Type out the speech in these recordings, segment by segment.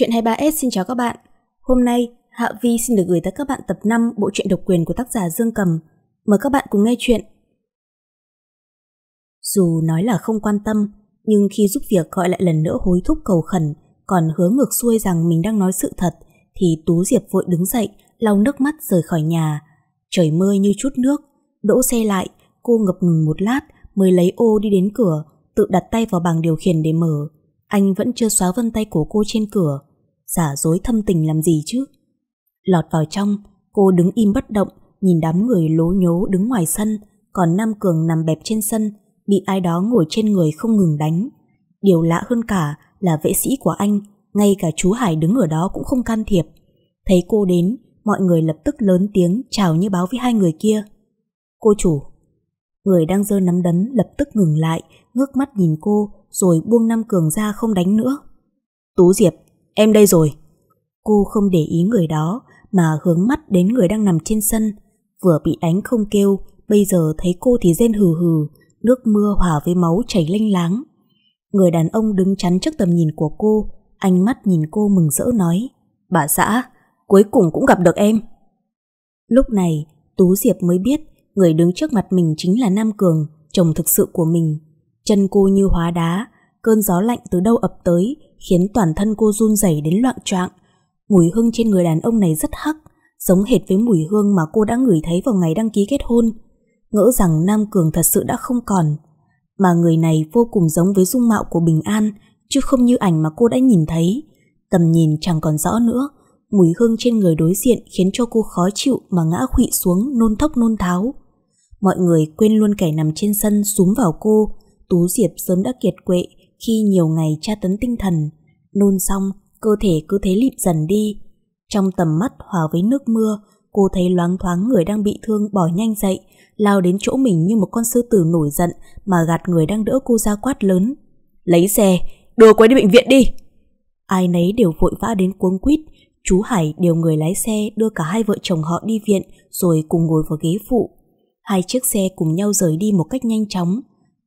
Chuyện 23S xin chào các bạn. Hôm nay, Hạ Vi xin được gửi tới các bạn tập 5 bộ truyện độc quyền của tác giả Dương Cầm. Mời các bạn cùng nghe chuyện. Dù nói là không quan tâm, nhưng khi giúp việc gọi lại lần nữa hối thúc cầu khẩn, còn hứa ngược xuôi rằng mình đang nói sự thật, thì Tú Diệp vội đứng dậy, lau nước mắt rời khỏi nhà. Trời mưa như chút nước, đỗ xe lại, cô ngập ngừng một lát mới lấy ô đi đến cửa, tự đặt tay vào bảng điều khiển để mở. Anh vẫn chưa xóa vân tay của cô trên cửa, giả dối thâm tình làm gì chứ. Lọt vào trong, cô đứng im bất động, nhìn đám người lố nhố đứng ngoài sân, còn Nam Cường nằm bẹp trên sân, bị ai đó ngồi trên người không ngừng đánh. Điều lạ hơn cả là vệ sĩ của anh, ngay cả chú Hải đứng ở đó cũng không can thiệp. Thấy cô đến, mọi người lập tức lớn tiếng chào như báo với hai người kia. Cô chủ, người đang giơ nắm đấm lập tức ngừng lại, ngước mắt nhìn cô rồi buông Nam Cường ra không đánh nữa. Tú Diệp em đây rồi. Cô không để ý người đó mà hướng mắt đến người đang nằm trên sân. Vừa bị đánh không kêu, bây giờ thấy cô thì rên hừ hừ, nước mưa hòa với máu chảy lênh láng. Người đàn ông đứng chắn trước tầm nhìn của cô, ánh mắt nhìn cô mừng rỡ nói, bà xã, cuối cùng cũng gặp được em. Lúc này, Tú Diệp mới biết người đứng trước mặt mình chính là Nam Cường, chồng thực sự của mình. Chân cô như hóa đá, cơn gió lạnh từ đâu ập tới khiến toàn thân cô run rẩy đến loạn trạng. Mùi hương trên người đàn ông này rất hắc, giống hệt với mùi hương mà cô đã ngửi thấy vào ngày đăng ký kết hôn. Ngỡ rằng Nam Cường thật sự đã không còn. Mà người này vô cùng giống với dung mạo của Bình An, chứ không như ảnh mà cô đã nhìn thấy. Tầm nhìn chẳng còn rõ nữa, mùi hương trên người đối diện khiến cho cô khó chịu mà ngã khụy xuống nôn thốc nôn tháo. Mọi người quên luôn kẻ nằm trên sân súng vào cô, Tú Diệp sớm đã kiệt quệ, khi nhiều ngày tra tấn tinh thần, nôn xong cơ thể cứ thế lịp dần đi. Trong tầm mắt hòa với nước mưa, cô thấy loáng thoáng người đang bị thương bỏ nhanh dậy, lao đến chỗ mình như một con sư tử nổi giận mà gạt người đang đỡ cô ra quát lớn. Lấy xe, đưa cô đi bệnh viện đi. Ai nấy đều vội vã đến cuống quýt, chú Hải điều người lái xe đưa cả hai vợ chồng họ đi viện rồi cùng ngồi vào ghế phụ. Hai chiếc xe cùng nhau rời đi một cách nhanh chóng.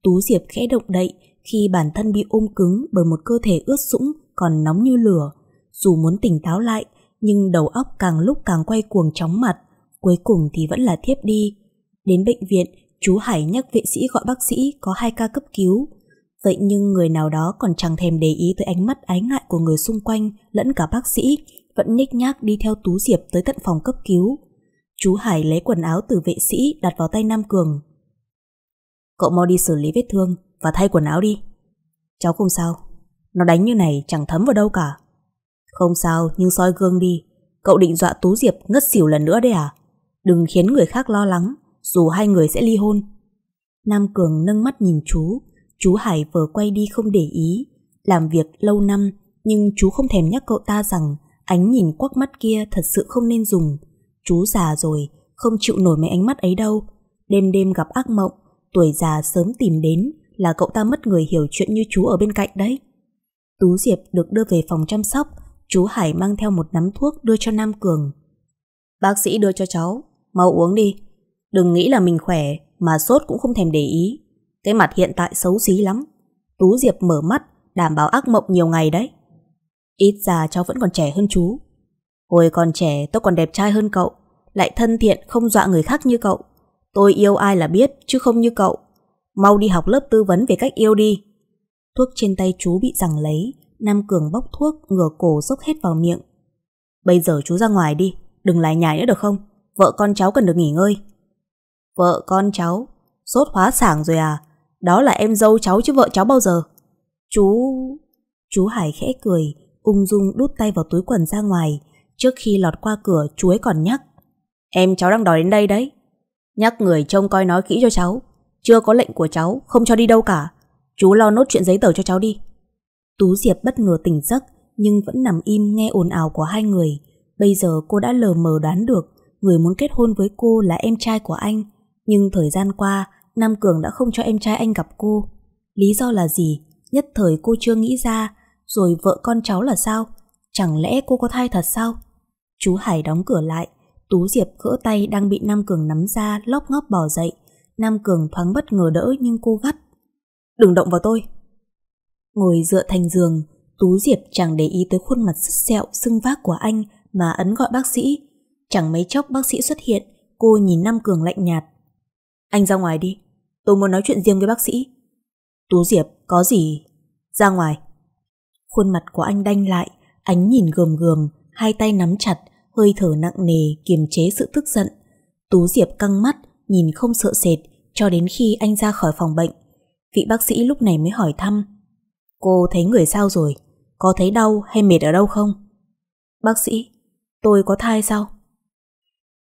Tú Diệp khẽ động đậy, khi bản thân bị ôm cứng bởi một cơ thể ướt sũng còn nóng như lửa. Dù muốn tỉnh táo lại, nhưng đầu óc càng lúc càng quay cuồng chóng mặt, cuối cùng thì vẫn là thiếp đi. Đến bệnh viện, chú Hải nhắc vệ sĩ gọi bác sĩ có hai ca cấp cứu. Vậy nhưng người nào đó còn chẳng thèm để ý tới ánh mắt ái ngại của người xung quanh lẫn cả bác sĩ, vẫn nhích nhác đi theo Tú Diệp tới tận phòng cấp cứu. Chú Hải lấy quần áo từ vệ sĩ đặt vào tay Nam Cường. Cậu mau đi xử lý vết thương, và thay quần áo đi. Cháu không sao, nó đánh như này chẳng thấm vào đâu cả. Không sao, nhưng soi gương đi. Cậu định dọa Tú Diệp ngất xỉu lần nữa đấy à? Đừng khiến người khác lo lắng, dù hai người sẽ ly hôn. Nam Cường nâng mắt nhìn chú, chú Hải vừa quay đi không để ý. Làm việc lâu năm, nhưng chú không thèm nhắc cậu ta rằng ánh nhìn quắc mắt kia thật sự không nên dùng. Chú già rồi, không chịu nổi mấy ánh mắt ấy đâu. Đêm đêm gặp ác mộng, tuổi già sớm tìm đến, là cậu ta mất người hiểu chuyện như chú ở bên cạnh đấy. Tú Diệp được đưa về phòng chăm sóc, chú Hải mang theo một nắm thuốc đưa cho Nam Cường. Bác sĩ đưa cho cháu, mau uống đi. Đừng nghĩ là mình khỏe, mà sốt cũng không thèm để ý. Cái mặt hiện tại xấu xí lắm. Tú Diệp mở mắt, đảm bảo ác mộng nhiều ngày đấy. Ít ra cháu vẫn còn trẻ hơn chú. Hồi còn trẻ tôi còn đẹp trai hơn cậu, lại thân thiện không dọa người khác như cậu. Tôi yêu ai là biết, chứ không như cậu mau đi học lớp tư vấn về cách yêu đi. Thuốc trên tay chú bị giằng lấy, Nam Cường bóc thuốc, ngửa cổ dốc hết vào miệng. Bây giờ chú ra ngoài đi, đừng lại nhái nữa được không? Vợ con cháu cần được nghỉ ngơi. Vợ con cháu? Sốt hóa sảng rồi à? Đó là em dâu cháu chứ vợ cháu bao giờ? Chú... Chú Hải khẽ cười, ung dung đút tay vào túi quần ra ngoài. Trước khi lọt qua cửa, chú ấy còn nhắc. Em cháu đang đòi đến đây đấy. Nhắc người trông coi nói kỹ cho cháu. Chưa có lệnh của cháu, không cho đi đâu cả. Chú lo nốt chuyện giấy tờ cho cháu đi. Tú Diệp bất ngờ tỉnh giấc, nhưng vẫn nằm im nghe ồn ào của hai người. Bây giờ cô đã lờ mờ đoán được người muốn kết hôn với cô là em trai của anh. Nhưng thời gian qua, Nam Cường đã không cho em trai anh gặp cô. Lý do là gì? Nhất thời cô chưa nghĩ ra. Rồi vợ con cháu là sao? Chẳng lẽ cô có thai thật sao? Chú Hải đóng cửa lại. Tú Diệp gỡ tay đang bị Nam Cường nắm ra lóc ngóp bỏ dậy. Nam Cường thoáng bất ngờ đỡ nhưng cô gắt, Đừng động vào tôi. Ngồi dựa thành giường, Tú Diệp chẳng để ý tới khuôn mặt sứt sẹo, sưng vác của anh mà ấn gọi bác sĩ. Chẳng mấy chốc bác sĩ xuất hiện, cô nhìn Nam Cường lạnh nhạt. Anh ra ngoài đi, tôi muốn nói chuyện riêng với bác sĩ. Tú Diệp, có gì? Ra ngoài. Khuôn mặt của anh đanh lại, ánh nhìn gườm gườm, hai tay nắm chặt, hơi thở nặng nề, kiềm chế sự tức giận. Tú Diệp căng mắt, nhìn không sợ sệt, cho đến khi anh ra khỏi phòng bệnh. Vị bác sĩ lúc này mới hỏi thăm. Cô thấy người sao rồi? Có thấy đau hay mệt ở đâu không? Bác sĩ, tôi có thai sao?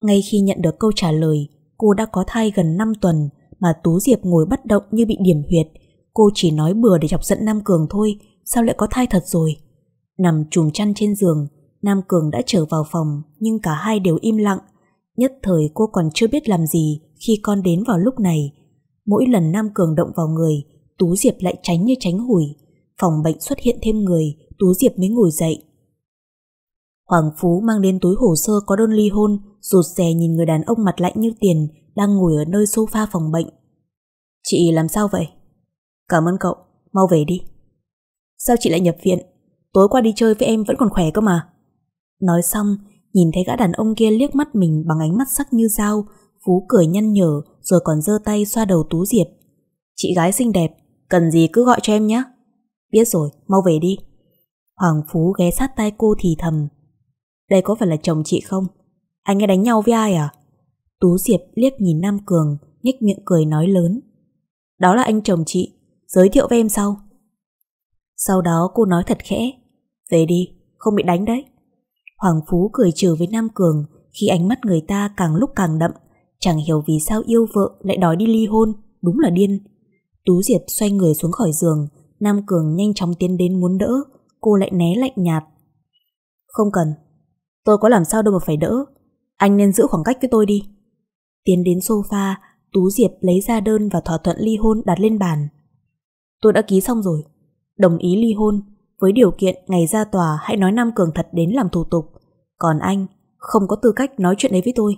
Ngay khi nhận được câu trả lời, cô đã có thai gần 5 tuần mà Tú Diệp ngồi bất động như bị điểm huyệt. Cô chỉ nói bừa để chọc giận Nam Cường thôi, sao lại có thai thật rồi? Nằm trùm chăn trên giường, Nam Cường đã trở vào phòng nhưng cả hai đều im lặng. Nhất thời cô còn chưa biết làm gì khi con đến vào lúc này. Mỗi lần Nam Cường động vào người, Tú Diệp lại tránh như tránh hủi. Phòng bệnh xuất hiện thêm người, Tú Diệp mới ngồi dậy. Hoàng Phú mang đến túi hồ sơ có đơn ly hôn, rụt rè nhìn người đàn ông mặt lạnh như tiền đang ngồi ở nơi sofa phòng bệnh. Chị làm sao vậy? Cảm ơn cậu, mau về đi. Sao chị lại nhập viện? Tối qua đi chơi với em vẫn còn khỏe cơ mà. Nói xong, nhìn thấy gã đàn ông kia liếc mắt mình bằng ánh mắt sắc như dao, Phú cười nhăn nhở rồi còn giơ tay xoa đầu Tú Diệp. Chị gái xinh đẹp, cần gì cứ gọi cho em nhé. Biết rồi, mau về đi. Hoàng Phú ghé sát tay cô thì thầm. Đây có phải là chồng chị không? Anh ấy đánh nhau với ai à? Tú Diệp liếc nhìn Nam Cường, nhếch miệng cười nói lớn. Đó là anh chồng chị, giới thiệu với em sau. Sau đó cô nói thật khẽ, về đi, không bị đánh đấy. Hoàng Phú cười trừ với Nam Cường khi ánh mắt người ta càng lúc càng đậm Chẳng hiểu vì sao yêu vợ lại đòi đi ly hôn, đúng là điên. Tú Diệp xoay người xuống khỏi giường, Nam Cường nhanh chóng tiến đến muốn đỡ, cô lại né lạnh nhạt. Không cần, tôi có làm sao đâu mà phải đỡ, anh nên giữ khoảng cách với tôi đi. Tiến đến sofa, Tú Diệp lấy ra đơn và thỏa thuận ly hôn đặt lên bàn. Tôi đã ký xong rồi, đồng ý ly hôn, với điều kiện ngày ra tòa hãy nói Nam Cường thật đến làm thủ tục. Còn anh, không có tư cách nói chuyện đấy với tôi.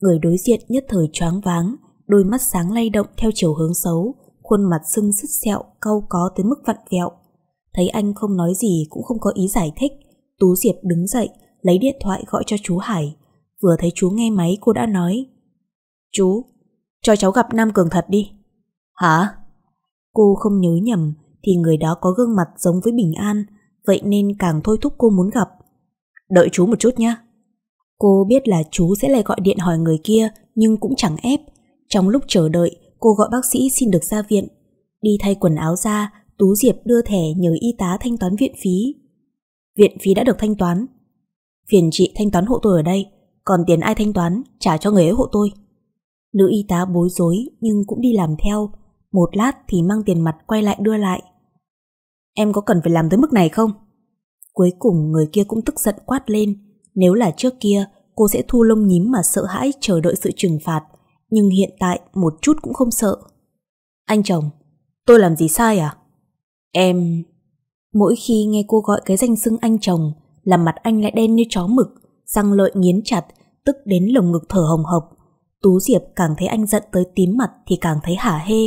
Người đối diện nhất thời choáng váng, đôi mắt sáng lay động theo chiều hướng xấu, khuôn mặt sưng sứt sẹo, cau có tới mức vặn vẹo. Thấy anh không nói gì cũng không có ý giải thích, Tú Diệp đứng dậy, lấy điện thoại gọi cho chú Hải. Vừa thấy chú nghe máy cô đã nói Chú, cho cháu gặp Nam Cường thật đi. Hả? Cô không nhớ nhầm thì người đó có gương mặt giống với Bình An, vậy nên càng thôi thúc cô muốn gặp. Đợi chú một chút nhé. Cô biết là chú sẽ lại gọi điện hỏi người kia nhưng cũng chẳng ép. Trong lúc chờ đợi, cô gọi bác sĩ xin được ra viện. Đi thay quần áo ra, Tú Diệp đưa thẻ nhờ y tá thanh toán viện phí. Viện phí đã được thanh toán. Phiền chị thanh toán hộ tôi ở đây, còn tiền ai thanh toán trả cho người ấy hộ tôi. Nữ y tá bối rối nhưng cũng đi làm theo, một lát thì mang tiền mặt quay lại đưa lại. Em có cần phải làm tới mức này không? Cuối cùng người kia cũng tức giận quát lên nếu là trước kia, cô sẽ thu lông nhím mà sợ hãi chờ đợi sự trừng phạt. Nhưng hiện tại một chút cũng không sợ. Anh chồng, tôi làm gì sai à? Em... Mỗi khi nghe cô gọi cái danh xưng anh chồng, là mặt anh lại đen như chó mực, răng lợi nghiến chặt, tức đến lồng ngực thở hồng hộc. Tú Diệp càng thấy anh giận tới tím mặt thì càng thấy hả hê.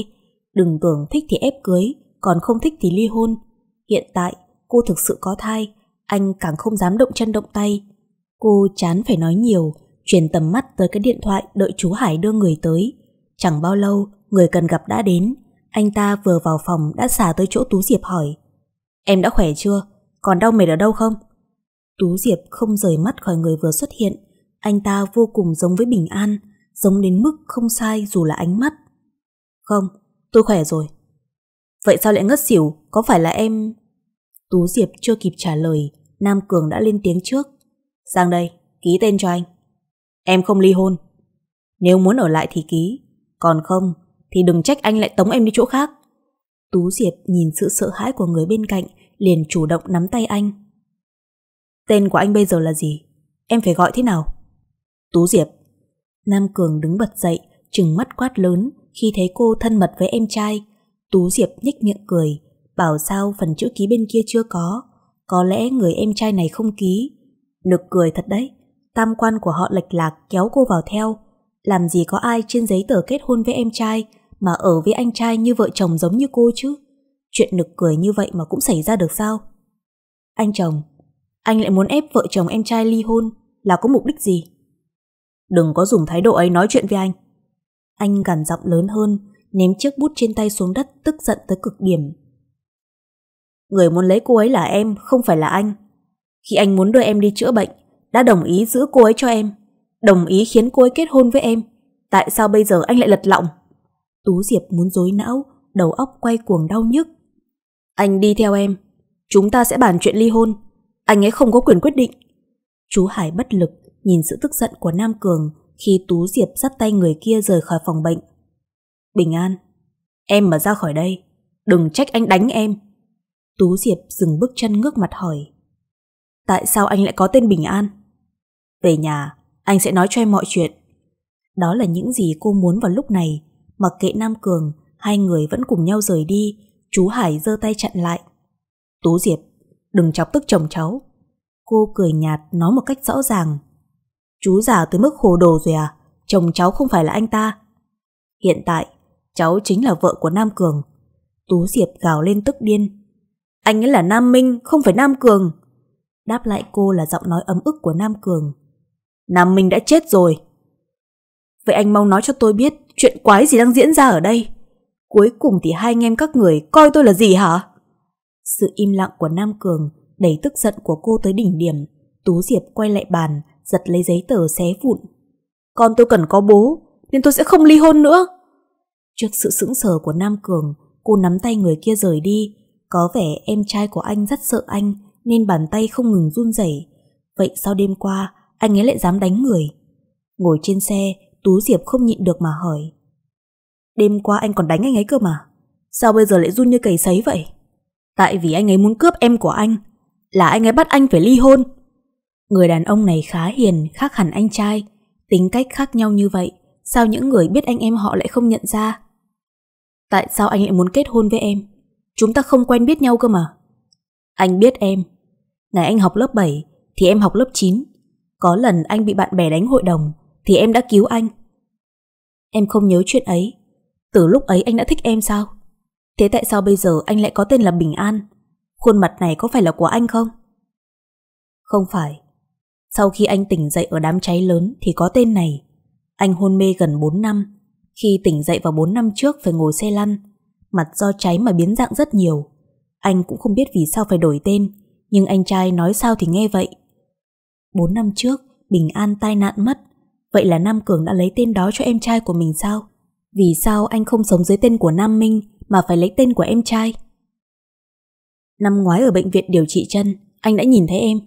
Đừng tưởng thích thì ép cưới, còn không thích thì ly hôn. Hiện tại, cô thực sự có thai, anh càng không dám động chân động tay. Cô chán phải nói nhiều, truyền tầm mắt tới cái điện thoại đợi chú Hải đưa người tới. Chẳng bao lâu, người cần gặp đã đến. Anh ta vừa vào phòng đã xả tới chỗ Tú Diệp hỏi. Em đã khỏe chưa? Còn đau mệt ở đâu không? Tú Diệp không rời mắt khỏi người vừa xuất hiện. Anh ta vô cùng giống với Bình An, giống đến mức không sai dù là ánh mắt. Không, tôi khỏe rồi. Vậy sao lại ngất xỉu? Có phải là em... Tú Diệp chưa kịp trả lời, Nam Cường đã lên tiếng trước. Sang đây, ký tên cho anh. Em không ly hôn. Nếu muốn ở lại thì ký, còn không thì đừng trách anh lại tống em đi chỗ khác. Tú Diệp nhìn sự sợ hãi của người bên cạnh liền chủ động nắm tay anh. Tên của anh bây giờ là gì? Em phải gọi thế nào? Tú Diệp. Nam Cường đứng bật dậy, trừng mắt quát lớn khi thấy cô thân mật với em trai. Tú Diệp nhích miệng cười, bảo sao phần chữ ký bên kia chưa có. Có lẽ người em trai này không ký, Nực cười thật đấy, tam quan của họ lệch lạc kéo cô vào theo. Làm gì có ai trên giấy tờ kết hôn với em trai mà ở với anh trai như vợ chồng giống như cô chứ? Chuyện nực cười như vậy mà cũng xảy ra được sao? Anh chồng, anh lại muốn ép vợ chồng em trai ly hôn là có mục đích gì? Đừng có dùng thái độ ấy nói chuyện với anh. Anh gằn giọng lớn hơn, ném chiếc bút trên tay xuống đất tức giận tới cực điểm. Người muốn lấy cô ấy là em, không phải là anh khi anh muốn đưa em đi chữa bệnh, đã đồng ý giữ cô ấy cho em, đồng ý khiến cô ấy kết hôn với em. Tại sao bây giờ anh lại lật lọng? Tú Diệp muốn dối não, đầu óc quay cuồng đau nhức. Anh đi theo em, chúng ta sẽ bàn chuyện ly hôn. Anh ấy không có quyền quyết định. Chú Hải bất lực, nhìn sự tức giận của Nam Cường khi Tú Diệp dắt tay người kia rời khỏi phòng bệnh. Bình an, em mà ra khỏi đây, đừng trách anh đánh em. Tú Diệp dừng bước chân ngước mặt hỏi. Tại sao anh lại có tên Bình An? Về nhà, anh sẽ nói cho em mọi chuyện. Đó là những gì cô muốn vào lúc này. Mặc kệ Nam Cường, hai người vẫn cùng nhau rời đi. Chú Hải giơ tay chặn lại. Tú Diệp, đừng chọc tức chồng cháu. Cô cười nhạt nói một cách rõ ràng. Chú già tới mức hồ đồ rồi à? Chồng cháu không phải là anh ta. Hiện tại, cháu chính là vợ của Nam Cường. Tú Diệp gào lên tức điên. Anh ấy là Nam Minh, không phải Nam Cường. Đáp lại cô là giọng nói ấm ức của Nam Cường. Nam Minh đã chết rồi. Vậy anh mau nói cho tôi biết chuyện quái gì đang diễn ra ở đây. Cuối cùng thì hai anh em các người coi tôi là gì hả? Sự im lặng của Nam Cường đẩy tức giận của cô tới đỉnh điểm. Tú Diệp quay lại bàn, giật lấy giấy tờ xé vụn. Con tôi cần có bố, nên tôi sẽ không ly hôn nữa. Trước sự sững sờ của Nam Cường, cô nắm tay người kia rời đi. Có vẻ em trai của anh rất sợ anh nên bàn tay không ngừng run rẩy. Vậy sao đêm qua anh ấy lại dám đánh người? Ngồi trên xe, Tú Diệp không nhịn được mà hỏi. Đêm qua anh còn đánh anh ấy cơ mà. Sao bây giờ lại run như cầy sấy vậy? Tại vì anh ấy muốn cướp em của anh. Là anh ấy bắt anh phải ly hôn. Người đàn ông này khá hiền, khác hẳn anh trai. Tính cách khác nhau như vậy, sao những người biết anh em họ lại không nhận ra? Tại sao anh lại muốn kết hôn với em? Chúng ta không quen biết nhau cơ mà. Anh biết em, Ngày anh học lớp 7 thì em học lớp 9. Có lần anh bị bạn bè đánh hội đồng thì em đã cứu anh. Em không nhớ chuyện ấy. Từ lúc ấy anh đã thích em sao? Thế tại sao bây giờ anh lại có tên là Bình An? Khuôn mặt này có phải là của anh không? Không phải. Sau khi anh tỉnh dậy ở đám cháy lớn thì có tên này. Anh hôn mê gần 4 năm. Khi tỉnh dậy vào 4 năm trước phải ngồi xe lăn. Mặt do cháy mà biến dạng rất nhiều. Anh cũng không biết vì sao phải đổi tên nhưng anh trai nói sao thì nghe vậy. Bốn năm trước, Bình An tai nạn mất, vậy là Nam Cường đã lấy tên đó cho em trai của mình sao? Vì sao anh không sống dưới tên của Nam Minh mà phải lấy tên của em trai? Năm ngoái ở bệnh viện điều trị chân, anh đã nhìn thấy em.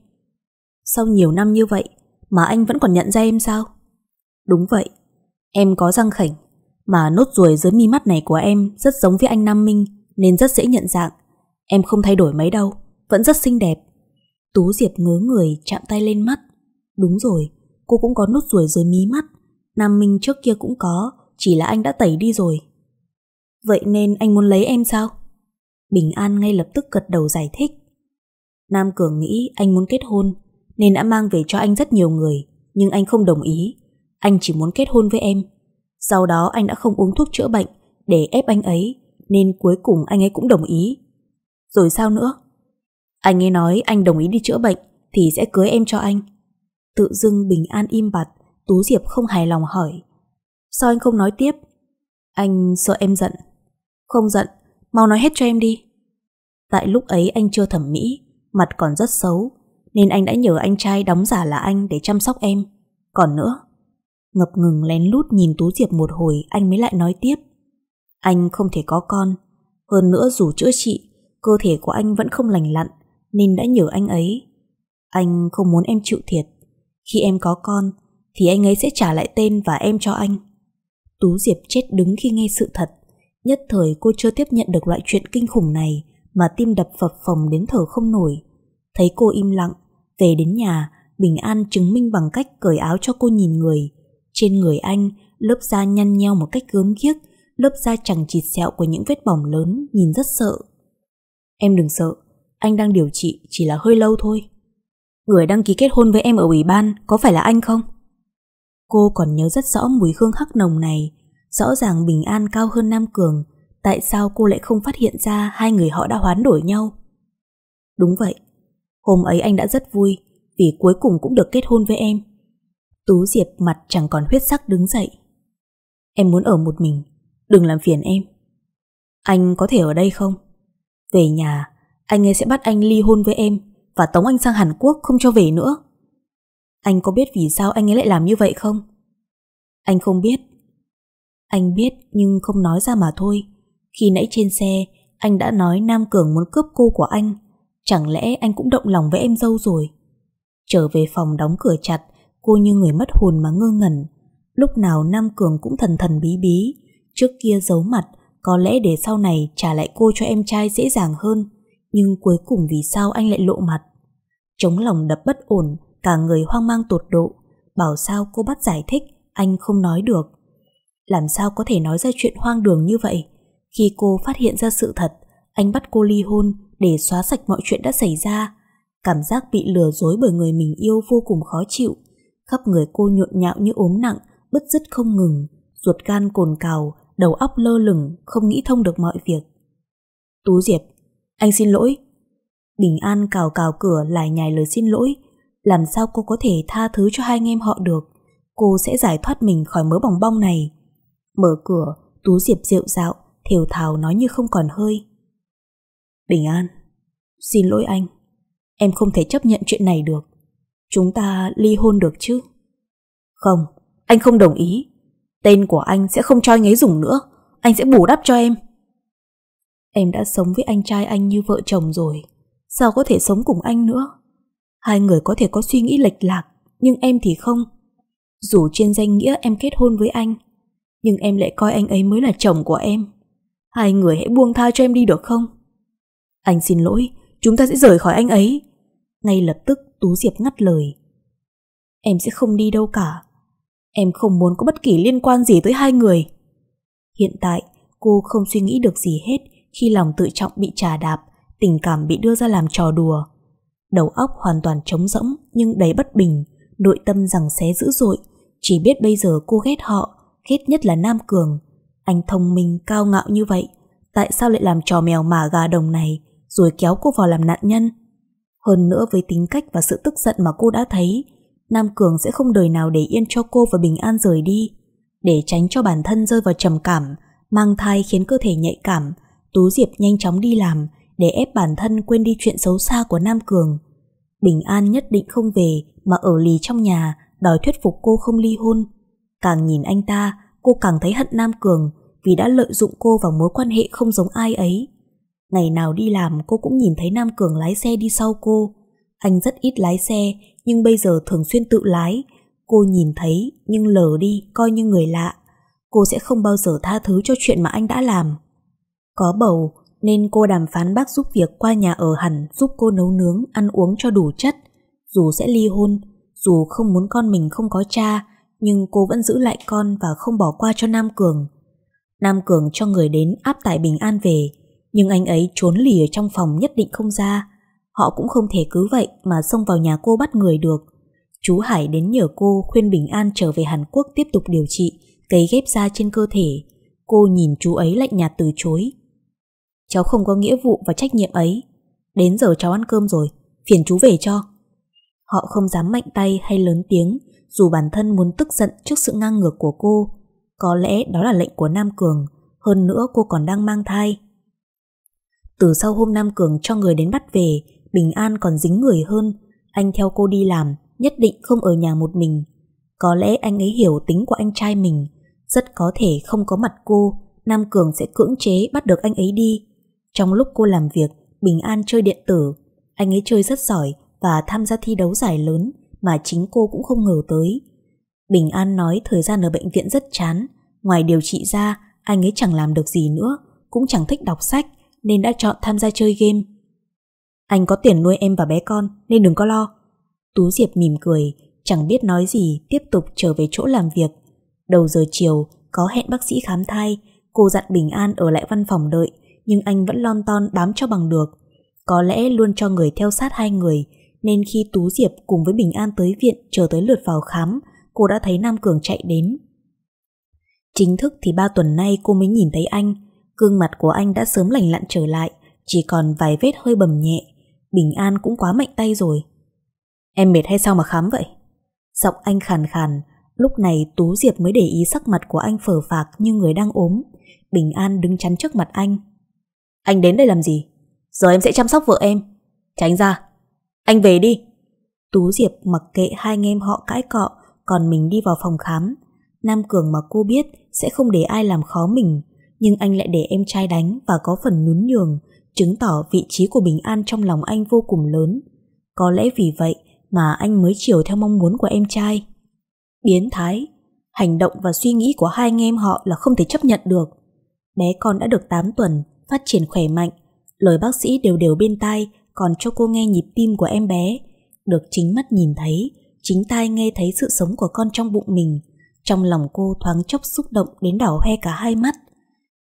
Sau nhiều năm như vậy mà anh vẫn còn nhận ra em sao? Đúng vậy, em có răng khảnh, mà nốt ruồi dưới mi mắt này của em rất giống với anh Nam Minh nên rất dễ nhận dạng. Em không thay đổi mấy đâu vẫn rất xinh đẹp. Tú Diệp ngớ người chạm tay lên mắt. Đúng rồi, cô cũng có nốt ruồi dưới mí mắt. Nam Minh trước kia cũng có, chỉ là anh đã tẩy đi rồi. Vậy nên anh muốn lấy em sao? Bình An ngay lập tức gật đầu giải thích. Nam Cường nghĩ anh muốn kết hôn, nên đã mang về cho anh rất nhiều người, nhưng anh không đồng ý. Anh chỉ muốn kết hôn với em. Sau đó anh đã không uống thuốc chữa bệnh để ép anh ấy, nên cuối cùng anh ấy cũng đồng ý. Rồi sao nữa? Anh ấy nói anh đồng ý đi chữa bệnh thì sẽ cưới em cho anh. Tự dưng Bình An im bặt, Tú Diệp không hài lòng hỏi. Sao anh không nói tiếp? Anh sợ em giận. Không giận, mau nói hết cho em đi. Tại lúc ấy anh chưa thẩm mỹ, mặt còn rất xấu, nên anh đã nhờ anh trai đóng giả là anh để chăm sóc em. Còn nữa, ngập ngừng lén lút nhìn Tú Diệp một hồi anh mới lại nói tiếp. Anh không thể có con, hơn nữa dù chữa trị, cơ thể của anh vẫn không lành lặn, nên đã nhờ anh ấy. Anh không muốn em chịu thiệt. Khi em có con, thì anh ấy sẽ trả lại tên và em cho anh. Tú Diệp chết đứng khi nghe sự thật. Nhất thời cô chưa tiếp nhận được loại chuyện kinh khủng này mà tim đập phập phồng đến thở không nổi. Thấy cô im lặng, về đến nhà, Bình An chứng minh bằng cách cởi áo cho cô nhìn người. Trên người anh, lớp da nhăn nheo một cách gớm ghiếc, lớp da chẳng chịt sẹo của những vết bỏng lớn nhìn rất sợ. Em đừng sợ, anh đang điều trị chỉ là hơi lâu thôi. Người đăng ký kết hôn với em ở ủy ban có phải là anh không? Cô còn nhớ rất rõ mùi hương hắc nồng này, rõ ràng Bình An cao hơn Nam Cường, tại sao cô lại không phát hiện ra hai người họ đã hoán đổi nhau? Đúng vậy, hôm ấy anh đã rất vui vì cuối cùng cũng được kết hôn với em. Tú Diệp mặt chẳng còn huyết sắc đứng dậy. Em muốn ở một mình, đừng làm phiền em. Anh có thể ở đây không? Về nhà anh ấy sẽ bắt anh ly hôn với em và tống anh sang Hàn Quốc không cho về nữa. Anh có biết vì sao anh ấy lại làm như vậy không? Anh không biết. Anh biết nhưng không nói ra mà thôi. Khi nãy trên xe, anh đã nói Nam Cường muốn cướp cô của anh. Chẳng lẽ anh cũng động lòng với em dâu rồi? Trở về phòng đóng cửa chặt, cô như người mất hồn mà ngơ ngẩn. Lúc nào Nam Cường cũng thần thần bí bí. Trước kia giấu mặt, có lẽ để sau này trả lại cô cho em trai dễ dàng hơn nhưng cuối cùng vì sao anh lại lộ mặt? Chống lòng đập bất ổn, cả người hoang mang tột độ, bảo sao cô bắt giải thích, anh không nói được. Làm sao có thể nói ra chuyện hoang đường như vậy? Khi cô phát hiện ra sự thật, anh bắt cô ly hôn để xóa sạch mọi chuyện đã xảy ra. Cảm giác bị lừa dối bởi người mình yêu vô cùng khó chịu. Khắp người cô nhộn nhạo như ốm nặng, bứt rứt không ngừng, ruột gan cồn cào, đầu óc lơ lửng, không nghĩ thông được mọi việc. Tú Diệp anh xin lỗi. Bình An cào cào cửa lại nhài lời xin lỗi. Làm sao cô có thể tha thứ cho hai anh em họ được? Cô sẽ giải thoát mình khỏi mớ bòng bong này. Mở cửa, Tú Diệp rượu dạo, thều thào nói như không còn hơi. Bình An, xin lỗi anh. Em không thể chấp nhận chuyện này được. Chúng ta ly hôn được chứ? Không, anh không đồng ý. Tên của anh sẽ không cho anh ấy dùng nữa. Anh sẽ bù đắp cho em. Em đã sống với anh trai anh như vợ chồng rồi Sao có thể sống cùng anh nữa Hai người có thể có suy nghĩ lệch lạc Nhưng em thì không Dù trên danh nghĩa em kết hôn với anh Nhưng em lại coi anh ấy mới là chồng của em Hai người hãy buông tha cho em đi được không Anh xin lỗi Chúng ta sẽ rời khỏi anh ấy Ngay lập tức Tú Diệp ngắt lời Em sẽ không đi đâu cả Em không muốn có bất kỳ liên quan gì tới hai người Hiện tại cô không suy nghĩ được gì hết khi lòng tự trọng bị trà đạp, tình cảm bị đưa ra làm trò đùa. Đầu óc hoàn toàn trống rỗng nhưng đầy bất bình, nội tâm rằng xé dữ dội, chỉ biết bây giờ cô ghét họ, ghét nhất là Nam Cường. Anh thông minh, cao ngạo như vậy, tại sao lại làm trò mèo mả gà đồng này, rồi kéo cô vào làm nạn nhân? Hơn nữa với tính cách và sự tức giận mà cô đã thấy, Nam Cường sẽ không đời nào để yên cho cô và bình an rời đi. Để tránh cho bản thân rơi vào trầm cảm, mang thai khiến cơ thể nhạy cảm, Tú Diệp nhanh chóng đi làm để ép bản thân quên đi chuyện xấu xa của Nam Cường. Bình An nhất định không về mà ở lì trong nhà đòi thuyết phục cô không ly hôn. Càng nhìn anh ta, cô càng thấy hận Nam Cường vì đã lợi dụng cô vào mối quan hệ không giống ai ấy. Ngày nào đi làm cô cũng nhìn thấy Nam Cường lái xe đi sau cô. Anh rất ít lái xe nhưng bây giờ thường xuyên tự lái. Cô nhìn thấy nhưng lờ đi coi như người lạ. Cô sẽ không bao giờ tha thứ cho chuyện mà anh đã làm. Có bầu nên cô đàm phán bác giúp việc qua nhà ở hẳn giúp cô nấu nướng, ăn uống cho đủ chất. Dù sẽ ly hôn, dù không muốn con mình không có cha, nhưng cô vẫn giữ lại con và không bỏ qua cho Nam Cường. Nam Cường cho người đến áp tải Bình An về, nhưng anh ấy trốn lì ở trong phòng nhất định không ra. Họ cũng không thể cứ vậy mà xông vào nhà cô bắt người được. Chú Hải đến nhờ cô khuyên Bình An trở về Hàn Quốc tiếp tục điều trị, cấy ghép da trên cơ thể. Cô nhìn chú ấy lạnh nhạt từ chối, cháu không có nghĩa vụ và trách nhiệm ấy. Đến giờ cháu ăn cơm rồi, phiền chú về cho. Họ không dám mạnh tay hay lớn tiếng, dù bản thân muốn tức giận trước sự ngang ngược của cô. Có lẽ đó là lệnh của Nam Cường, hơn nữa cô còn đang mang thai. Từ sau hôm Nam Cường cho người đến bắt về, Bình An còn dính người hơn. Anh theo cô đi làm, nhất định không ở nhà một mình. Có lẽ anh ấy hiểu tính của anh trai mình. Rất có thể không có mặt cô, Nam Cường sẽ cưỡng chế bắt được anh ấy đi. Trong lúc cô làm việc, Bình An chơi điện tử. Anh ấy chơi rất giỏi và tham gia thi đấu giải lớn mà chính cô cũng không ngờ tới. Bình An nói thời gian ở bệnh viện rất chán. Ngoài điều trị ra, anh ấy chẳng làm được gì nữa, cũng chẳng thích đọc sách nên đã chọn tham gia chơi game. Anh có tiền nuôi em và bé con nên đừng có lo. Tú Diệp mỉm cười, chẳng biết nói gì tiếp tục trở về chỗ làm việc. Đầu giờ chiều, có hẹn bác sĩ khám thai, cô dặn Bình An ở lại văn phòng đợi, nhưng anh vẫn lon ton bám cho bằng được. Có lẽ luôn cho người theo sát hai người, nên khi Tú Diệp cùng với Bình An tới viện chờ tới lượt vào khám, cô đã thấy Nam Cường chạy đến. Chính thức thì ba tuần nay cô mới nhìn thấy anh, gương mặt của anh đã sớm lành lặn trở lại, chỉ còn vài vết hơi bầm nhẹ. Bình An cũng quá mạnh tay rồi. Em mệt hay sao mà khám vậy? Giọng anh khàn khàn, lúc này Tú Diệp mới để ý sắc mặt của anh phở phạc như người đang ốm. Bình An đứng chắn trước mặt anh. Anh đến đây làm gì? Giờ em sẽ chăm sóc vợ em. Tránh ra. Anh về đi. Tú Diệp mặc kệ hai anh em họ cãi cọ, còn mình đi vào phòng khám. Nam Cường mà cô biết sẽ không để ai làm khó mình, nhưng anh lại để em trai đánh và có phần nhún nhường, chứng tỏ vị trí của Bình An trong lòng anh vô cùng lớn. Có lẽ vì vậy mà anh mới chiều theo mong muốn của em trai. Biến thái, hành động và suy nghĩ của hai anh em họ là không thể chấp nhận được. Bé con đã được 8 tuần, phát triển khỏe mạnh. Lời bác sĩ đều đều bên tai, còn cho cô nghe nhịp tim của em bé. Được chính mắt nhìn thấy, chính tai nghe thấy sự sống của con trong bụng mình. Trong lòng cô thoáng chốc xúc động đến đỏ hoe cả hai mắt.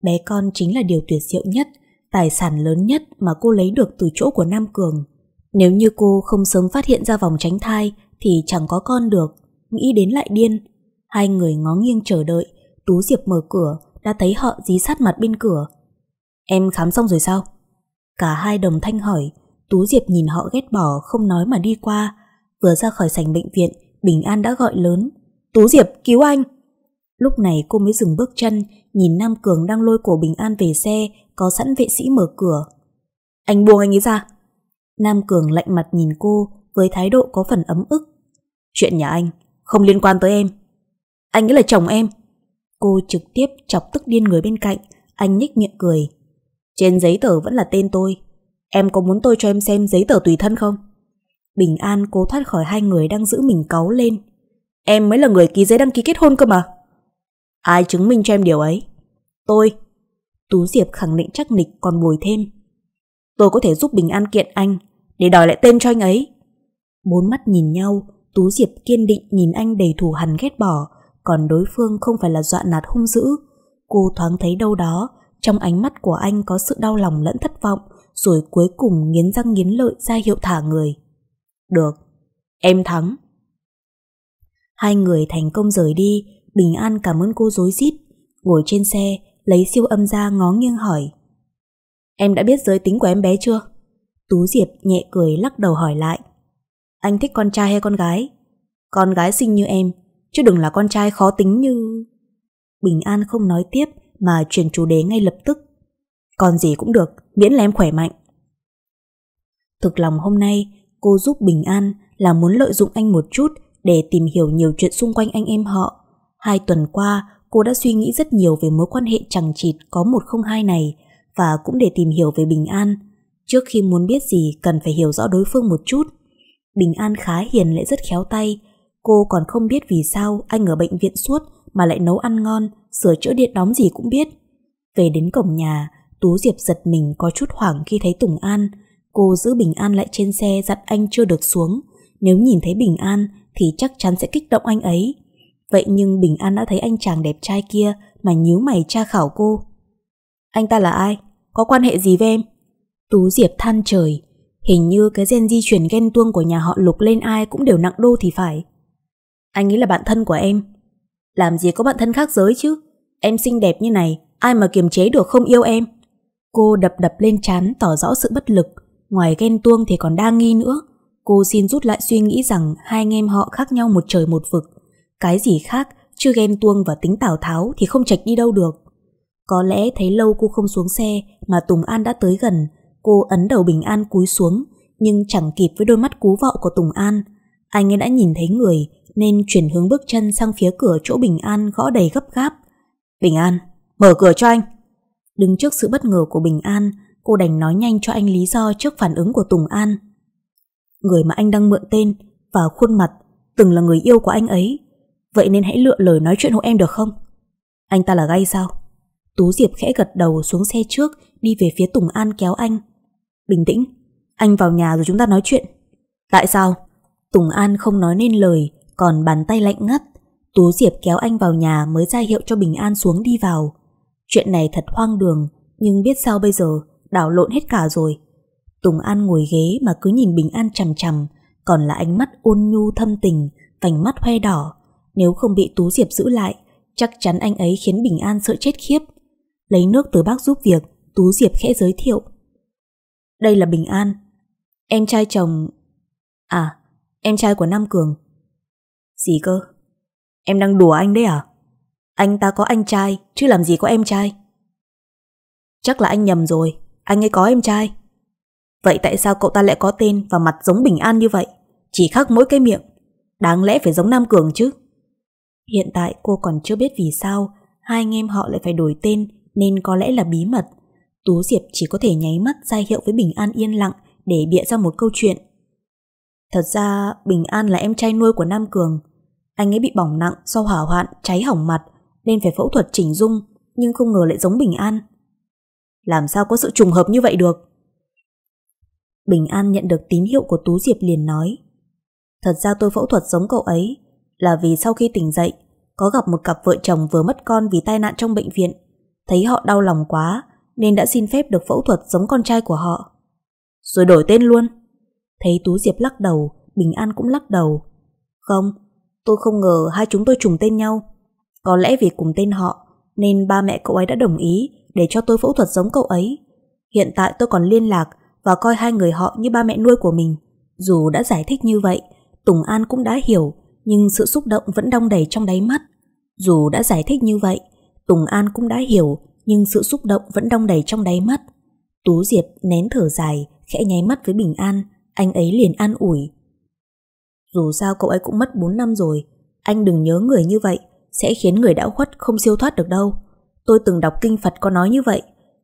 Bé con chính là điều tuyệt diệu nhất, tài sản lớn nhất mà cô lấy được từ chỗ của Nam Cường. Nếu như cô không sớm phát hiện ra vòng tránh thai thì chẳng có con được, nghĩ đến lại điên. Hai người ngó nghiêng chờ đợi, Tú Diệp mở cửa, đã thấy họ dí sát mặt bên cửa, Em khám xong rồi sao? Cả hai đồng thanh hỏi, Tú Diệp nhìn họ ghét bỏ không nói mà đi qua. Vừa ra khỏi sảnh bệnh viện, Bình An đã gọi lớn. Tú Diệp, cứu anh! Lúc này cô mới dừng bước chân, nhìn Nam Cường đang lôi cổ Bình An về xe, có sẵn vệ sĩ mở cửa. Anh buông anh ấy ra! Nam Cường lạnh mặt nhìn cô, với thái độ có phần ấm ức. Chuyện nhà anh, không liên quan tới em. Anh ấy là chồng em. Cô trực tiếp chọc tức điên người bên cạnh, anh nhích miệng cười. Trên giấy tờ vẫn là tên tôi. Em có muốn tôi cho em xem giấy tờ tùy thân không? Bình An cố thoát khỏi hai người đang giữ mình cáu lên. Em mới là người ký giấy đăng ký kết hôn cơ mà. Ai chứng minh cho em điều ấy? Tôi. Tú Diệp khẳng định chắc nịch còn bồi thêm. Tôi có thể giúp Bình An kiện anh để đòi lại tên cho anh ấy. Bốn mắt nhìn nhau, Tú Diệp kiên định nhìn anh đầy thù hằn ghét bỏ, còn đối phương không phải là dọa nạt hung dữ. Cô thoáng thấy đâu đó trong ánh mắt của anh có sự đau lòng lẫn thất vọng, rồi cuối cùng nghiến răng nghiến lợi ra hiệu thả người. Được, em thắng. Hai người thành công rời đi, Bình An cảm ơn cô dối rít Ngồi trên xe, lấy siêu âm ra ngó nghiêng hỏi. Em đã biết giới tính của em bé chưa? Tú Diệp nhẹ cười lắc đầu hỏi lại. Anh thích con trai hay con gái? Con gái xinh như em, chứ đừng là con trai khó tính như... Bình An không nói tiếp, mà chuyển chủ đề ngay lập tức. Còn gì cũng được, miễn là em khỏe mạnh. Thực lòng hôm nay, cô giúp Bình An là muốn lợi dụng anh một chút để tìm hiểu nhiều chuyện xung quanh anh em họ. Hai tuần qua, cô đã suy nghĩ rất nhiều về mối quan hệ chẳng chịt có một không hai này và cũng để tìm hiểu về Bình An. Trước khi muốn biết gì cần phải hiểu rõ đối phương một chút. Bình An khá hiền lại rất khéo tay. Cô còn không biết vì sao anh ở bệnh viện suốt mà lại nấu ăn ngon sửa chữa điện đóng gì cũng biết. Về đến cổng nhà, Tú Diệp giật mình có chút hoảng khi thấy Tùng An. Cô giữ Bình An lại trên xe dặn anh chưa được xuống. Nếu nhìn thấy Bình An thì chắc chắn sẽ kích động anh ấy. Vậy nhưng Bình An đã thấy anh chàng đẹp trai kia mà nhíu mày tra khảo cô. Anh ta là ai? Có quan hệ gì với em? Tú Diệp than trời. Hình như cái gen di chuyển ghen tuông của nhà họ lục lên ai cũng đều nặng đô thì phải. Anh ấy là bạn thân của em. Làm gì có bạn thân khác giới chứ Em xinh đẹp như này Ai mà kiềm chế được không yêu em Cô đập đập lên chán tỏ rõ sự bất lực Ngoài ghen tuông thì còn đa nghi nữa Cô xin rút lại suy nghĩ rằng Hai anh em họ khác nhau một trời một vực Cái gì khác Chứ ghen tuông và tính tào tháo thì không chạch đi đâu được Có lẽ thấy lâu cô không xuống xe Mà Tùng An đã tới gần Cô ấn đầu Bình An cúi xuống Nhưng chẳng kịp với đôi mắt cú vọ của Tùng An Anh ấy đã nhìn thấy người nên chuyển hướng bước chân sang phía cửa chỗ Bình An gõ đầy gấp gáp. Bình An, mở cửa cho anh. Đứng trước sự bất ngờ của Bình An, cô đành nói nhanh cho anh lý do trước phản ứng của Tùng An. Người mà anh đang mượn tên và khuôn mặt từng là người yêu của anh ấy. Vậy nên hãy lựa lời nói chuyện hộ em được không? Anh ta là gay sao? Tú Diệp khẽ gật đầu xuống xe trước đi về phía Tùng An kéo anh. Bình tĩnh, anh vào nhà rồi chúng ta nói chuyện. Tại sao? Tùng An không nói nên lời còn bàn tay lạnh ngắt. Tú Diệp kéo anh vào nhà mới ra hiệu cho Bình An xuống đi vào. Chuyện này thật hoang đường, nhưng biết sao bây giờ, đảo lộn hết cả rồi. Tùng An ngồi ghế mà cứ nhìn Bình An chằm chằm, còn là ánh mắt ôn nhu thâm tình, vành mắt hoe đỏ. Nếu không bị Tú Diệp giữ lại, chắc chắn anh ấy khiến Bình An sợ chết khiếp. Lấy nước từ bác giúp việc, Tú Diệp khẽ giới thiệu. Đây là Bình An, em trai chồng... À, em trai của Nam Cường. Gì cơ? Em đang đùa anh đấy à? Anh ta có anh trai, chứ làm gì có em trai. Chắc là anh nhầm rồi, anh ấy có em trai. Vậy tại sao cậu ta lại có tên và mặt giống Bình An như vậy? Chỉ khác mỗi cái miệng. Đáng lẽ phải giống Nam Cường chứ. Hiện tại cô còn chưa biết vì sao hai anh em họ lại phải đổi tên nên có lẽ là bí mật. Tú Diệp chỉ có thể nháy mắt ra hiệu với Bình An yên lặng để bịa ra một câu chuyện. Thật ra Bình An là em trai nuôi của Nam Cường anh ấy bị bỏng nặng sau hỏa hoạn cháy hỏng mặt nên phải phẫu thuật chỉnh dung nhưng không ngờ lại giống Bình An. Làm sao có sự trùng hợp như vậy được? Bình An nhận được tín hiệu của Tú Diệp liền nói Thật ra tôi phẫu thuật giống cậu ấy là vì sau khi tỉnh dậy có gặp một cặp vợ chồng vừa mất con vì tai nạn trong bệnh viện thấy họ đau lòng quá nên đã xin phép được phẫu thuật giống con trai của họ. Rồi đổi tên luôn. Thấy Tú Diệp lắc đầu, Bình An cũng lắc đầu. Không, Tôi không ngờ hai chúng tôi trùng tên nhau. Có lẽ vì cùng tên họ, nên ba mẹ cậu ấy đã đồng ý để cho tôi phẫu thuật giống cậu ấy. Hiện tại tôi còn liên lạc và coi hai người họ như ba mẹ nuôi của mình. Dù đã giải thích như vậy, Tùng An cũng đã hiểu, nhưng sự xúc động vẫn đong đầy trong đáy mắt. Dù đã giải thích như vậy, Tùng An cũng đã hiểu, nhưng sự xúc động vẫn đong đầy trong đáy mắt. Tú Diệp nén thở dài, khẽ nháy mắt với Bình An, anh ấy liền an ủi. Dù sao cậu ấy cũng mất 4 năm rồi Anh đừng nhớ người như vậy Sẽ khiến người đã khuất không siêu thoát được đâu Tôi từng đọc kinh Phật có nói như vậy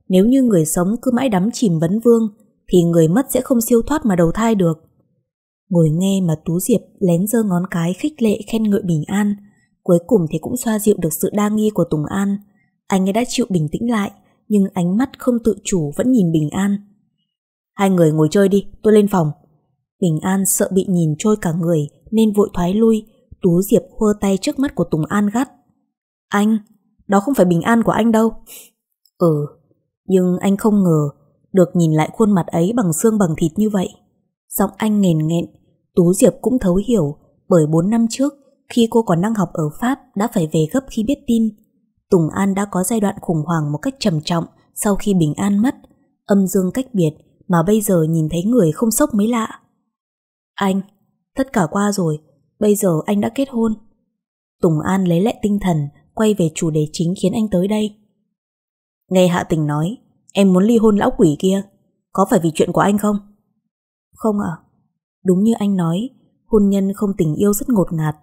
Nếu như người sống cứ mãi đắm chìm vấn vương Thì người mất sẽ không siêu thoát mà đầu thai được Ngồi nghe mà Tú Diệp lén giơ ngón cái khích lệ khen ngợi Bình An Cuối cùng thì cũng xoa dịu được sự đa nghi của Tùng An Anh ấy đã chịu bình tĩnh lại Nhưng ánh mắt không tự chủ vẫn nhìn Bình An Hai người ngồi chơi đi, tôi lên phòng Bình An sợ bị nhìn trôi cả người nên vội thoái lui, Tú Diệp hơ tay trước mắt của Tùng An gắt. Anh, đó không phải Bình An của anh đâu. Ừ, nhưng anh không ngờ được nhìn lại khuôn mặt ấy bằng xương bằng thịt như vậy. Giọng anh nghền nghẹn, Tú Diệp cũng thấu hiểu bởi 4 năm trước khi cô còn đang học ở Pháp đã phải về gấp khi biết tin. Tùng An đã có giai đoạn khủng hoảng một cách trầm trọng sau khi Bình An mất, âm dương cách biệt mà bây giờ nhìn thấy người không sốc mới lạ. Anh, tất cả qua rồi, bây giờ anh đã kết hôn. Tùng An lấy lại tinh thần, quay về chủ đề chính khiến anh tới đây. Nghe Hạ Tình nói, em muốn ly hôn lão quỷ kia, có phải vì chuyện của anh không? Không ạ. À? Đúng như anh nói, hôn nhân không tình yêu rất ngột ngạt.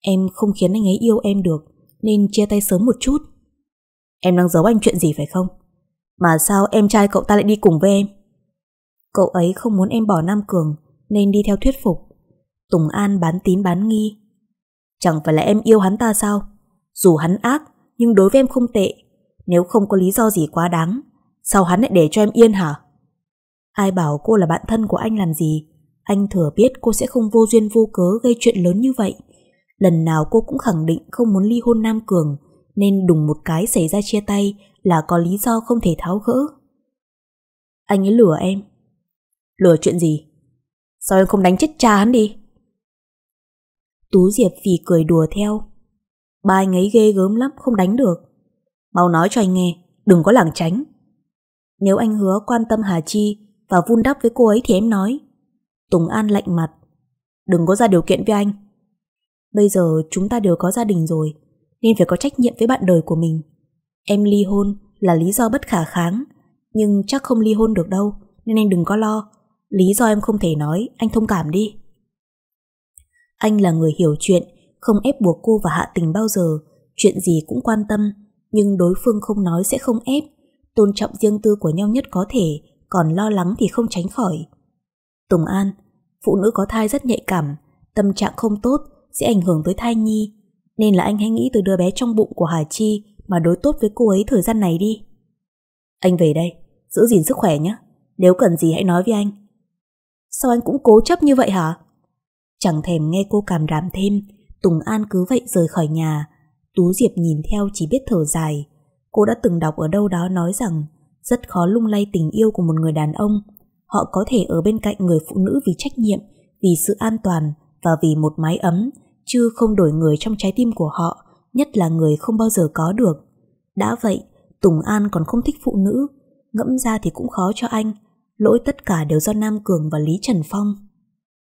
Em không khiến anh ấy yêu em được, nên chia tay sớm một chút. Em đang giấu anh chuyện gì phải không? Mà sao em trai cậu ta lại đi cùng với em? Cậu ấy không muốn em bỏ Nam Cường, nên đi theo thuyết phục. Tùng An bán tín bán nghi. Chẳng phải là em yêu hắn ta sao? Dù hắn ác, nhưng đối với em không tệ. Nếu không có lý do gì quá đáng, sao hắn lại để cho em yên hả? Ai bảo cô là bạn thân của anh làm gì? Anh thừa biết cô sẽ không vô duyên vô cớ gây chuyện lớn như vậy. Lần nào cô cũng khẳng định không muốn ly hôn Nam Cường, nên đùng một cái xảy ra chia tay là có lý do không thể tháo gỡ. Anh ấy lừa em. Lừa chuyện gì? Sao em không đánh chết cha hắn đi Tú Diệp phì cười đùa theo Ba anh ấy ghê gớm lắm Không đánh được Mau nói cho anh nghe Đừng có lảng tránh Nếu anh hứa quan tâm Hà Chi Và vun đắp với cô ấy thì em nói Tùng An lạnh mặt Đừng có ra điều kiện với anh Bây giờ chúng ta đều có gia đình rồi Nên phải có trách nhiệm với bạn đời của mình Em ly hôn là lý do bất khả kháng Nhưng chắc không ly hôn được đâu Nên anh đừng có lo Lý do em không thể nói, anh thông cảm đi. Anh là người hiểu chuyện, không ép buộc cô và Hạ Tình bao giờ, chuyện gì cũng quan tâm, nhưng đối phương không nói sẽ không ép, tôn trọng riêng tư của nhau nhất có thể, còn lo lắng thì không tránh khỏi. Tùng An, phụ nữ có thai rất nhạy cảm, tâm trạng không tốt sẽ ảnh hưởng tới thai nhi, nên là anh hãy nghĩ từ đứa bé trong bụng của Hà Chi mà đối tốt với cô ấy thời gian này đi. Anh về đây, giữ gìn sức khỏe nhé, nếu cần gì hãy nói với anh. Sao anh cũng cố chấp như vậy hả? Chẳng thèm nghe cô cảm ràm thêm, Tùng An cứ vậy rời khỏi nhà. Tú Diệp nhìn theo chỉ biết thở dài. Cô đã từng đọc ở đâu đó nói rằng rất khó lung lay tình yêu của một người đàn ông. Họ có thể ở bên cạnh người phụ nữ vì trách nhiệm, vì sự an toàn và vì một mái ấm, chứ không đổi người trong trái tim của họ, nhất là người không bao giờ có được. Đã vậy, Tùng An còn không thích phụ nữ, ngẫm ra thì cũng khó cho anh, lỗi tất cả đều do Nam Cường và Lý Trần Phong.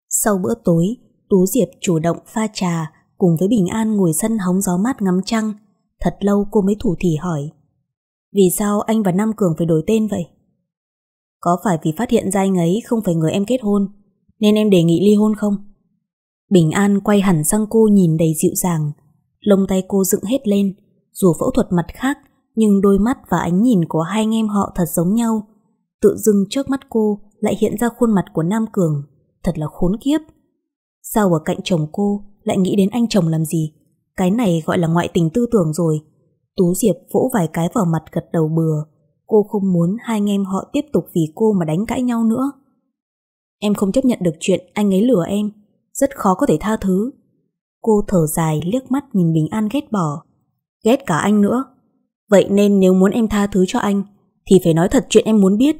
Sau bữa tối, Tú Diệp chủ động pha trà cùng với Bình An ngồi sân hóng gió mát ngắm trăng. Thật lâu cô mới thủ thỉ hỏi. Vì sao anh và Nam Cường phải đổi tên vậy? Có phải vì phát hiện ra anh ấy không phải người em kết hôn, nên em đề nghị ly hôn không? Bình An quay hẳn sang cô nhìn đầy dịu dàng. Lông tay cô dựng hết lên, dù phẫu thuật mặt khác, nhưng đôi mắt và ánh nhìn của hai anh em họ thật giống nhau tự dưng trước mắt cô lại hiện ra khuôn mặt của Nam Cường. Thật là khốn kiếp. Sao ở cạnh chồng cô lại nghĩ đến anh chồng làm gì? Cái này gọi là ngoại tình tư tưởng rồi. Tú Diệp vỗ vài cái vào mặt gật đầu bừa. Cô không muốn hai anh em họ tiếp tục vì cô mà đánh cãi nhau nữa. Em không chấp nhận được chuyện anh ấy lừa em. Rất khó có thể tha thứ. Cô thở dài liếc mắt nhìn Bình An ghét bỏ. Ghét cả anh nữa. Vậy nên nếu muốn em tha thứ cho anh thì phải nói thật chuyện em muốn biết.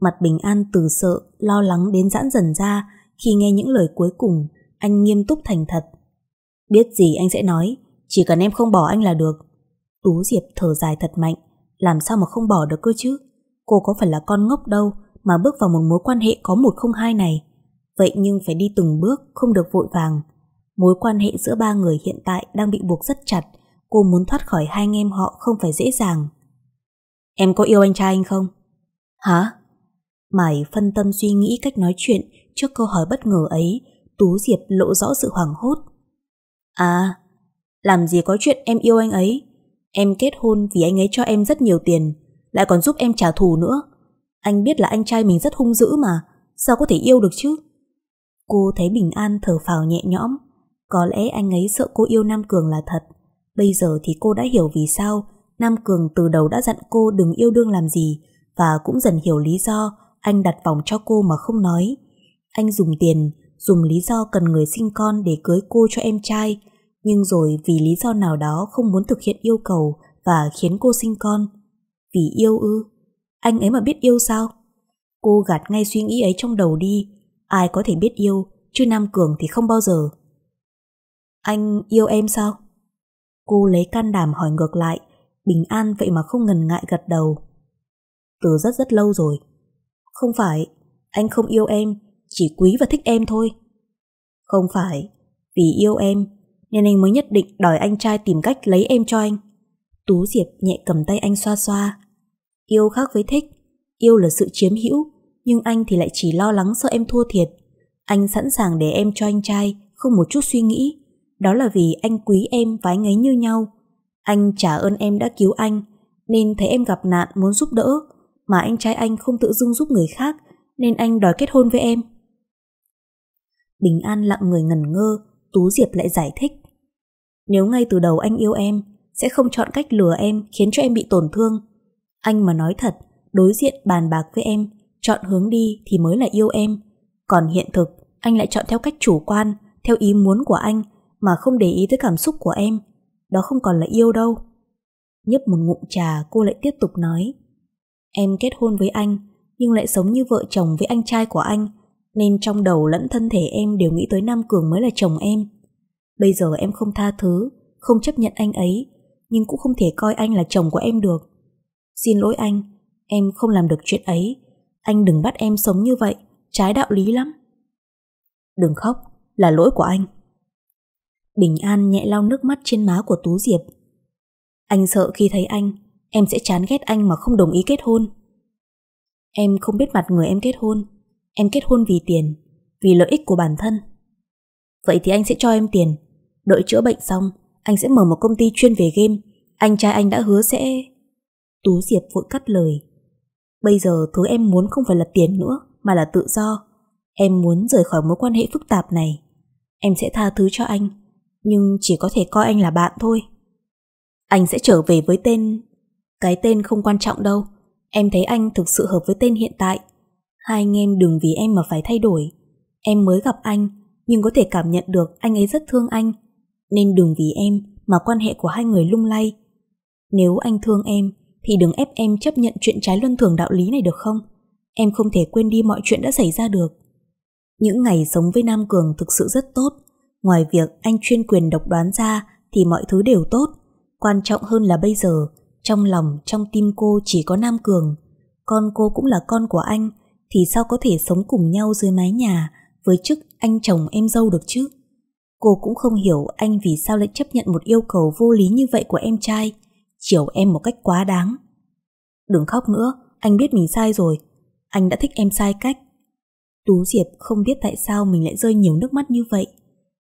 Mặt bình an từ sợ, lo lắng đến giãn dần ra khi nghe những lời cuối cùng, anh nghiêm túc thành thật. Biết gì anh sẽ nói, chỉ cần em không bỏ anh là được. Tú Diệp thở dài thật mạnh, làm sao mà không bỏ được cơ chứ? Cô có phải là con ngốc đâu mà bước vào một mối quan hệ có một không hai này. Vậy nhưng phải đi từng bước, không được vội vàng. Mối quan hệ giữa ba người hiện tại đang bị buộc rất chặt, cô muốn thoát khỏi hai anh em họ không phải dễ dàng. Em có yêu anh trai anh không? Hả? Mải phân tâm suy nghĩ cách nói chuyện trước câu hỏi bất ngờ ấy, Tú Diệp lộ rõ sự hoảng hốt. À, làm gì có chuyện em yêu anh ấy. Em kết hôn vì anh ấy cho em rất nhiều tiền, lại còn giúp em trả thù nữa. Anh biết là anh trai mình rất hung dữ mà, sao có thể yêu được chứ? Cô thấy Bình An thở phào nhẹ nhõm. Có lẽ anh ấy sợ cô yêu Nam Cường là thật. Bây giờ thì cô đã hiểu vì sao Nam Cường từ đầu đã dặn cô đừng yêu đương làm gì và cũng dần hiểu lý do anh đặt vòng cho cô mà không nói. Anh dùng tiền, dùng lý do cần người sinh con để cưới cô cho em trai, nhưng rồi vì lý do nào đó không muốn thực hiện yêu cầu và khiến cô sinh con. Vì yêu ư? Anh ấy mà biết yêu sao? Cô gạt ngay suy nghĩ ấy trong đầu đi. Ai có thể biết yêu, chứ Nam Cường thì không bao giờ. Anh yêu em sao? Cô lấy can đảm hỏi ngược lại, bình an vậy mà không ngần ngại gật đầu. Từ rất rất lâu rồi, không phải, anh không yêu em, chỉ quý và thích em thôi. Không phải, vì yêu em, nên anh mới nhất định đòi anh trai tìm cách lấy em cho anh. Tú Diệp nhẹ cầm tay anh xoa xoa. Yêu khác với thích, yêu là sự chiếm hữu, nhưng anh thì lại chỉ lo lắng sợ em thua thiệt. Anh sẵn sàng để em cho anh trai, không một chút suy nghĩ. Đó là vì anh quý em và anh ấy như nhau. Anh trả ơn em đã cứu anh, nên thấy em gặp nạn muốn giúp đỡ, mà anh trai anh không tự dưng giúp người khác nên anh đòi kết hôn với em. Bình An lặng người ngần ngơ, Tú Diệp lại giải thích. Nếu ngay từ đầu anh yêu em, sẽ không chọn cách lừa em khiến cho em bị tổn thương. Anh mà nói thật, đối diện bàn bạc với em, chọn hướng đi thì mới là yêu em. Còn hiện thực, anh lại chọn theo cách chủ quan, theo ý muốn của anh mà không để ý tới cảm xúc của em. Đó không còn là yêu đâu. Nhấp một ngụm trà cô lại tiếp tục nói. Em kết hôn với anh, nhưng lại sống như vợ chồng với anh trai của anh, nên trong đầu lẫn thân thể em đều nghĩ tới Nam Cường mới là chồng em. Bây giờ em không tha thứ, không chấp nhận anh ấy, nhưng cũng không thể coi anh là chồng của em được. Xin lỗi anh, em không làm được chuyện ấy. Anh đừng bắt em sống như vậy, trái đạo lý lắm. Đừng khóc, là lỗi của anh. Bình An nhẹ lau nước mắt trên má của Tú Diệp. Anh sợ khi thấy anh, em sẽ chán ghét anh mà không đồng ý kết hôn. Em không biết mặt người em kết hôn. Em kết hôn vì tiền, vì lợi ích của bản thân. Vậy thì anh sẽ cho em tiền. Đợi chữa bệnh xong, anh sẽ mở một công ty chuyên về game. Anh trai anh đã hứa sẽ... Tú Diệp vội cắt lời. Bây giờ thứ em muốn không phải là tiền nữa, mà là tự do. Em muốn rời khỏi mối quan hệ phức tạp này. Em sẽ tha thứ cho anh, nhưng chỉ có thể coi anh là bạn thôi. Anh sẽ trở về với tên cái tên không quan trọng đâu Em thấy anh thực sự hợp với tên hiện tại Hai anh em đừng vì em mà phải thay đổi Em mới gặp anh Nhưng có thể cảm nhận được anh ấy rất thương anh Nên đừng vì em Mà quan hệ của hai người lung lay Nếu anh thương em Thì đừng ép em chấp nhận chuyện trái luân thường đạo lý này được không Em không thể quên đi mọi chuyện đã xảy ra được Những ngày sống với Nam Cường Thực sự rất tốt Ngoài việc anh chuyên quyền độc đoán ra Thì mọi thứ đều tốt Quan trọng hơn là bây giờ trong lòng, trong tim cô chỉ có Nam Cường. Con cô cũng là con của anh, thì sao có thể sống cùng nhau dưới mái nhà với chức anh chồng em dâu được chứ? Cô cũng không hiểu anh vì sao lại chấp nhận một yêu cầu vô lý như vậy của em trai, chiều em một cách quá đáng. Đừng khóc nữa, anh biết mình sai rồi. Anh đã thích em sai cách. Tú Diệp không biết tại sao mình lại rơi nhiều nước mắt như vậy.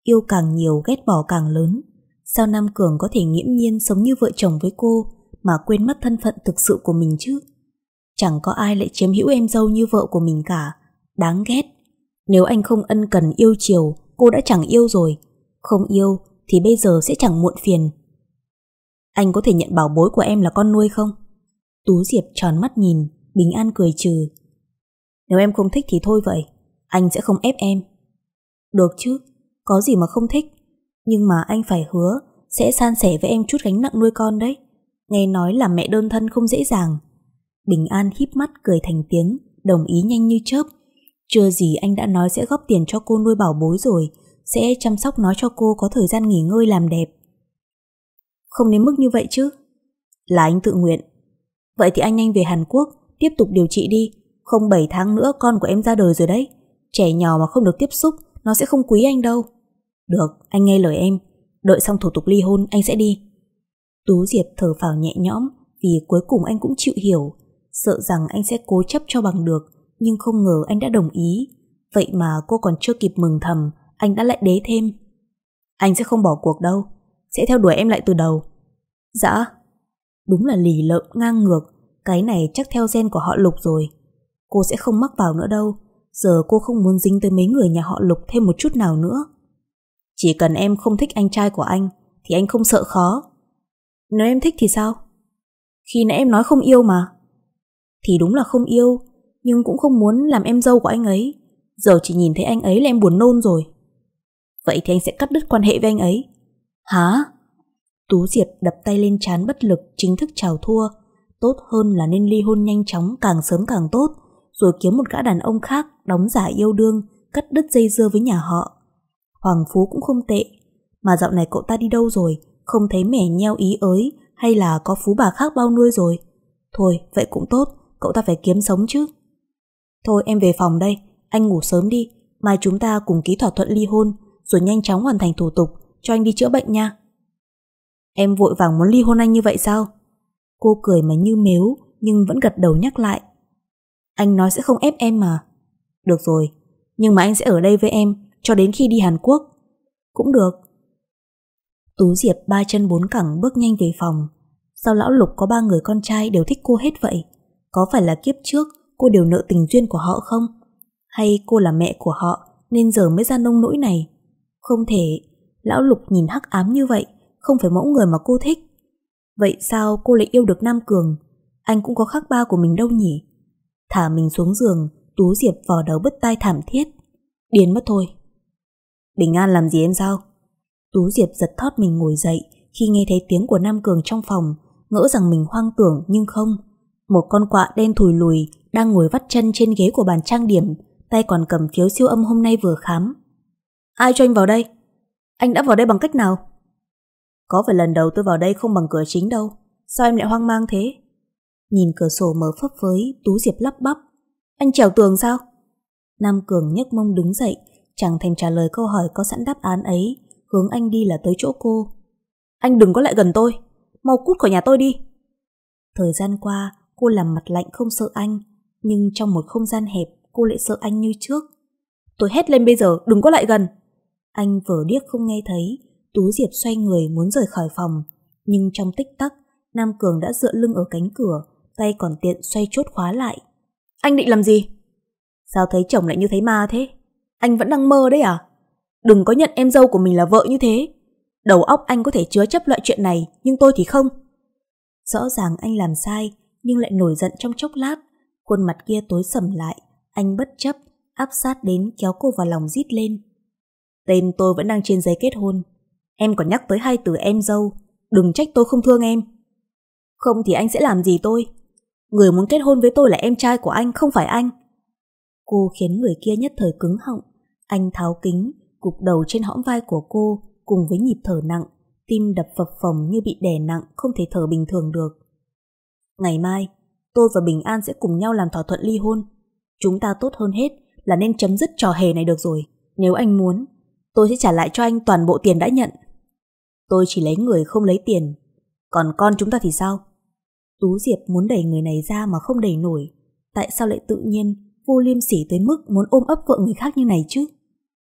Yêu càng nhiều, ghét bỏ càng lớn. Sao Nam Cường có thể nghiễm nhiên sống như vợ chồng với cô, mà quên mất thân phận thực sự của mình chứ. Chẳng có ai lại chiếm hữu em dâu như vợ của mình cả. Đáng ghét. Nếu anh không ân cần yêu chiều, cô đã chẳng yêu rồi. Không yêu thì bây giờ sẽ chẳng muộn phiền. Anh có thể nhận bảo bối của em là con nuôi không? Tú Diệp tròn mắt nhìn, Bình An cười trừ. Nếu em không thích thì thôi vậy, anh sẽ không ép em. Được chứ, có gì mà không thích. Nhưng mà anh phải hứa sẽ san sẻ với em chút gánh nặng nuôi con đấy nghe nói là mẹ đơn thân không dễ dàng. Bình An híp mắt cười thành tiếng, đồng ý nhanh như chớp. Chưa gì anh đã nói sẽ góp tiền cho cô nuôi bảo bối rồi, sẽ chăm sóc nó cho cô có thời gian nghỉ ngơi làm đẹp. Không đến mức như vậy chứ? Là anh tự nguyện. Vậy thì anh nhanh về Hàn Quốc, tiếp tục điều trị đi. Không 7 tháng nữa con của em ra đời rồi đấy. Trẻ nhỏ mà không được tiếp xúc, nó sẽ không quý anh đâu. Được, anh nghe lời em. Đợi xong thủ tục ly hôn, anh sẽ đi. Tú Diệp thở phào nhẹ nhõm vì cuối cùng anh cũng chịu hiểu. Sợ rằng anh sẽ cố chấp cho bằng được nhưng không ngờ anh đã đồng ý. Vậy mà cô còn chưa kịp mừng thầm anh đã lại đế thêm. Anh sẽ không bỏ cuộc đâu. Sẽ theo đuổi em lại từ đầu. Dạ. Đúng là lì lợm ngang ngược. Cái này chắc theo gen của họ Lục rồi. Cô sẽ không mắc vào nữa đâu. Giờ cô không muốn dính tới mấy người nhà họ Lục thêm một chút nào nữa. Chỉ cần em không thích anh trai của anh thì anh không sợ khó. Nếu em thích thì sao? Khi nãy em nói không yêu mà. Thì đúng là không yêu, nhưng cũng không muốn làm em dâu của anh ấy. Giờ chỉ nhìn thấy anh ấy là em buồn nôn rồi. Vậy thì anh sẽ cắt đứt quan hệ với anh ấy. Hả? Tú Diệp đập tay lên chán bất lực chính thức chào thua. Tốt hơn là nên ly hôn nhanh chóng càng sớm càng tốt, rồi kiếm một gã đàn ông khác đóng giả yêu đương, cắt đứt dây dưa với nhà họ. Hoàng Phú cũng không tệ, mà dạo này cậu ta đi đâu rồi, không thấy mẻ nheo ý ới hay là có phú bà khác bao nuôi rồi. Thôi, vậy cũng tốt, cậu ta phải kiếm sống chứ. Thôi em về phòng đây, anh ngủ sớm đi, mai chúng ta cùng ký thỏa thuận ly hôn, rồi nhanh chóng hoàn thành thủ tục, cho anh đi chữa bệnh nha. Em vội vàng muốn ly hôn anh như vậy sao? Cô cười mà như mếu, nhưng vẫn gật đầu nhắc lại. Anh nói sẽ không ép em mà. Được rồi, nhưng mà anh sẽ ở đây với em, cho đến khi đi Hàn Quốc. Cũng được, Tú Diệp ba chân bốn cẳng bước nhanh về phòng. Sao lão Lục có ba người con trai đều thích cô hết vậy? Có phải là kiếp trước cô đều nợ tình duyên của họ không? Hay cô là mẹ của họ nên giờ mới ra nông nỗi này? Không thể, lão Lục nhìn hắc ám như vậy, không phải mẫu người mà cô thích. Vậy sao cô lại yêu được Nam Cường? Anh cũng có khắc ba của mình đâu nhỉ? Thả mình xuống giường, Tú Diệp vò đầu bứt tai thảm thiết. Điên mất thôi. Bình an làm gì em sao? Tú Diệp giật thót mình ngồi dậy khi nghe thấy tiếng của Nam Cường trong phòng, ngỡ rằng mình hoang tưởng nhưng không. Một con quạ đen thùi lùi đang ngồi vắt chân trên ghế của bàn trang điểm, tay còn cầm phiếu siêu âm hôm nay vừa khám. Ai cho anh vào đây? Anh đã vào đây bằng cách nào? Có phải lần đầu tôi vào đây không bằng cửa chính đâu, sao em lại hoang mang thế? Nhìn cửa sổ mở phấp với Tú Diệp lắp bắp. Anh trèo tường sao? Nam Cường nhấc mông đứng dậy, chẳng thèm trả lời câu hỏi có sẵn đáp án ấy, Hướng anh đi là tới chỗ cô. Anh đừng có lại gần tôi, mau cút khỏi nhà tôi đi. Thời gian qua, cô làm mặt lạnh không sợ anh, nhưng trong một không gian hẹp cô lại sợ anh như trước. Tôi hét lên bây giờ, đừng có lại gần. Anh vở điếc không nghe thấy, Tú Diệp xoay người muốn rời khỏi phòng, nhưng trong tích tắc, Nam Cường đã dựa lưng ở cánh cửa, tay còn tiện xoay chốt khóa lại. Anh định làm gì? Sao thấy chồng lại như thấy ma thế? Anh vẫn đang mơ đấy à? Đừng có nhận em dâu của mình là vợ như thế. Đầu óc anh có thể chứa chấp loại chuyện này, nhưng tôi thì không. Rõ ràng anh làm sai, nhưng lại nổi giận trong chốc lát. Khuôn mặt kia tối sầm lại, anh bất chấp, áp sát đến kéo cô vào lòng rít lên. Tên tôi vẫn đang trên giấy kết hôn. Em còn nhắc tới hai từ em dâu, đừng trách tôi không thương em. Không thì anh sẽ làm gì tôi? Người muốn kết hôn với tôi là em trai của anh, không phải anh. Cô khiến người kia nhất thời cứng họng. Anh tháo kính, Cục đầu trên hõm vai của cô cùng với nhịp thở nặng, tim đập phập phồng như bị đè nặng không thể thở bình thường được. Ngày mai, tôi và Bình An sẽ cùng nhau làm thỏa thuận ly hôn. Chúng ta tốt hơn hết là nên chấm dứt trò hề này được rồi. Nếu anh muốn, tôi sẽ trả lại cho anh toàn bộ tiền đã nhận. Tôi chỉ lấy người không lấy tiền. Còn con chúng ta thì sao? Tú Diệp muốn đẩy người này ra mà không đẩy nổi. Tại sao lại tự nhiên vô liêm sỉ tới mức muốn ôm ấp vợ người khác như này chứ?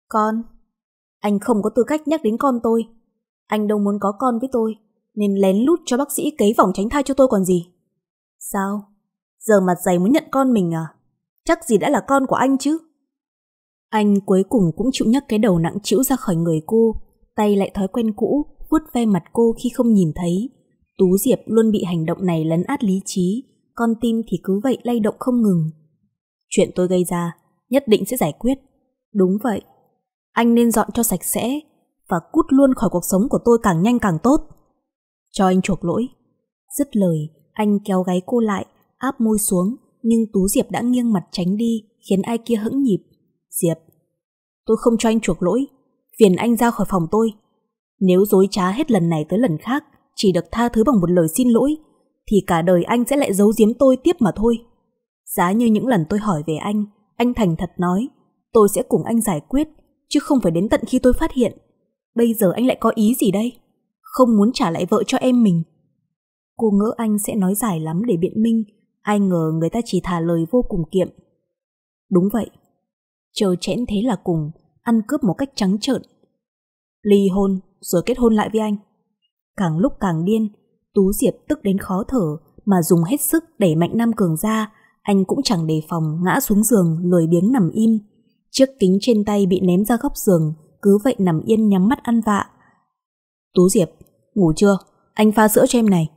Con... Anh không có tư cách nhắc đến con tôi. Anh đâu muốn có con với tôi, nên lén lút cho bác sĩ cấy vòng tránh thai cho tôi còn gì. Sao? Giờ mặt dày muốn nhận con mình à? Chắc gì đã là con của anh chứ? Anh cuối cùng cũng chịu nhấc cái đầu nặng chịu ra khỏi người cô, tay lại thói quen cũ, vuốt ve mặt cô khi không nhìn thấy. Tú Diệp luôn bị hành động này lấn át lý trí, con tim thì cứ vậy lay động không ngừng. Chuyện tôi gây ra, nhất định sẽ giải quyết. Đúng vậy, anh nên dọn cho sạch sẽ và cút luôn khỏi cuộc sống của tôi càng nhanh càng tốt. Cho anh chuộc lỗi. Dứt lời, anh kéo gáy cô lại, áp môi xuống, nhưng Tú Diệp đã nghiêng mặt tránh đi, khiến ai kia hững nhịp. Diệp, tôi không cho anh chuộc lỗi, phiền anh ra khỏi phòng tôi. Nếu dối trá hết lần này tới lần khác, chỉ được tha thứ bằng một lời xin lỗi, thì cả đời anh sẽ lại giấu giếm tôi tiếp mà thôi. Giá như những lần tôi hỏi về anh, anh thành thật nói, tôi sẽ cùng anh giải quyết chứ không phải đến tận khi tôi phát hiện. Bây giờ anh lại có ý gì đây? Không muốn trả lại vợ cho em mình. Cô ngỡ anh sẽ nói dài lắm để biện minh, ai ngờ người ta chỉ thả lời vô cùng kiệm. Đúng vậy, chờ chẽn thế là cùng, ăn cướp một cách trắng trợn. Ly hôn, rồi kết hôn lại với anh. Càng lúc càng điên, Tú Diệp tức đến khó thở mà dùng hết sức đẩy mạnh Nam Cường ra, anh cũng chẳng đề phòng ngã xuống giường lười biếng nằm im. Chiếc kính trên tay bị ném ra góc giường, cứ vậy nằm yên nhắm mắt ăn vạ. Tú Diệp, ngủ chưa? Anh pha sữa cho em này.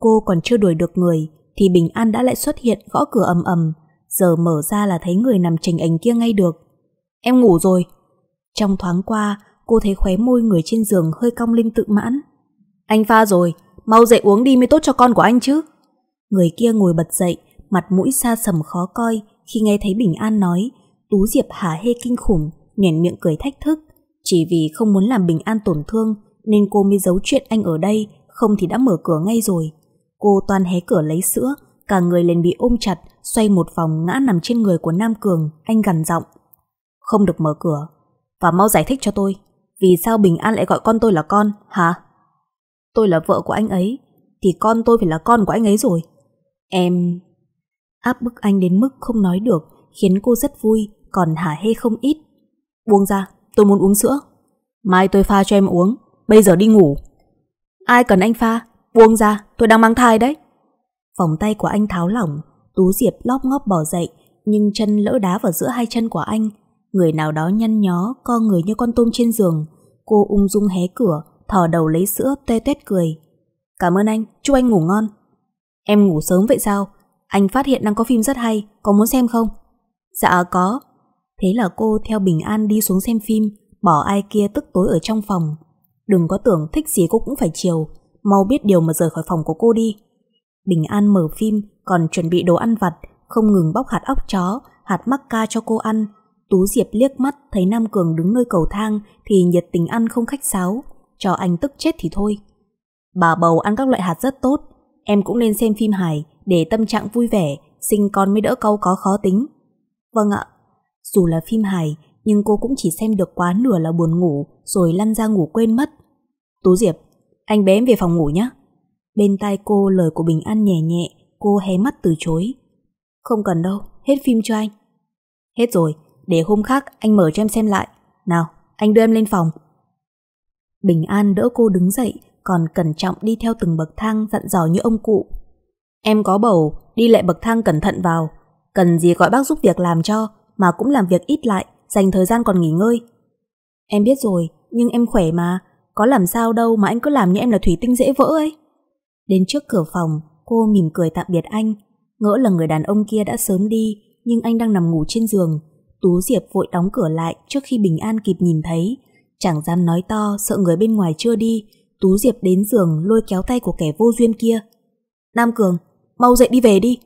Cô còn chưa đuổi được người, thì Bình An đã lại xuất hiện gõ cửa ầm ầm. Giờ mở ra là thấy người nằm trình ảnh kia ngay được. Em ngủ rồi. Trong thoáng qua, cô thấy khóe môi người trên giường hơi cong linh tự mãn. Anh pha rồi, mau dậy uống đi mới tốt cho con của anh chứ. Người kia ngồi bật dậy, mặt mũi xa sầm khó coi khi nghe thấy Bình An nói Tú Diệp hả hê kinh khủng, nhoẻn miệng cười thách thức. Chỉ vì không muốn làm Bình An tổn thương nên cô mới giấu chuyện anh ở đây, không thì đã mở cửa ngay rồi. Cô toàn hé cửa lấy sữa, cả người liền bị ôm chặt, xoay một vòng ngã nằm trên người của Nam Cường, anh gằn giọng. Không được mở cửa, và mau giải thích cho tôi, vì sao Bình An lại gọi con tôi là con, hả? Tôi là vợ của anh ấy, thì con tôi phải là con của anh ấy rồi. Em... Áp bức anh đến mức không nói được, khiến cô rất vui, còn hả hê không ít. Buông ra, tôi muốn uống sữa. Mai tôi pha cho em uống, bây giờ đi ngủ. Ai cần anh pha? Buông ra, tôi đang mang thai đấy. Vòng tay của anh tháo lỏng, Tú Diệp lóp ngóp bỏ dậy, nhưng chân lỡ đá vào giữa hai chân của anh. Người nào đó nhăn nhó, co người như con tôm trên giường. Cô ung dung hé cửa, thò đầu lấy sữa, tuê tét cười. Cảm ơn anh, chúc anh ngủ ngon. Em ngủ sớm vậy sao? Anh phát hiện đang có phim rất hay, có muốn xem không? Dạ có. Thế là cô theo Bình An đi xuống xem phim, bỏ ai kia tức tối ở trong phòng. Đừng có tưởng thích gì cô cũng phải chiều, mau biết điều mà rời khỏi phòng của cô đi. Bình An mở phim, còn chuẩn bị đồ ăn vặt, không ngừng bóc hạt óc chó, hạt mắc ca cho cô ăn. Tú Diệp liếc mắt thấy Nam Cường đứng nơi cầu thang thì nhiệt tình ăn không khách sáo, cho anh tức chết thì thôi. Bà bầu ăn các loại hạt rất tốt, em cũng nên xem phim hài để tâm trạng vui vẻ, sinh con mới đỡ câu có khó tính. Vâng ạ. Dù là phim hài, nhưng cô cũng chỉ xem được quá nửa là buồn ngủ, rồi lăn ra ngủ quên mất. Tú Diệp, anh bé em về phòng ngủ nhé. Bên tai cô lời của Bình An nhẹ nhẹ, cô hé mắt từ chối. Không cần đâu, hết phim cho anh. Hết rồi, để hôm khác anh mở cho em xem lại. Nào, anh đưa em lên phòng. Bình An đỡ cô đứng dậy, còn cẩn trọng đi theo từng bậc thang dặn dò như ông cụ. Em có bầu, đi lại bậc thang cẩn thận vào, Cần gì gọi bác giúp việc làm cho, mà cũng làm việc ít lại, dành thời gian còn nghỉ ngơi. Em biết rồi, nhưng em khỏe mà, có làm sao đâu mà anh cứ làm như em là thủy tinh dễ vỡ ấy. Đến trước cửa phòng, cô mỉm cười tạm biệt anh. Ngỡ là người đàn ông kia đã sớm đi, nhưng anh đang nằm ngủ trên giường. Tú Diệp vội đóng cửa lại trước khi Bình An kịp nhìn thấy. Chẳng dám nói to, sợ người bên ngoài chưa đi. Tú Diệp đến giường lôi kéo tay của kẻ vô duyên kia. Nam Cường, mau dậy đi về đi,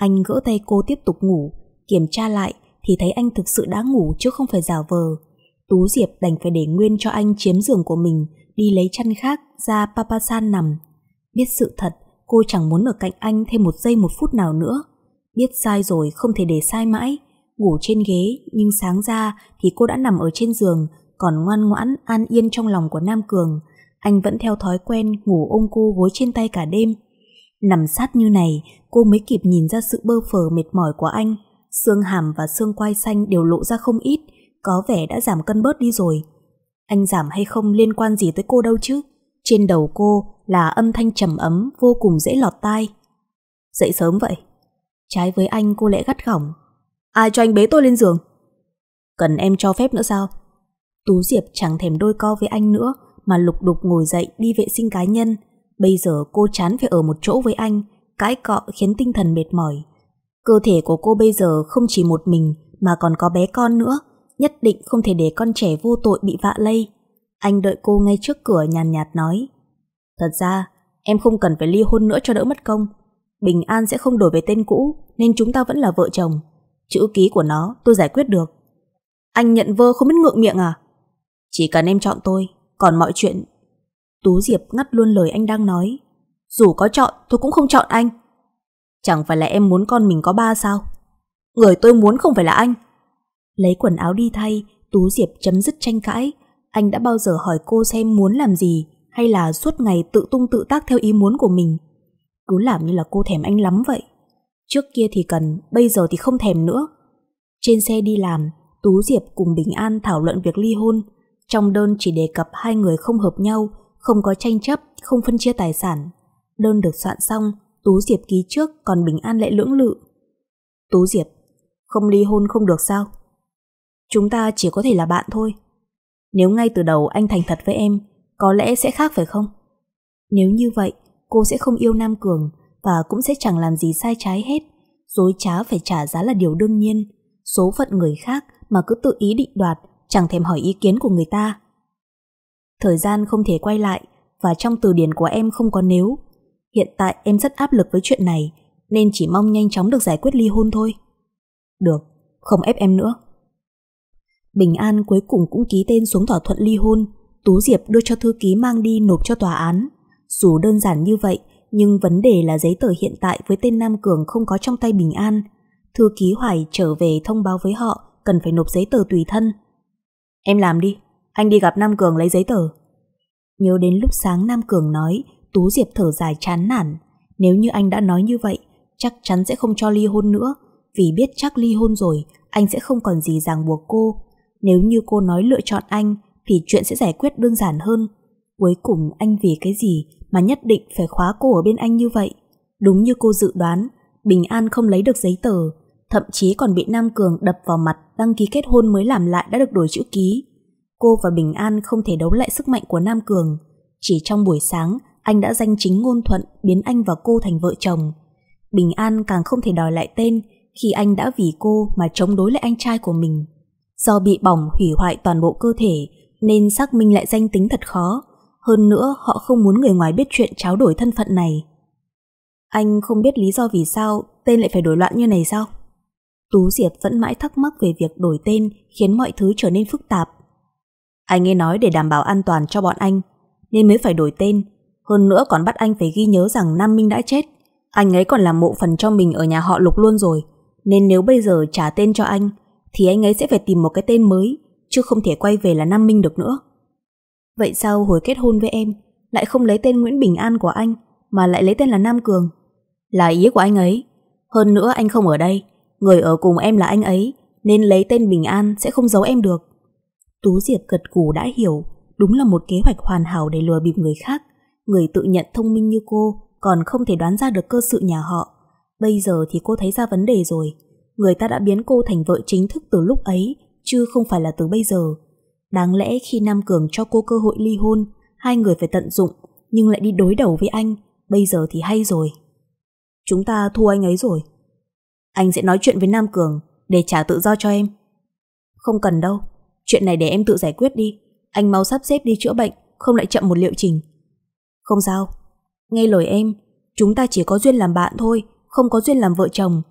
anh gỡ tay cô tiếp tục ngủ, kiểm tra lại thì thấy anh thực sự đã ngủ chứ không phải giả vờ. Tú Diệp đành phải để nguyên cho anh chiếm giường của mình, đi lấy chăn khác ra Papasan nằm. Biết sự thật, cô chẳng muốn ở cạnh anh thêm một giây một phút nào nữa. Biết sai rồi không thể để sai mãi, ngủ trên ghế nhưng sáng ra thì cô đã nằm ở trên giường, còn ngoan ngoãn an yên trong lòng của Nam Cường. Anh vẫn theo thói quen ngủ ôm cô gối trên tay cả đêm. Nằm sát như này, cô mới kịp nhìn ra sự bơ phờ mệt mỏi của anh. Xương hàm và xương quai xanh đều lộ ra không ít, có vẻ đã giảm cân bớt đi rồi. Anh giảm hay không liên quan gì tới cô đâu chứ. Trên đầu cô là âm thanh trầm ấm vô cùng dễ lọt tai. Dậy sớm vậy. Trái với anh cô lẽ gắt gỏng. Ai cho anh bế tôi lên giường? Cần em cho phép nữa sao? Tú Diệp chẳng thèm đôi co với anh nữa mà lục đục ngồi dậy đi vệ sinh cá nhân. Bây giờ cô chán phải ở một chỗ với anh, cãi cọ khiến tinh thần mệt mỏi. Cơ thể của cô bây giờ không chỉ một mình mà còn có bé con nữa, nhất định không thể để con trẻ vô tội bị vạ lây. Anh đợi cô ngay trước cửa nhàn nhạt nói. Thật ra, em không cần phải ly hôn nữa cho đỡ mất công. Bình An sẽ không đổi về tên cũ nên chúng ta vẫn là vợ chồng. Chữ ký của nó tôi giải quyết được. Anh nhận vơ không biết ngượng miệng à? Chỉ cần em chọn tôi, còn mọi chuyện Tú Diệp ngắt luôn lời anh đang nói. Dù có chọn, tôi cũng không chọn anh. Chẳng phải là em muốn con mình có ba sao? Người tôi muốn không phải là anh. Lấy quần áo đi thay, Tú Diệp chấm dứt tranh cãi. Anh đã bao giờ hỏi cô xem muốn làm gì hay là suốt ngày tự tung tự tác theo ý muốn của mình. Cứ làm như là cô thèm anh lắm vậy. Trước kia thì cần, bây giờ thì không thèm nữa. Trên xe đi làm, Tú Diệp cùng Bình An thảo luận việc ly hôn. Trong đơn chỉ đề cập hai người không hợp nhau không có tranh chấp, không phân chia tài sản. Đơn được soạn xong, Tú Diệp ký trước còn Bình An lại lưỡng lự. Tú Diệp, không ly hôn không được sao? Chúng ta chỉ có thể là bạn thôi. Nếu ngay từ đầu anh thành thật với em, có lẽ sẽ khác phải không? Nếu như vậy, cô sẽ không yêu Nam Cường và cũng sẽ chẳng làm gì sai trái hết. Dối trá phải trả giá là điều đương nhiên. Số phận người khác mà cứ tự ý định đoạt, chẳng thèm hỏi ý kiến của người ta. Thời gian không thể quay lại và trong từ điển của em không có nếu. Hiện tại em rất áp lực với chuyện này nên chỉ mong nhanh chóng được giải quyết ly hôn thôi. Được, không ép em nữa. Bình An cuối cùng cũng ký tên xuống thỏa thuận ly hôn, Tú Diệp đưa cho thư ký mang đi nộp cho tòa án. Dù đơn giản như vậy, nhưng vấn đề là giấy tờ hiện tại với tên Nam Cường không có trong tay Bình An. Thư ký Hoài trở về thông báo với họ cần phải nộp giấy tờ tùy thân. Em làm đi, anh đi gặp Nam Cường lấy giấy tờ. Nhớ đến lúc sáng Nam Cường nói, Tú Diệp thở dài chán nản. Nếu như anh đã nói như vậy, chắc chắn sẽ không cho ly hôn nữa, vì biết chắc ly hôn rồi, anh sẽ không còn gì ràng buộc cô. Nếu như cô nói lựa chọn anh, thì chuyện sẽ giải quyết đơn giản hơn. Cuối cùng anh vì cái gì mà nhất định phải khóa cô ở bên anh như vậy? Đúng như cô dự đoán, Bình An không lấy được giấy tờ, thậm chí còn bị Nam Cường đập vào mặt đăng ký kết hôn mới làm lại đã được đổi chữ ký. Cô và Bình An không thể đấu lại sức mạnh của Nam Cường. Chỉ trong buổi sáng, anh đã danh chính ngôn thuận biến anh và cô thành vợ chồng. Bình An càng không thể đòi lại tên khi anh đã vì cô mà chống đối lại anh trai của mình. Do bị bỏng hủy hoại toàn bộ cơ thể nên xác minh lại danh tính thật khó. Hơn nữa họ không muốn người ngoài biết chuyện tráo đổi thân phận này. Anh không biết lý do vì sao tên lại phải đổi loạn như này sao? Tú Diệp vẫn mãi thắc mắc về việc đổi tên khiến mọi thứ trở nên phức tạp. Anh ấy nói để đảm bảo an toàn cho bọn anh Nên mới phải đổi tên Hơn nữa còn bắt anh phải ghi nhớ rằng Nam Minh đã chết Anh ấy còn làm mộ phần cho mình Ở nhà họ Lục luôn rồi Nên nếu bây giờ trả tên cho anh Thì anh ấy sẽ phải tìm một cái tên mới Chứ không thể quay về là Nam Minh được nữa Vậy sao hồi kết hôn với em Lại không lấy tên Nguyễn Bình An của anh Mà lại lấy tên là Nam Cường Là ý của anh ấy Hơn nữa anh không ở đây Người ở cùng em là anh ấy Nên lấy tên Bình An sẽ không giấu em được Tú Diệp gật gù đã hiểu, đúng là một kế hoạch hoàn hảo để lừa bịp người khác. Người tự nhận thông minh như cô còn không thể đoán ra được cơ sự nhà họ. Bây giờ thì cô thấy ra vấn đề rồi. Người ta đã biến cô thành vợ chính thức từ lúc ấy, chứ không phải là từ bây giờ. Đáng lẽ khi Nam Cường cho cô cơ hội ly hôn, hai người phải tận dụng, nhưng lại đi đối đầu với anh. Bây giờ thì hay rồi. Chúng ta thua anh ấy rồi. Anh sẽ nói chuyện với Nam Cường để trả tự do cho em. Không cần đâu, Chuyện này để em tự giải quyết đi Anh mau sắp xếp đi chữa bệnh Không lại chậm một liệu trình Không sao Nghe lời em Chúng ta chỉ có duyên làm bạn thôi Không có duyên làm vợ chồng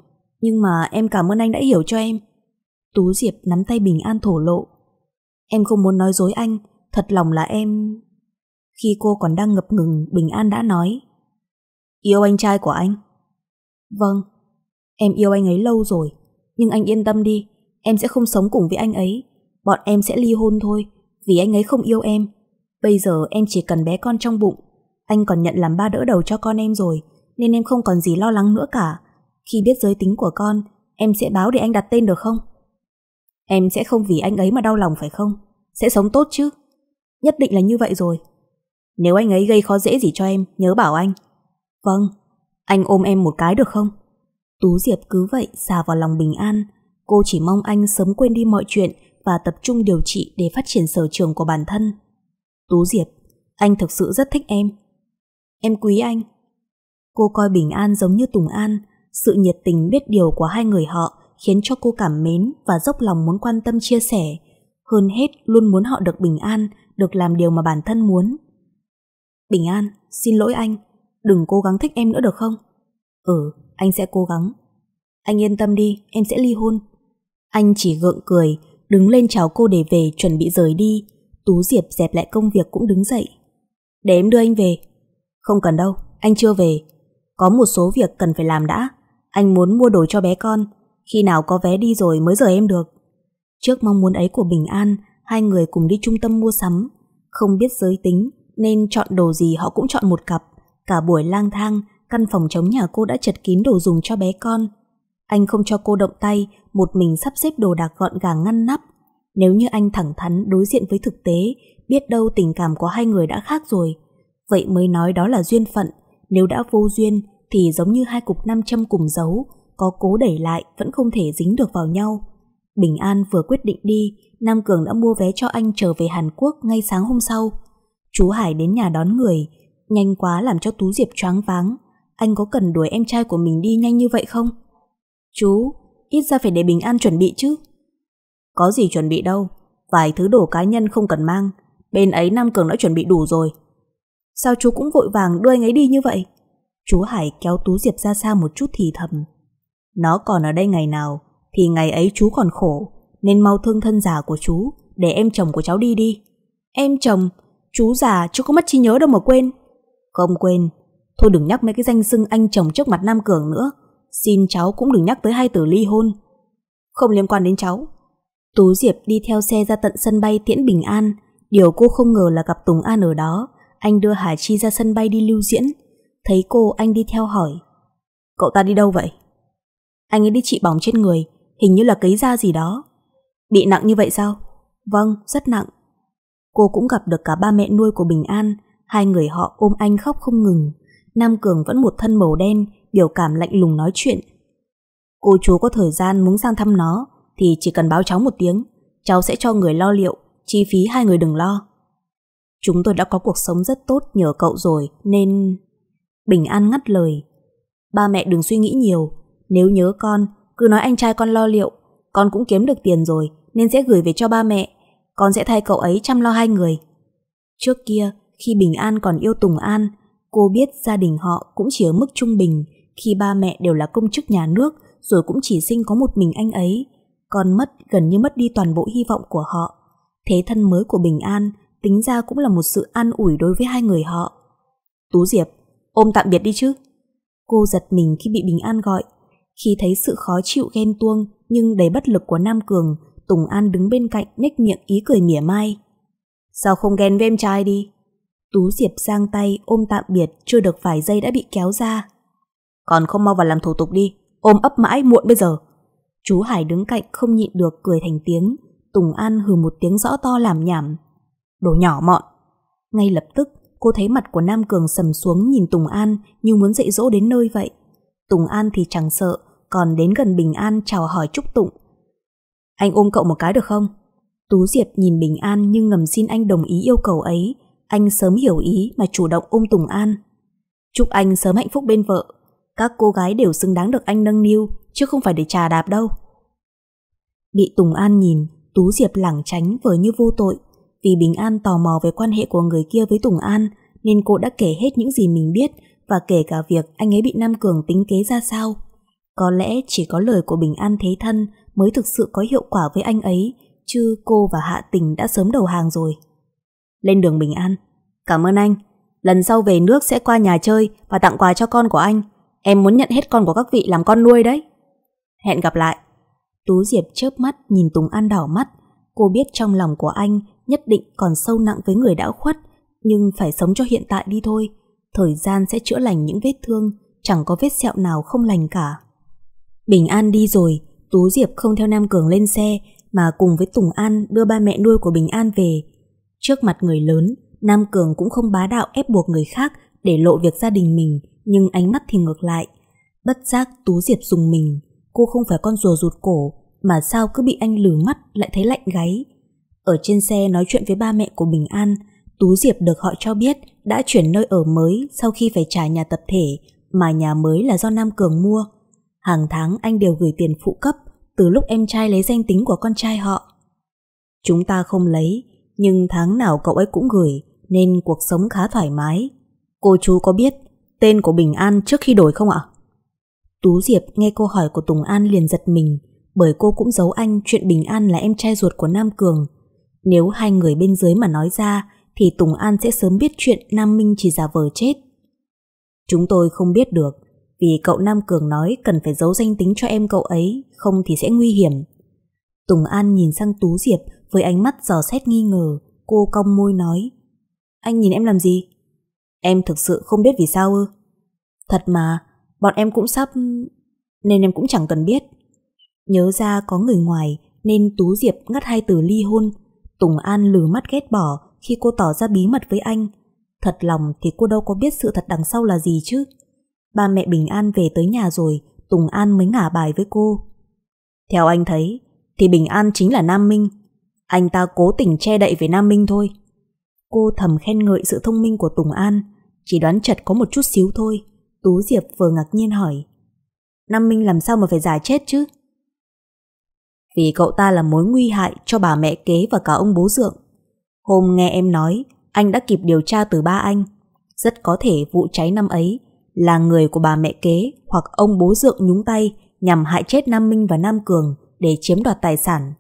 Nhưng mà em cảm ơn anh đã hiểu cho em Tú Diệp nắm tay Bình An thổ lộ Em không muốn nói dối anh Thật lòng là em Khi cô còn đang ngập ngừng Bình An đã nói Yêu anh trai của anh Vâng Em yêu anh ấy lâu rồi Nhưng anh yên tâm đi Em sẽ không sống cùng với anh ấy bọn em sẽ ly hôn thôi, vì anh ấy không yêu em. Bây giờ em chỉ cần bé con trong bụng, anh còn nhận làm ba đỡ đầu cho con em rồi, nên em không còn gì lo lắng nữa cả. Khi biết giới tính của con, em sẽ báo để anh đặt tên được không? Em sẽ không vì anh ấy mà đau lòng phải không? Sẽ sống tốt chứ? Nhất định là như vậy rồi. Nếu anh ấy gây khó dễ gì cho em, nhớ bảo anh. Vâng, anh ôm em một cái được không? Tú Diệp cứ vậy xà vào lòng bình an. Cô chỉ mong anh sớm quên đi mọi chuyện và tập trung điều trị để phát triển sở trường của bản thân. Tú Diệp, anh thực sự rất thích em. Em quý anh. Cô coi Bình An giống như Tùng An, sự nhiệt tình biết điều của hai người họ khiến cho cô cảm mến và dốc lòng muốn quan tâm chia sẻ. Hơn hết luôn muốn họ được bình an, được làm điều mà bản thân muốn. Bình an, xin lỗi anh, đừng cố gắng thích em nữa được không? Ừ, anh sẽ cố gắng. Anh yên tâm đi, em sẽ ly hôn. Anh chỉ gượng cười đứng lên chào cô để về chuẩn bị rời đi. Tú Diệp dẹp lại công việc cũng đứng dậy. Để em đưa anh về. Không cần đâu, anh chưa về. Có một số việc cần phải làm đã. Anh muốn mua đồ cho bé con. Khi nào có vé đi rồi mới rời em được. Trước mong muốn ấy của Bình An, hai người cùng đi trung tâm mua sắm. Không biết giới tính, nên chọn đồ gì họ cũng chọn một cặp. Cả buổi lang thang, căn phòng chống nhà cô đã chật kín đồ dùng cho bé con. Anh không cho cô động tay, một mình sắp xếp đồ đạc gọn gàng ngăn nắp. Nếu như anh thẳng thắn đối diện với thực tế, biết đâu tình cảm của hai người đã khác rồi. Vậy mới nói đó là duyên phận, nếu đã vô duyên thì giống như hai cục nam châm cùng giấu, có cố đẩy lại vẫn không thể dính được vào nhau. Bình An vừa quyết định đi, Nam Cường đã mua vé cho anh trở về Hàn Quốc ngay sáng hôm sau. Chú Hải đến nhà đón người, nhanh quá làm cho Tú Diệp choáng váng. Anh có cần đuổi em trai của mình đi nhanh như vậy không? Chú, ít ra phải để Bình An chuẩn bị chứ. Có gì chuẩn bị đâu, vài thứ đồ cá nhân không cần mang, bên ấy Nam Cường đã chuẩn bị đủ rồi. Sao chú cũng vội vàng đưa anh ấy đi như vậy? Chú Hải kéo Tú Diệp ra xa một chút thì thầm. Nó còn ở đây ngày nào, thì ngày ấy chú còn khổ, nên mau thương thân già của chú, để em chồng của cháu đi đi. Em chồng, chú già chú có mất trí nhớ đâu mà quên. Không quên, thôi đừng nhắc mấy cái danh xưng anh chồng trước mặt Nam Cường nữa xin cháu cũng đừng nhắc tới hai từ ly hôn. Không liên quan đến cháu. Tú Diệp đi theo xe ra tận sân bay Tiễn Bình An, điều cô không ngờ là gặp Tùng An ở đó. Anh đưa Hà Chi ra sân bay đi lưu diễn, thấy cô anh đi theo hỏi. Cậu ta đi đâu vậy? Anh ấy đi trị bỏng trên người, hình như là cấy da gì đó. Bị nặng như vậy sao? Vâng, rất nặng. Cô cũng gặp được cả ba mẹ nuôi của Bình An, hai người họ ôm anh khóc không ngừng. Nam Cường vẫn một thân màu đen, biểu cảm lạnh lùng nói chuyện. Cô chú có thời gian muốn sang thăm nó thì chỉ cần báo cháu một tiếng, cháu sẽ cho người lo liệu, chi phí hai người đừng lo. Chúng tôi đã có cuộc sống rất tốt nhờ cậu rồi nên... Bình An ngắt lời. Ba mẹ đừng suy nghĩ nhiều, nếu nhớ con, cứ nói anh trai con lo liệu, con cũng kiếm được tiền rồi nên sẽ gửi về cho ba mẹ, con sẽ thay cậu ấy chăm lo hai người. Trước kia, khi Bình An còn yêu Tùng An, cô biết gia đình họ cũng chỉ ở mức trung bình, khi ba mẹ đều là công chức nhà nước rồi cũng chỉ sinh có một mình anh ấy. Con mất gần như mất đi toàn bộ hy vọng của họ. Thế thân mới của Bình An tính ra cũng là một sự an ủi đối với hai người họ. Tú Diệp, ôm tạm biệt đi chứ. Cô giật mình khi bị Bình An gọi. Khi thấy sự khó chịu ghen tuông nhưng đầy bất lực của Nam Cường, Tùng An đứng bên cạnh nhếch miệng ý cười mỉa mai. Sao không ghen với em trai đi? Tú Diệp giang tay ôm tạm biệt chưa được vài giây đã bị kéo ra. Còn không mau vào làm thủ tục đi Ôm ấp mãi muộn bây giờ Chú Hải đứng cạnh không nhịn được cười thành tiếng Tùng An hừ một tiếng rõ to làm nhảm Đồ nhỏ mọn Ngay lập tức cô thấy mặt của Nam Cường sầm xuống nhìn Tùng An như muốn dạy dỗ đến nơi vậy. Tùng An thì chẳng sợ, còn đến gần Bình An chào hỏi chúc Tụng. Anh ôm cậu một cái được không? Tú Diệp nhìn Bình An nhưng ngầm xin anh đồng ý yêu cầu ấy. Anh sớm hiểu ý mà chủ động ôm Tùng An. Chúc anh sớm hạnh phúc bên vợ, các cô gái đều xứng đáng được anh nâng niu, chứ không phải để trà đạp đâu. Bị Tùng An nhìn, Tú Diệp lảng tránh vờ như vô tội. Vì Bình An tò mò về quan hệ của người kia với Tùng An, nên cô đã kể hết những gì mình biết và kể cả việc anh ấy bị Nam Cường tính kế ra sao. Có lẽ chỉ có lời của Bình An thế thân mới thực sự có hiệu quả với anh ấy, chứ cô và Hạ Tình đã sớm đầu hàng rồi. Lên đường Bình An. Cảm ơn anh. Lần sau về nước sẽ qua nhà chơi và tặng quà cho con của anh. Em muốn nhận hết con của các vị làm con nuôi đấy. Hẹn gặp lại. Tú Diệp chớp mắt nhìn Tùng An đảo mắt. Cô biết trong lòng của anh nhất định còn sâu nặng với người đã khuất, nhưng phải sống cho hiện tại đi thôi. Thời gian sẽ chữa lành những vết thương, chẳng có vết sẹo nào không lành cả. Bình An đi rồi, Tú Diệp không theo Nam Cường lên xe mà cùng với Tùng An đưa ba mẹ nuôi của Bình An về. Trước mặt người lớn, Nam Cường cũng không bá đạo ép buộc người khác để lộ việc gia đình mình nhưng ánh mắt thì ngược lại. Bất giác Tú Diệp dùng mình, cô không phải con rùa rụt cổ, mà sao cứ bị anh lử mắt lại thấy lạnh gáy. Ở trên xe nói chuyện với ba mẹ của Bình An, Tú Diệp được họ cho biết đã chuyển nơi ở mới sau khi phải trả nhà tập thể, mà nhà mới là do Nam Cường mua. Hàng tháng anh đều gửi tiền phụ cấp từ lúc em trai lấy danh tính của con trai họ. Chúng ta không lấy, nhưng tháng nào cậu ấy cũng gửi, nên cuộc sống khá thoải mái. Cô chú có biết tên của Bình An trước khi đổi không ạ? Tú Diệp nghe câu hỏi của Tùng An liền giật mình bởi cô cũng giấu anh chuyện Bình An là em trai ruột của Nam Cường. Nếu hai người bên dưới mà nói ra thì Tùng An sẽ sớm biết chuyện Nam Minh chỉ giả vờ chết. Chúng tôi không biết được vì cậu Nam Cường nói cần phải giấu danh tính cho em cậu ấy không thì sẽ nguy hiểm. Tùng An nhìn sang Tú Diệp với ánh mắt dò xét nghi ngờ cô cong môi nói Anh nhìn em làm gì? Em thực sự không biết vì sao ư Thật mà Bọn em cũng sắp Nên em cũng chẳng cần biết Nhớ ra có người ngoài Nên Tú Diệp ngắt hai từ ly hôn Tùng An lừ mắt ghét bỏ Khi cô tỏ ra bí mật với anh Thật lòng thì cô đâu có biết sự thật đằng sau là gì chứ Ba mẹ Bình An về tới nhà rồi Tùng An mới ngả bài với cô Theo anh thấy Thì Bình An chính là Nam Minh Anh ta cố tình che đậy về Nam Minh thôi Cô thầm khen ngợi sự thông minh của Tùng An, chỉ đoán chật có một chút xíu thôi. Tú Diệp vừa ngạc nhiên hỏi. Nam Minh làm sao mà phải giả chết chứ? Vì cậu ta là mối nguy hại cho bà mẹ kế và cả ông bố dượng. Hôm nghe em nói, anh đã kịp điều tra từ ba anh. Rất có thể vụ cháy năm ấy là người của bà mẹ kế hoặc ông bố dượng nhúng tay nhằm hại chết Nam Minh và Nam Cường để chiếm đoạt tài sản.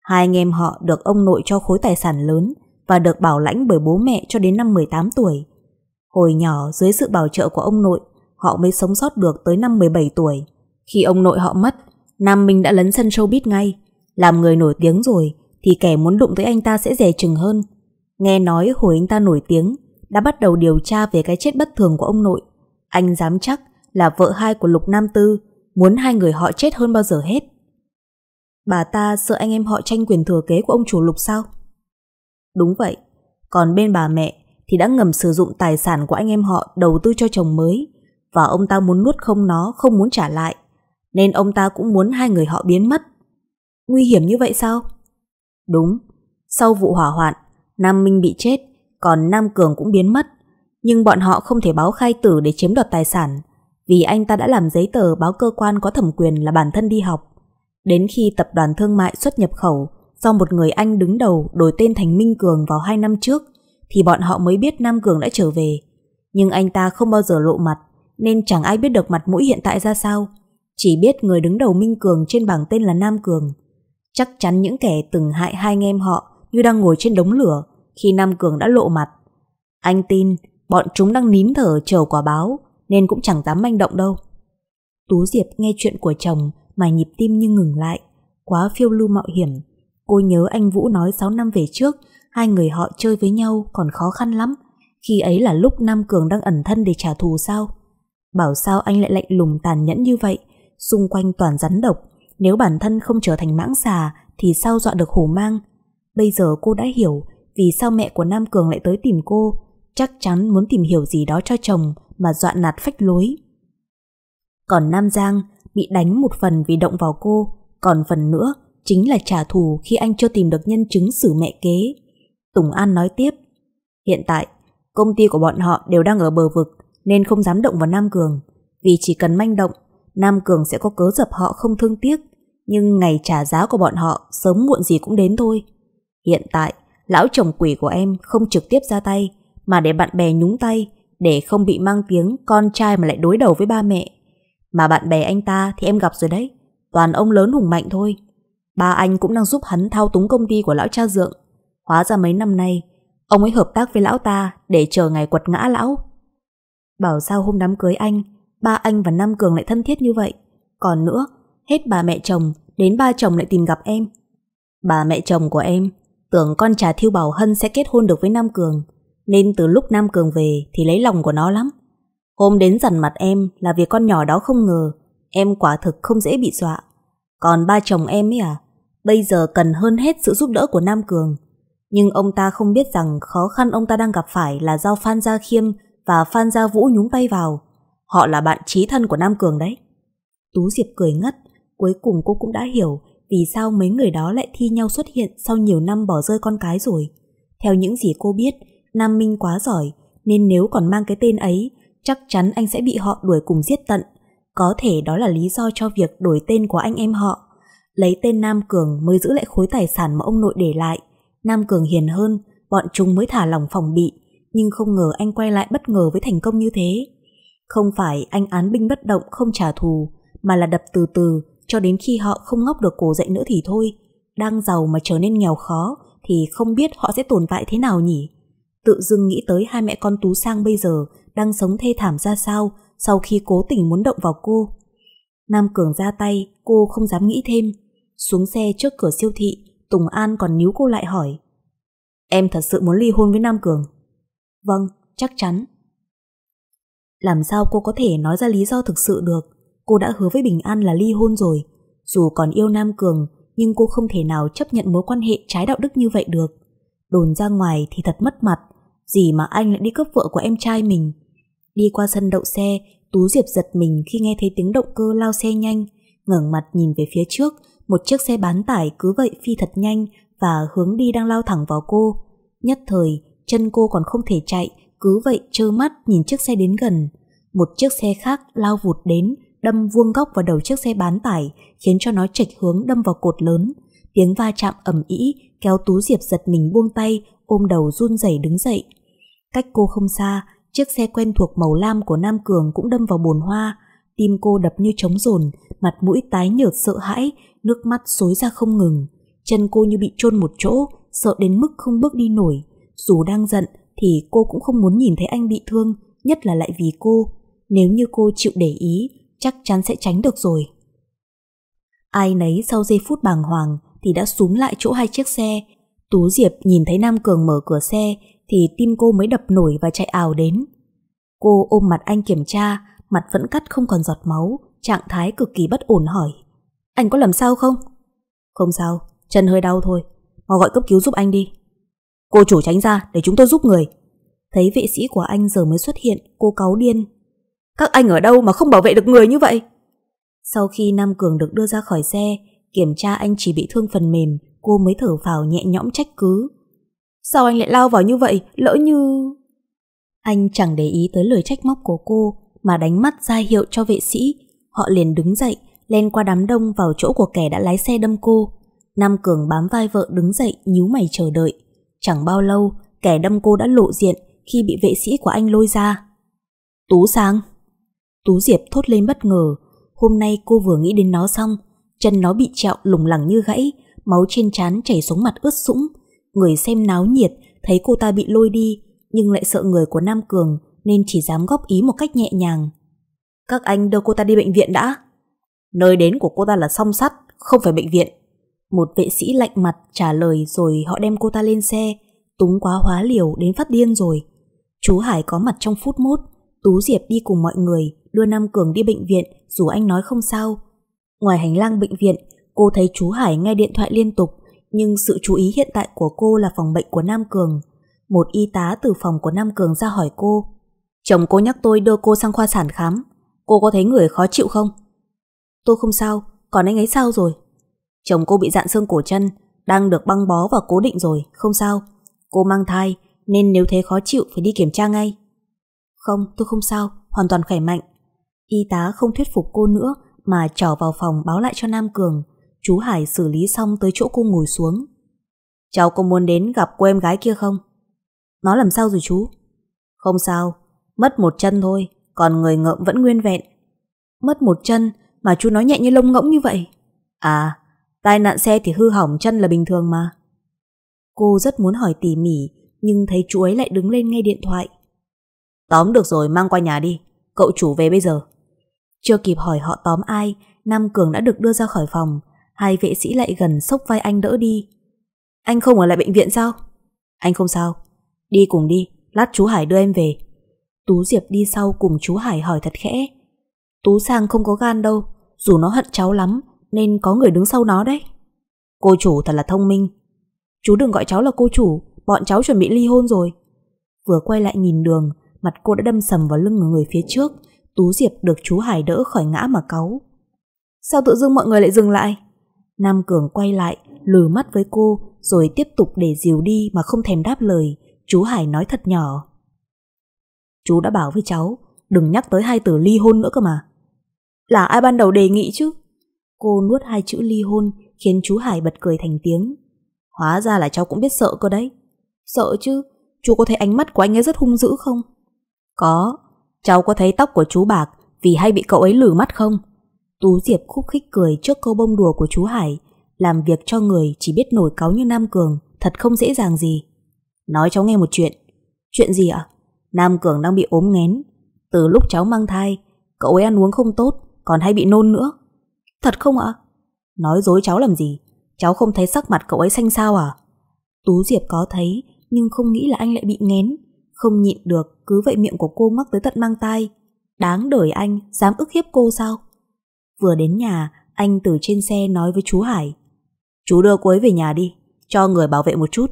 Hai anh em họ được ông nội cho khối tài sản lớn và được bảo lãnh bởi bố mẹ cho đến năm 18 tuổi. Hồi nhỏ dưới sự bảo trợ của ông nội, họ mới sống sót được tới năm 17 tuổi. Khi ông nội họ mất, Nam Minh đã lấn sân showbiz ngay. Làm người nổi tiếng rồi thì kẻ muốn đụng tới anh ta sẽ dè chừng hơn. Nghe nói hồi anh ta nổi tiếng đã bắt đầu điều tra về cái chết bất thường của ông nội. Anh dám chắc là vợ hai của Lục Nam Tư muốn hai người họ chết hơn bao giờ hết. Bà ta sợ anh em họ tranh quyền thừa kế của ông chủ Lục sao? Đúng vậy, còn bên bà mẹ thì đã ngầm sử dụng tài sản của anh em họ đầu tư cho chồng mới và ông ta muốn nuốt không nó không muốn trả lại nên ông ta cũng muốn hai người họ biến mất. Nguy hiểm như vậy sao? Đúng, sau vụ hỏa hoạn, Nam Minh bị chết, còn Nam Cường cũng biến mất. Nhưng bọn họ không thể báo khai tử để chiếm đoạt tài sản, vì anh ta đã làm giấy tờ báo cơ quan có thẩm quyền là bản thân đi học. Đến khi tập đoàn thương mại xuất nhập khẩu do một người Anh đứng đầu đổi tên thành Minh Cường vào hai năm trước, thì bọn họ mới biết Nam Cường đã trở về. Nhưng anh ta không bao giờ lộ mặt, nên chẳng ai biết được mặt mũi hiện tại ra sao. Chỉ biết người đứng đầu Minh Cường trên bảng tên là Nam Cường. Chắc chắn những kẻ từng hại hai anh em họ như đang ngồi trên đống lửa khi Nam Cường đã lộ mặt. Anh tin bọn chúng đang nín thở chờ quả báo nên cũng chẳng dám manh động đâu. Tú Diệp nghe chuyện của chồng mà nhịp tim như ngừng lại, quá phiêu lưu mạo hiểm Cô nhớ anh Vũ nói 6 năm về trước, hai người họ chơi với nhau còn khó khăn lắm. Khi ấy là lúc Nam Cường đang ẩn thân để trả thù sao? Bảo sao anh lại lạnh lùng tàn nhẫn như vậy? Xung quanh toàn rắn độc, nếu bản thân không trở thành mãng xà thì sao dọa được hổ mang? Bây giờ cô đã hiểu vì sao mẹ của Nam Cường lại tới tìm cô, chắc chắn muốn tìm hiểu gì đó cho chồng mà dọa nạt phách lối. Còn Nam Giang bị đánh một phần vì động vào cô, còn phần nữa chính là trả thù khi anh chưa tìm được nhân chứng xử mẹ kế. Tùng An nói tiếp, hiện tại, công ty của bọn họ đều đang ở bờ vực nên không dám động vào Nam Cường, vì chỉ cần manh động, Nam Cường sẽ có cớ dập họ không thương tiếc, nhưng ngày trả giá của bọn họ sớm muộn gì cũng đến thôi. Hiện tại, lão chồng quỷ của em không trực tiếp ra tay, mà để bạn bè nhúng tay, để không bị mang tiếng con trai mà lại đối đầu với ba mẹ. Mà bạn bè anh ta thì em gặp rồi đấy, toàn ông lớn hùng mạnh thôi. Ba anh cũng đang giúp hắn thao túng công ty của lão cha dượng. Hóa ra mấy năm nay, ông ấy hợp tác với lão ta để chờ ngày quật ngã lão. Bảo sao hôm đám cưới anh, ba anh và Nam Cường lại thân thiết như vậy. Còn nữa, hết bà mẹ chồng đến ba chồng lại tìm gặp em. Bà mẹ chồng của em tưởng con trà thiêu bảo Hân sẽ kết hôn được với Nam Cường, nên từ lúc Nam Cường về thì lấy lòng của nó lắm. Hôm đến dằn mặt em là vì con nhỏ đó không ngờ, em quả thực không dễ bị dọa. Còn ba chồng em ấy à, bây giờ cần hơn hết sự giúp đỡ của Nam Cường. Nhưng ông ta không biết rằng khó khăn ông ta đang gặp phải là do Phan Gia Khiêm và Phan Gia Vũ nhúng tay vào. Họ là bạn trí thân của Nam Cường đấy. Tú Diệp cười ngất, cuối cùng cô cũng đã hiểu vì sao mấy người đó lại thi nhau xuất hiện sau nhiều năm bỏ rơi con cái rồi. Theo những gì cô biết, Nam Minh quá giỏi, nên nếu còn mang cái tên ấy, chắc chắn anh sẽ bị họ đuổi cùng giết tận. Có thể đó là lý do cho việc đổi tên của anh em họ lấy tên Nam Cường mới giữ lại khối tài sản mà ông nội để lại. Nam Cường hiền hơn, bọn chúng mới thả lòng phòng bị, nhưng không ngờ anh quay lại bất ngờ với thành công như thế. Không phải anh án binh bất động không trả thù, mà là đập từ từ cho đến khi họ không ngóc được cổ dậy nữa thì thôi. Đang giàu mà trở nên nghèo khó thì không biết họ sẽ tồn tại thế nào nhỉ? Tự dưng nghĩ tới hai mẹ con Tú Sang bây giờ đang sống thê thảm ra sao sau khi cố tình muốn động vào cô. Nam Cường ra tay, cô không dám nghĩ thêm. Xuống xe trước cửa siêu thị, Tùng An còn níu cô lại hỏi. Em thật sự muốn ly hôn với Nam Cường? Vâng, chắc chắn. Làm sao cô có thể nói ra lý do thực sự được? Cô đã hứa với Bình An là ly hôn rồi. Dù còn yêu Nam Cường, nhưng cô không thể nào chấp nhận mối quan hệ trái đạo đức như vậy được. Đồn ra ngoài thì thật mất mặt, gì mà anh lại đi cướp vợ của em trai mình. Đi qua sân đậu xe, Tú Diệp giật mình khi nghe thấy tiếng động cơ lao xe nhanh, ngẩng mặt nhìn về phía trước một chiếc xe bán tải cứ vậy phi thật nhanh và hướng đi đang lao thẳng vào cô. Nhất thời, chân cô còn không thể chạy, cứ vậy trơ mắt nhìn chiếc xe đến gần. Một chiếc xe khác lao vụt đến, đâm vuông góc vào đầu chiếc xe bán tải, khiến cho nó chệch hướng đâm vào cột lớn. Tiếng va chạm ầm ĩ, kéo Tú Diệp giật mình buông tay, ôm đầu run rẩy đứng dậy. Cách cô không xa, chiếc xe quen thuộc màu lam của Nam Cường cũng đâm vào bồn hoa, tim cô đập như trống rồn, mặt mũi tái nhợt sợ hãi, nước mắt xối ra không ngừng. Chân cô như bị chôn một chỗ, sợ đến mức không bước đi nổi. Dù đang giận thì cô cũng không muốn nhìn thấy anh bị thương, nhất là lại vì cô. Nếu như cô chịu để ý, chắc chắn sẽ tránh được rồi. Ai nấy sau giây phút bàng hoàng thì đã súm lại chỗ hai chiếc xe. Tú Diệp nhìn thấy Nam Cường mở cửa xe thì tim cô mới đập nổi và chạy ào đến. Cô ôm mặt anh kiểm tra, mặt vẫn cắt không còn giọt máu, trạng thái cực kỳ bất ổn hỏi. Anh có làm sao không? Không sao, chân hơi đau thôi, mau gọi cấp cứu giúp anh đi. Cô chủ tránh ra để chúng tôi giúp người. Thấy vệ sĩ của anh giờ mới xuất hiện, cô cáu điên. Các anh ở đâu mà không bảo vệ được người như vậy? Sau khi Nam Cường được đưa ra khỏi xe, kiểm tra anh chỉ bị thương phần mềm, cô mới thở phào nhẹ nhõm trách cứ. Sao anh lại lao vào như vậy, lỡ như... Anh chẳng để ý tới lời trách móc của cô, mà đánh mắt ra hiệu cho vệ sĩ. Họ liền đứng dậy, len qua đám đông vào chỗ của kẻ đã lái xe đâm cô. Nam Cường bám vai vợ đứng dậy nhíu mày chờ đợi. Chẳng bao lâu, kẻ đâm cô đã lộ diện khi bị vệ sĩ của anh lôi ra. Tú sang! Tú Diệp thốt lên bất ngờ. Hôm nay cô vừa nghĩ đến nó xong, chân nó bị trẹo lủng lẳng như gãy, máu trên trán chảy xuống mặt ướt sũng. Người xem náo nhiệt, thấy cô ta bị lôi đi, nhưng lại sợ người của Nam Cường nên chỉ dám góp ý một cách nhẹ nhàng. Các anh đưa cô ta đi bệnh viện đã. Nơi đến của cô ta là song sắt, không phải bệnh viện. Một vệ sĩ lạnh mặt trả lời rồi họ đem cô ta lên xe, túng quá hóa liều đến phát điên rồi. Chú Hải có mặt trong phút mốt, Tú Diệp đi cùng mọi người, đưa Nam Cường đi bệnh viện dù anh nói không sao. Ngoài hành lang bệnh viện, cô thấy chú Hải nghe điện thoại liên tục, nhưng sự chú ý hiện tại của cô là phòng bệnh của Nam Cường. Một y tá từ phòng của Nam Cường ra hỏi cô Chồng cô nhắc tôi đưa cô sang khoa sản khám. Cô có thấy người khó chịu không? Tôi không sao, còn anh ấy sao rồi? Chồng cô bị dạn xương cổ chân, đang được băng bó và cố định rồi, không sao. Cô mang thai, nên nếu thấy khó chịu phải đi kiểm tra ngay. Không, tôi không sao, hoàn toàn khỏe mạnh. Y tá không thuyết phục cô nữa mà trở vào phòng báo lại cho Nam Cường. Chú Hải xử lý xong tới chỗ cô ngồi xuống. Cháu có muốn đến gặp cô em gái kia không? Nó làm sao rồi chú? Không sao, Mất một chân thôi, còn người ngợm vẫn nguyên vẹn. Mất một chân mà chú nói nhẹ như lông ngỗng như vậy. À, tai nạn xe thì hư hỏng chân là bình thường mà. Cô rất muốn hỏi tỉ mỉ, nhưng thấy chú ấy lại đứng lên nghe điện thoại. Tóm được rồi mang qua nhà đi, cậu chủ về bây giờ. Chưa kịp hỏi họ tóm ai, Nam Cường đã được đưa ra khỏi phòng, hai vệ sĩ lại gần sốc vai anh đỡ đi. Anh không ở lại bệnh viện sao? Anh không sao. Đi cùng đi, lát chú Hải đưa em về. Tú Diệp đi sau cùng chú Hải hỏi thật khẽ. Tú Sang không có gan đâu, dù nó hận cháu lắm, nên có người đứng sau nó đấy. Cô chủ thật là thông minh. Chú đừng gọi cháu là cô chủ, bọn cháu chuẩn bị ly hôn rồi. Vừa quay lại nhìn đường, mặt cô đã đâm sầm vào lưng người phía trước, Tú Diệp được chú Hải đỡ khỏi ngã mà cáu. Sao tự dưng mọi người lại dừng lại? Nam Cường quay lại, lừ mắt với cô, rồi tiếp tục để dìu đi mà không thèm đáp lời. Chú Hải nói thật nhỏ. Chú đã bảo với cháu, đừng nhắc tới hai từ ly hôn nữa cơ mà. Là ai ban đầu đề nghị chứ? Cô nuốt hai chữ ly hôn khiến chú Hải bật cười thành tiếng. Hóa ra là cháu cũng biết sợ cơ đấy. Sợ chứ, chú có thấy ánh mắt của anh ấy rất hung dữ không? Có, cháu có thấy tóc của chú bạc vì hay bị cậu ấy lử mắt không? Tú Diệp khúc khích cười trước câu bông đùa của chú Hải, làm việc cho người chỉ biết nổi cáo như Nam Cường, thật không dễ dàng gì. Nói cháu nghe một chuyện. Chuyện gì ạ? À? Nam Cường đang bị ốm nghén. Từ lúc cháu mang thai, cậu ấy ăn uống không tốt, còn hay bị nôn nữa. Thật không ạ? Nói dối cháu làm gì? Cháu không thấy sắc mặt cậu ấy xanh sao à? Tú Diệp có thấy, nhưng không nghĩ là anh lại bị nghén. Không nhịn được, cứ vậy miệng của cô mắc tới tận mang tai. Đáng đời anh, dám ức hiếp cô sao? Vừa đến nhà, anh từ trên xe nói với chú Hải. Chú đưa cô ấy về nhà đi, cho người bảo vệ một chút.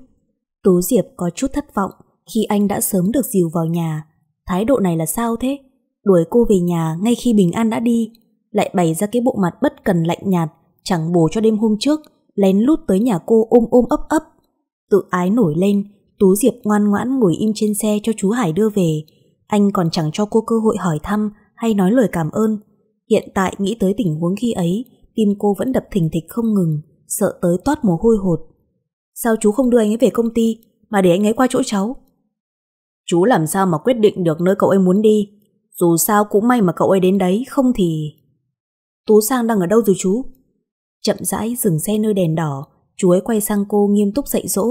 Tú Diệp có chút thất vọng, khi anh đã sớm được dìu vào nhà. Thái độ này là sao thế? Đuổi cô về nhà ngay khi Bình An đã đi, lại bày ra cái bộ mặt bất cần lạnh nhạt, chẳng bổ cho đêm hôm trước, lén lút tới nhà cô ôm ôm ấp ấp. Tự ái nổi lên, Tú Diệp ngoan ngoãn ngồi im trên xe cho chú Hải đưa về. Anh còn chẳng cho cô cơ hội hỏi thăm hay nói lời cảm ơn. Hiện tại nghĩ tới tình huống khi ấy, tim cô vẫn đập thình thịch không ngừng, sợ tới toát mồ hôi hột. Sao chú không đưa anh ấy về công ty, mà để anh ấy qua chỗ cháu? Chú làm sao mà quyết định được nơi cậu ấy muốn đi Dù sao cũng may mà cậu ấy đến đấy Không thì Tú Sang đang ở đâu rồi chú Chậm rãi dừng xe nơi đèn đỏ Chú ấy quay sang cô nghiêm túc dạy dỗ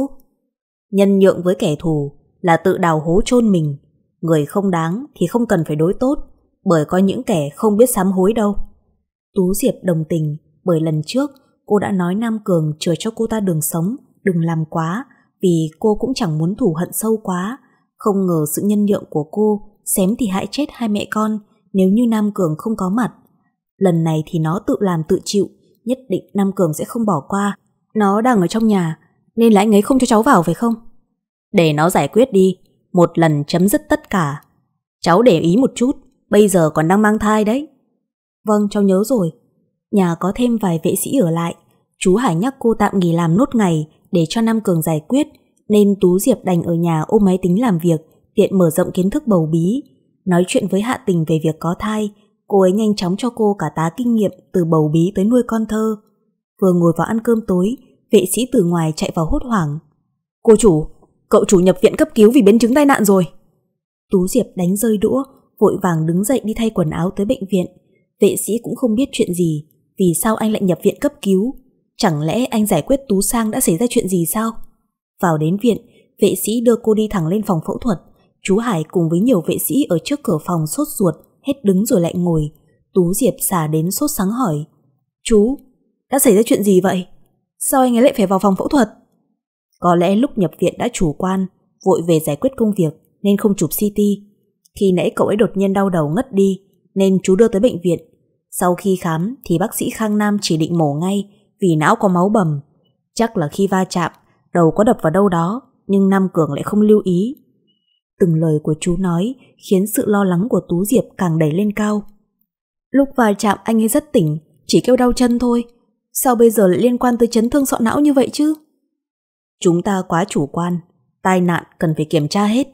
Nhân nhượng với kẻ thù Là tự đào hố chôn mình Người không đáng thì không cần phải đối tốt Bởi có những kẻ không biết sám hối đâu Tú Diệp đồng tình Bởi lần trước cô đã nói Nam Cường chờ cho cô ta đường sống Đừng làm quá Vì cô cũng chẳng muốn thủ hận sâu quá không ngờ sự nhân nhượng của cô xém thì hại chết hai mẹ con nếu như Nam Cường không có mặt. Lần này thì nó tự làm tự chịu, nhất định Nam Cường sẽ không bỏ qua. Nó đang ở trong nhà, nên là anh ấy không cho cháu vào phải không? Để nó giải quyết đi, một lần chấm dứt tất cả. Cháu để ý một chút, bây giờ còn đang mang thai đấy. Vâng, cháu nhớ rồi. Nhà có thêm vài vệ sĩ ở lại, chú Hải nhắc cô tạm nghỉ làm nốt ngày để cho Nam Cường giải quyết nên Tú Diệp đành ở nhà ôm máy tính làm việc, tiện mở rộng kiến thức bầu bí. Nói chuyện với Hạ Tình về việc có thai, cô ấy nhanh chóng cho cô cả tá kinh nghiệm từ bầu bí tới nuôi con thơ. Vừa ngồi vào ăn cơm tối, vệ sĩ từ ngoài chạy vào hốt hoảng. Cô chủ, cậu chủ nhập viện cấp cứu vì biến chứng tai nạn rồi. Tú Diệp đánh rơi đũa, vội vàng đứng dậy đi thay quần áo tới bệnh viện. Vệ sĩ cũng không biết chuyện gì, vì sao anh lại nhập viện cấp cứu. Chẳng lẽ anh giải quyết Tú Sang đã xảy ra chuyện gì sao? Vào đến viện, vệ sĩ đưa cô đi thẳng lên phòng phẫu thuật. Chú Hải cùng với nhiều vệ sĩ ở trước cửa phòng sốt ruột, hết đứng rồi lại ngồi. Tú Diệp xả đến sốt sáng hỏi. Chú, đã xảy ra chuyện gì vậy? Sao anh ấy lại phải vào phòng phẫu thuật? Có lẽ lúc nhập viện đã chủ quan, vội về giải quyết công việc nên không chụp CT. Khi nãy cậu ấy đột nhiên đau đầu ngất đi nên chú đưa tới bệnh viện. Sau khi khám thì bác sĩ Khang Nam chỉ định mổ ngay vì não có máu bầm. Chắc là khi va chạm đầu có đập vào đâu đó, nhưng Nam Cường lại không lưu ý. Từng lời của chú nói khiến sự lo lắng của Tú Diệp càng đẩy lên cao. Lúc va chạm anh ấy rất tỉnh, chỉ kêu đau chân thôi. Sao bây giờ lại liên quan tới chấn thương sọ não như vậy chứ? Chúng ta quá chủ quan, tai nạn cần phải kiểm tra hết.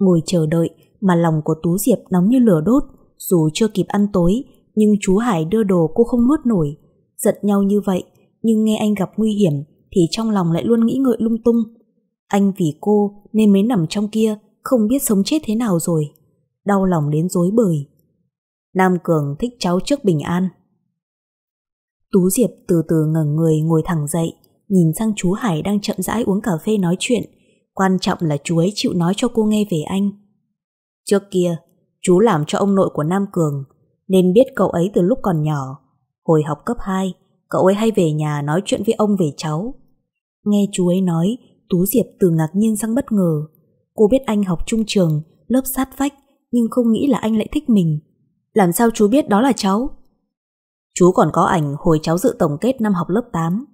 Ngồi chờ đợi mà lòng của Tú Diệp nóng như lửa đốt, dù chưa kịp ăn tối, nhưng chú Hải đưa đồ cô không nuốt nổi. Giận nhau như vậy, nhưng nghe anh gặp nguy hiểm, thì trong lòng lại luôn nghĩ ngợi lung tung. Anh vì cô nên mới nằm trong kia, không biết sống chết thế nào rồi. Đau lòng đến dối bời. Nam Cường thích cháu trước bình an. Tú Diệp từ từ ngẩng người ngồi thẳng dậy, nhìn sang chú Hải đang chậm rãi uống cà phê nói chuyện. Quan trọng là chú ấy chịu nói cho cô nghe về anh. Trước kia, chú làm cho ông nội của Nam Cường, nên biết cậu ấy từ lúc còn nhỏ. Hồi học cấp 2, cậu ấy hay về nhà nói chuyện với ông về cháu. Nghe chú ấy nói, Tú Diệp từ ngạc nhiên sang bất ngờ. Cô biết anh học trung trường, lớp sát vách, nhưng không nghĩ là anh lại thích mình. Làm sao chú biết đó là cháu? Chú còn có ảnh hồi cháu dự tổng kết năm học lớp 8.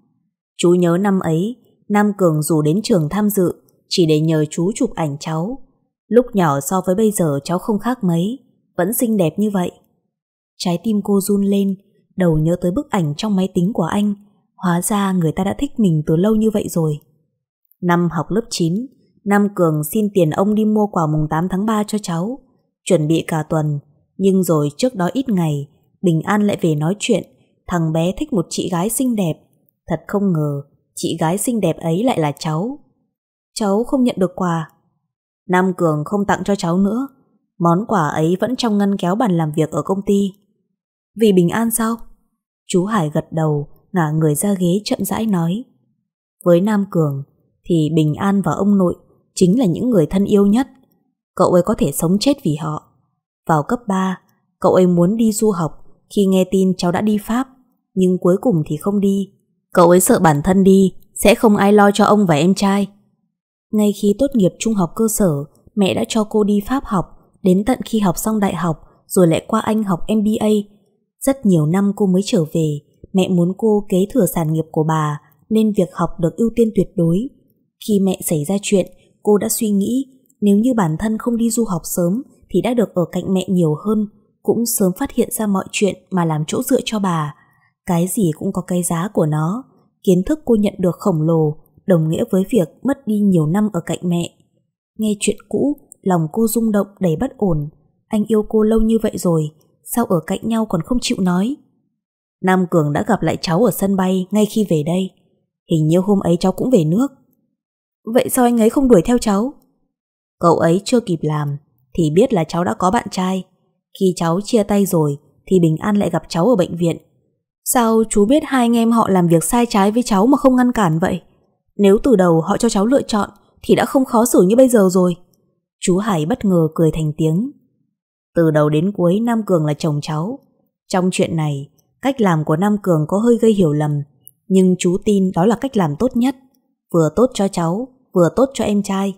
Chú nhớ năm ấy, Nam Cường dù đến trường tham dự, chỉ để nhờ chú chụp ảnh cháu. Lúc nhỏ so với bây giờ cháu không khác mấy, vẫn xinh đẹp như vậy. Trái tim cô run lên, đầu nhớ tới bức ảnh trong máy tính của anh, Hóa ra người ta đã thích mình từ lâu như vậy rồi. Năm học lớp 9, Nam Cường xin tiền ông đi mua quà mùng 8 tháng 3 cho cháu. Chuẩn bị cả tuần, nhưng rồi trước đó ít ngày, Bình An lại về nói chuyện. Thằng bé thích một chị gái xinh đẹp. Thật không ngờ, chị gái xinh đẹp ấy lại là cháu. Cháu không nhận được quà. Nam Cường không tặng cho cháu nữa. Món quà ấy vẫn trong ngăn kéo bàn làm việc ở công ty. Vì Bình An sao? Chú Hải gật đầu, ngả người ra ghế chậm rãi nói. Với Nam Cường thì Bình An và ông nội chính là những người thân yêu nhất. Cậu ấy có thể sống chết vì họ. Vào cấp 3, cậu ấy muốn đi du học khi nghe tin cháu đã đi Pháp, nhưng cuối cùng thì không đi. Cậu ấy sợ bản thân đi, sẽ không ai lo cho ông và em trai. Ngay khi tốt nghiệp trung học cơ sở, mẹ đã cho cô đi Pháp học, đến tận khi học xong đại học, rồi lại qua Anh học MBA. Rất nhiều năm cô mới trở về, mẹ muốn cô kế thừa sản nghiệp của bà nên việc học được ưu tiên tuyệt đối. Khi mẹ xảy ra chuyện, cô đã suy nghĩ nếu như bản thân không đi du học sớm thì đã được ở cạnh mẹ nhiều hơn, cũng sớm phát hiện ra mọi chuyện mà làm chỗ dựa cho bà. Cái gì cũng có cái giá của nó, kiến thức cô nhận được khổng lồ, đồng nghĩa với việc mất đi nhiều năm ở cạnh mẹ. Nghe chuyện cũ, lòng cô rung động đầy bất ổn. Anh yêu cô lâu như vậy rồi, sao ở cạnh nhau còn không chịu nói? Nam Cường đã gặp lại cháu ở sân bay ngay khi về đây. Hình như hôm ấy cháu cũng về nước. Vậy sao anh ấy không đuổi theo cháu? Cậu ấy chưa kịp làm thì biết là cháu đã có bạn trai. Khi cháu chia tay rồi thì Bình An lại gặp cháu ở bệnh viện. Sao chú biết hai anh em họ làm việc sai trái với cháu mà không ngăn cản vậy? Nếu từ đầu họ cho cháu lựa chọn thì đã không khó xử như bây giờ rồi. Chú Hải bất ngờ cười thành tiếng. Từ đầu đến cuối Nam Cường là chồng cháu. Trong chuyện này, Cách làm của Nam Cường có hơi gây hiểu lầm, nhưng chú tin đó là cách làm tốt nhất, vừa tốt cho cháu, vừa tốt cho em trai.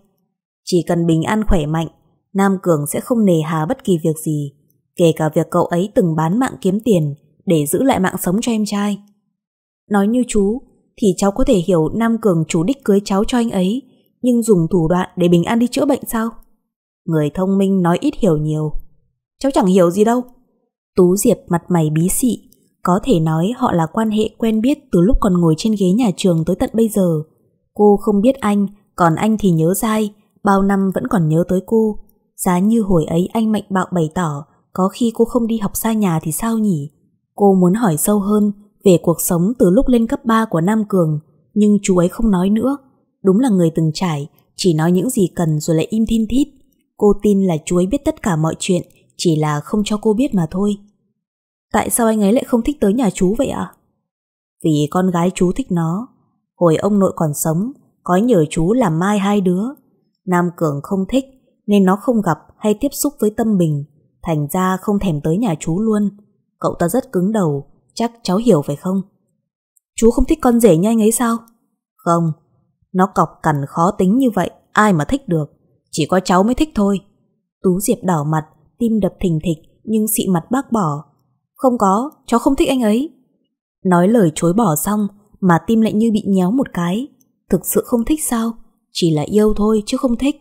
Chỉ cần bình an khỏe mạnh, Nam Cường sẽ không nề hà bất kỳ việc gì, kể cả việc cậu ấy từng bán mạng kiếm tiền để giữ lại mạng sống cho em trai. Nói như chú, thì cháu có thể hiểu Nam Cường chủ đích cưới cháu cho anh ấy, nhưng dùng thủ đoạn để bình an đi chữa bệnh sao? Người thông minh nói ít hiểu nhiều. Cháu chẳng hiểu gì đâu. Tú Diệp mặt mày bí xị, có thể nói họ là quan hệ quen biết từ lúc còn ngồi trên ghế nhà trường tới tận bây giờ. Cô không biết anh, còn anh thì nhớ dai, bao năm vẫn còn nhớ tới cô. Giá như hồi ấy anh mạnh bạo bày tỏ, có khi cô không đi học xa nhà thì sao nhỉ? Cô muốn hỏi sâu hơn về cuộc sống từ lúc lên cấp 3 của Nam Cường, nhưng chú ấy không nói nữa. Đúng là người từng trải, chỉ nói những gì cần rồi lại im thin thít. Cô tin là chú ấy biết tất cả mọi chuyện, chỉ là không cho cô biết mà thôi. Tại sao anh ấy lại không thích tới nhà chú vậy ạ? À? Vì con gái chú thích nó. Hồi ông nội còn sống, có nhờ chú làm mai hai đứa. Nam Cường không thích, nên nó không gặp hay tiếp xúc với Tâm Bình. Thành ra không thèm tới nhà chú luôn. Cậu ta rất cứng đầu, chắc cháu hiểu phải không? Chú không thích con rể như anh ấy sao? Không, nó cọc cằn khó tính như vậy, ai mà thích được. Chỉ có cháu mới thích thôi. Tú Diệp đỏ mặt, tim đập thình thịch nhưng xị mặt bác bỏ không có, cháu không thích anh ấy. Nói lời chối bỏ xong mà tim lại như bị nhéo một cái. Thực sự không thích sao? Chỉ là yêu thôi chứ không thích.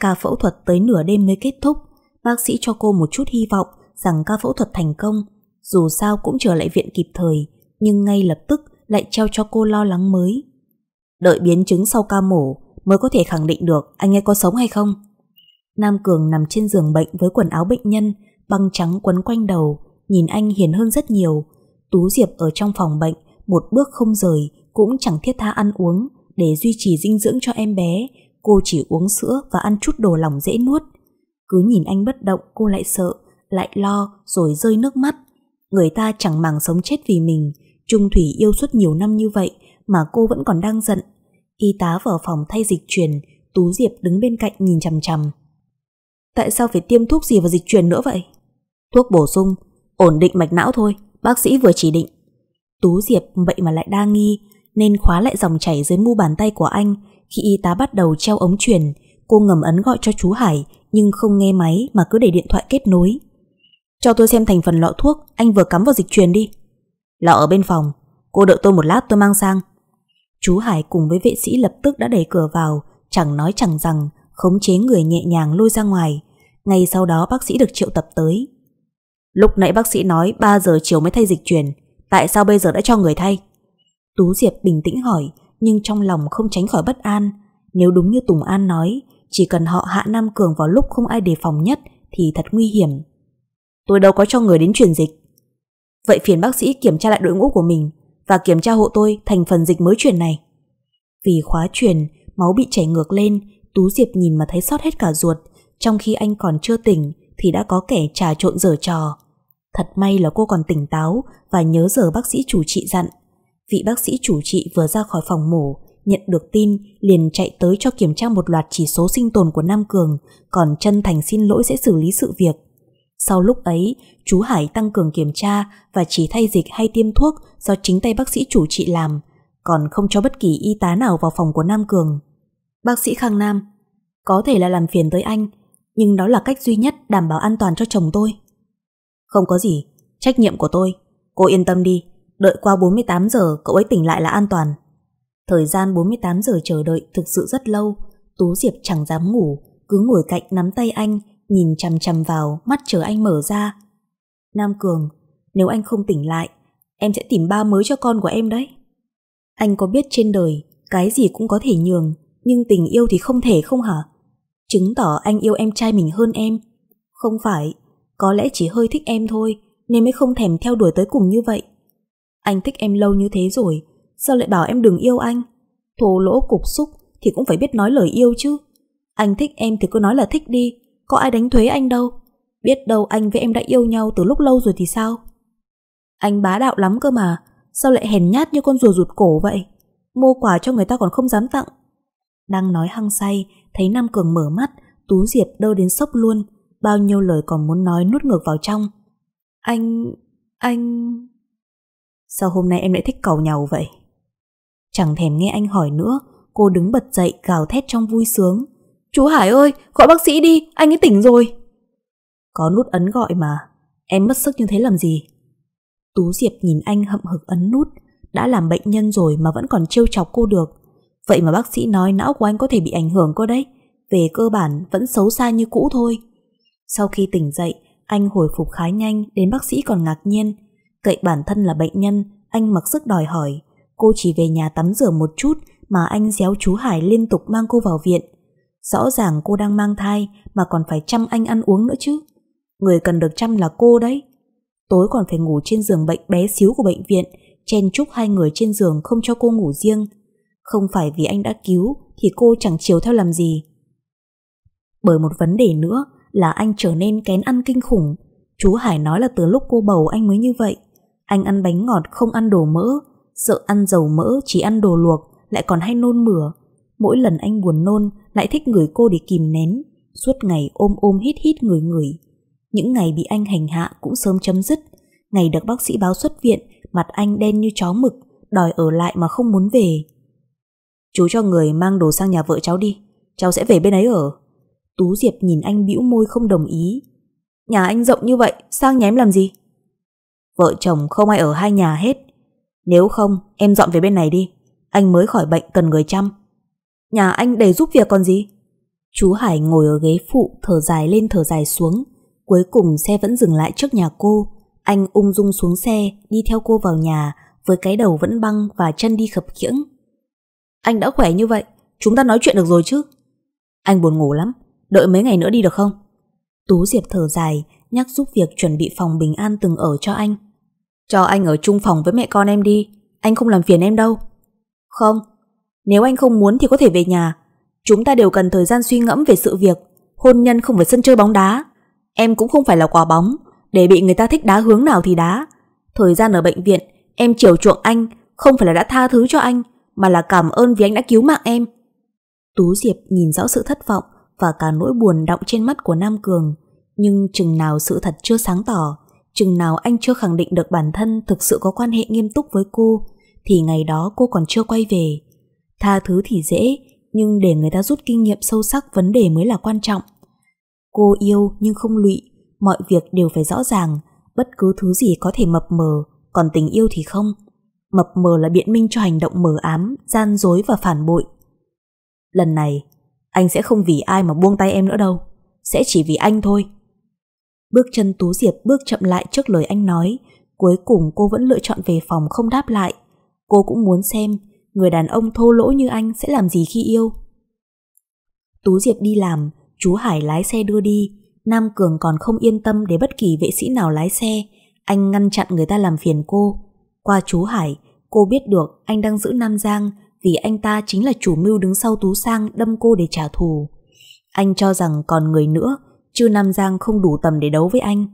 Ca phẫu thuật tới nửa đêm mới kết thúc. Bác sĩ cho cô một chút hy vọng rằng ca phẫu thuật thành công. Dù sao cũng trở lại viện kịp thời, nhưng ngay lập tức lại treo cho cô lo lắng mới. Đợi biến chứng sau ca mổ mới có thể khẳng định được anh ấy có sống hay không. Nam Cường nằm trên giường bệnh với quần áo bệnh nhân, băng trắng quấn quanh đầu, nhìn anh hiền hơn rất nhiều. Tú Diệp ở trong phòng bệnh, một bước không rời, cũng chẳng thiết tha ăn uống, để duy trì dinh dưỡng cho em bé, cô chỉ uống sữa và ăn chút đồ lòng dễ nuốt. Cứ nhìn anh bất động cô lại sợ, lại lo rồi rơi nước mắt. Người ta chẳng màng sống chết vì mình, Trung Thủy yêu suốt nhiều năm như vậy mà cô vẫn còn đang giận. Y tá vào phòng thay dịch truyền, Tú Diệp đứng bên cạnh nhìn chằm chằm. Tại sao phải tiêm thuốc gì vào dịch truyền nữa vậy? Thuốc bổ sung, Ổn định mạch não thôi, bác sĩ vừa chỉ định. Tú Diệp vậy mà lại đa nghi, nên khóa lại dòng chảy dưới mu bàn tay của anh. Khi y tá bắt đầu treo ống truyền, cô ngầm ấn gọi cho chú Hải, nhưng không nghe máy mà cứ để điện thoại kết nối. Cho tôi xem thành phần lọ thuốc, anh vừa cắm vào dịch truyền đi. Lọ ở bên phòng, cô đợi tôi một lát tôi mang sang. Chú Hải cùng với vệ sĩ lập tức đã đẩy cửa vào, chẳng nói chẳng rằng, khống chế người nhẹ nhàng lôi ra ngoài. Ngay sau đó bác sĩ được triệu tập tới. Lúc nãy bác sĩ nói 3 giờ chiều mới thay dịch truyền Tại sao bây giờ đã cho người thay Tú Diệp bình tĩnh hỏi Nhưng trong lòng không tránh khỏi bất an Nếu đúng như Tùng An nói Chỉ cần họ hạ Nam Cường vào lúc không ai đề phòng nhất Thì thật nguy hiểm Tôi đâu có cho người đến truyền dịch Vậy phiền bác sĩ kiểm tra lại đội ngũ của mình Và kiểm tra hộ tôi thành phần dịch mới truyền này Vì khóa truyền Máu bị chảy ngược lên Tú Diệp nhìn mà thấy sót hết cả ruột Trong khi anh còn chưa tỉnh Thì đã có kẻ trà trộn dở trò Thật may là cô còn tỉnh táo và nhớ giờ bác sĩ chủ trị dặn. Vị bác sĩ chủ trị vừa ra khỏi phòng mổ, nhận được tin liền chạy tới cho kiểm tra một loạt chỉ số sinh tồn của Nam Cường, còn chân thành xin lỗi sẽ xử lý sự việc. Sau lúc ấy, chú Hải tăng cường kiểm tra và chỉ thay dịch hay tiêm thuốc do chính tay bác sĩ chủ trị làm, còn không cho bất kỳ y tá nào vào phòng của Nam Cường. Bác sĩ Khang Nam, có thể là làm phiền tới anh, nhưng đó là cách duy nhất đảm bảo an toàn cho chồng tôi. Không có gì, trách nhiệm của tôi. Cô yên tâm đi, đợi qua 48 giờ cậu ấy tỉnh lại là an toàn. Thời gian 48 giờ chờ đợi thực sự rất lâu, Tú Diệp chẳng dám ngủ, cứ ngồi cạnh nắm tay anh, nhìn chằm chằm vào, mắt chờ anh mở ra. Nam Cường, nếu anh không tỉnh lại, em sẽ tìm ba mới cho con của em đấy. Anh có biết trên đời, cái gì cũng có thể nhường, nhưng tình yêu thì không thể không hả? Chứng tỏ anh yêu em trai mình hơn em. Không phải có lẽ chỉ hơi thích em thôi nên mới không thèm theo đuổi tới cùng như vậy. Anh thích em lâu như thế rồi, sao lại bảo em đừng yêu anh? Thổ lỗ cục xúc thì cũng phải biết nói lời yêu chứ. Anh thích em thì cứ nói là thích đi, có ai đánh thuế anh đâu. Biết đâu anh với em đã yêu nhau từ lúc lâu rồi thì sao? Anh bá đạo lắm cơ mà, sao lại hèn nhát như con rùa rụt cổ vậy? Mua quà cho người ta còn không dám tặng. Đang nói hăng say, thấy Nam Cường mở mắt, Tú Diệp đơ đến sốc luôn, bao nhiêu lời còn muốn nói nuốt ngược vào trong. Anh... anh... Sao hôm nay em lại thích cầu nhau vậy? Chẳng thèm nghe anh hỏi nữa, cô đứng bật dậy gào thét trong vui sướng. Chú Hải ơi, gọi bác sĩ đi, anh ấy tỉnh rồi. Có nút ấn gọi mà, em mất sức như thế làm gì? Tú Diệp nhìn anh hậm hực ấn nút, đã làm bệnh nhân rồi mà vẫn còn trêu chọc cô được. Vậy mà bác sĩ nói não của anh có thể bị ảnh hưởng cô đấy, về cơ bản vẫn xấu xa như cũ thôi. Sau khi tỉnh dậy, anh hồi phục khá nhanh đến bác sĩ còn ngạc nhiên. Cậy bản thân là bệnh nhân, anh mặc sức đòi hỏi. Cô chỉ về nhà tắm rửa một chút mà anh déo chú Hải liên tục mang cô vào viện. Rõ ràng cô đang mang thai mà còn phải chăm anh ăn uống nữa chứ. Người cần được chăm là cô đấy. Tối còn phải ngủ trên giường bệnh bé xíu của bệnh viện, chen chúc hai người trên giường không cho cô ngủ riêng. Không phải vì anh đã cứu thì cô chẳng chiều theo làm gì. Bởi một vấn đề nữa là anh trở nên kén ăn kinh khủng. Chú Hải nói là từ lúc cô bầu anh mới như vậy. Anh ăn bánh ngọt không ăn đồ mỡ, sợ ăn dầu mỡ chỉ ăn đồ luộc, lại còn hay nôn mửa. Mỗi lần anh buồn nôn lại thích người cô để kìm nén, suốt ngày ôm ôm hít hít người người. Những ngày bị anh hành hạ cũng sớm chấm dứt. Ngày được bác sĩ báo xuất viện, mặt anh đen như chó mực, đòi ở lại mà không muốn về. Chú cho người mang đồ sang nhà vợ cháu đi, cháu sẽ về bên ấy ở. Tú Diệp nhìn anh bĩu môi không đồng ý. Nhà anh rộng như vậy, sang nhém làm gì? Vợ chồng không ai ở hai nhà hết. Nếu không, em dọn về bên này đi. Anh mới khỏi bệnh cần người chăm. Nhà anh để giúp việc còn gì? Chú Hải ngồi ở ghế phụ thở dài lên thở dài xuống. Cuối cùng xe vẫn dừng lại trước nhà cô. Anh ung dung xuống xe, đi theo cô vào nhà, với cái đầu vẫn băng và chân đi khập khiễng. Anh đã khỏe như vậy, chúng ta nói chuyện được rồi chứ? Anh buồn ngủ lắm, đợi mấy ngày nữa đi được không? Tú Diệp thở dài, nhắc giúp việc chuẩn bị phòng bình an từng ở cho anh. Cho anh ở chung phòng với mẹ con em đi, anh không làm phiền em đâu. Không, nếu anh không muốn thì có thể về nhà. Chúng ta đều cần thời gian suy ngẫm về sự việc, hôn nhân không phải sân chơi bóng đá. Em cũng không phải là quả bóng, để bị người ta thích đá hướng nào thì đá. Thời gian ở bệnh viện, em chiều chuộng anh, không phải là đã tha thứ cho anh, mà là cảm ơn vì anh đã cứu mạng em. Tú Diệp nhìn rõ sự thất vọng và cả nỗi buồn đọng trên mắt của Nam Cường. Nhưng chừng nào sự thật chưa sáng tỏ, chừng nào anh chưa khẳng định được bản thân thực sự có quan hệ nghiêm túc với cô, thì ngày đó cô còn chưa quay về. Tha thứ thì dễ, nhưng để người ta rút kinh nghiệm sâu sắc vấn đề mới là quan trọng. Cô yêu nhưng không lụy, mọi việc đều phải rõ ràng, bất cứ thứ gì có thể mập mờ, còn tình yêu thì không. Mập mờ là biện minh cho hành động mờ ám, gian dối và phản bội. Lần này, anh sẽ không vì ai mà buông tay em nữa đâu Sẽ chỉ vì anh thôi Bước chân Tú Diệp bước chậm lại trước lời anh nói Cuối cùng cô vẫn lựa chọn về phòng không đáp lại Cô cũng muốn xem Người đàn ông thô lỗ như anh sẽ làm gì khi yêu Tú Diệp đi làm Chú Hải lái xe đưa đi Nam Cường còn không yên tâm để bất kỳ vệ sĩ nào lái xe Anh ngăn chặn người ta làm phiền cô Qua chú Hải Cô biết được anh đang giữ Nam Giang vì anh ta chính là chủ mưu đứng sau Tú Sang đâm cô để trả thù. Anh cho rằng còn người nữa, chứ Nam Giang không đủ tầm để đấu với anh.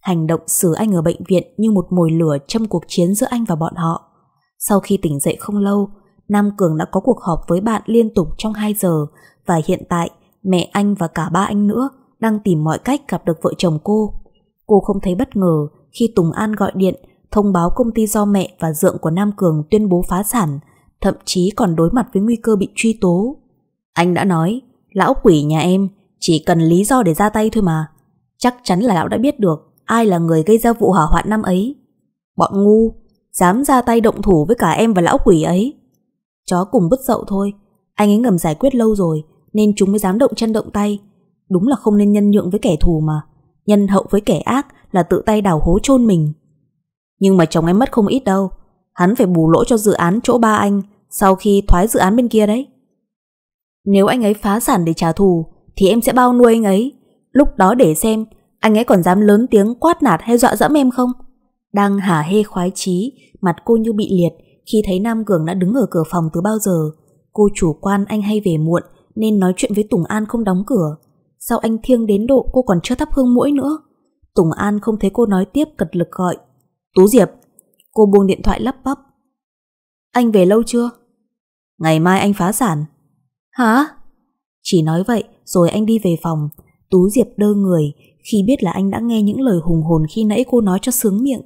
Hành động xử anh ở bệnh viện như một mồi lửa trong cuộc chiến giữa anh và bọn họ. Sau khi tỉnh dậy không lâu, Nam Cường đã có cuộc họp với bạn liên tục trong 2 giờ và hiện tại mẹ anh và cả ba anh nữa đang tìm mọi cách gặp được vợ chồng cô. Cô không thấy bất ngờ khi Tùng An gọi điện thông báo công ty do mẹ và dượng của Nam Cường tuyên bố phá sản thậm chí còn đối mặt với nguy cơ bị truy tố. Anh đã nói, lão quỷ nhà em chỉ cần lý do để ra tay thôi mà. Chắc chắn là lão đã biết được ai là người gây ra vụ hỏa hoạn năm ấy. Bọn ngu, dám ra tay động thủ với cả em và lão quỷ ấy. Chó cùng bứt dậu thôi, anh ấy ngầm giải quyết lâu rồi nên chúng mới dám động chân động tay. Đúng là không nên nhân nhượng với kẻ thù mà. Nhân hậu với kẻ ác là tự tay đào hố chôn mình. Nhưng mà chồng em mất không ít đâu. Hắn phải bù lỗ cho dự án chỗ ba anh sau khi thoái dự án bên kia đấy. Nếu anh ấy phá sản để trả thù thì em sẽ bao nuôi anh ấy. Lúc đó để xem anh ấy còn dám lớn tiếng quát nạt hay dọa dẫm em không? Đang hả hê khoái chí, mặt cô như bị liệt khi thấy Nam Cường đã đứng ở cửa phòng từ bao giờ. Cô chủ quan anh hay về muộn nên nói chuyện với Tùng An không đóng cửa. Sao anh thiêng đến độ cô còn chưa thắp hương mũi nữa? Tùng An không thấy cô nói tiếp cật lực gọi. Tú Diệp, cô buông điện thoại lấp bấp Anh về lâu chưa? Ngày mai anh phá sản. Hả? Chỉ nói vậy rồi anh đi về phòng. Tú Diệp đơ người khi biết là anh đã nghe những lời hùng hồn khi nãy cô nói cho sướng miệng.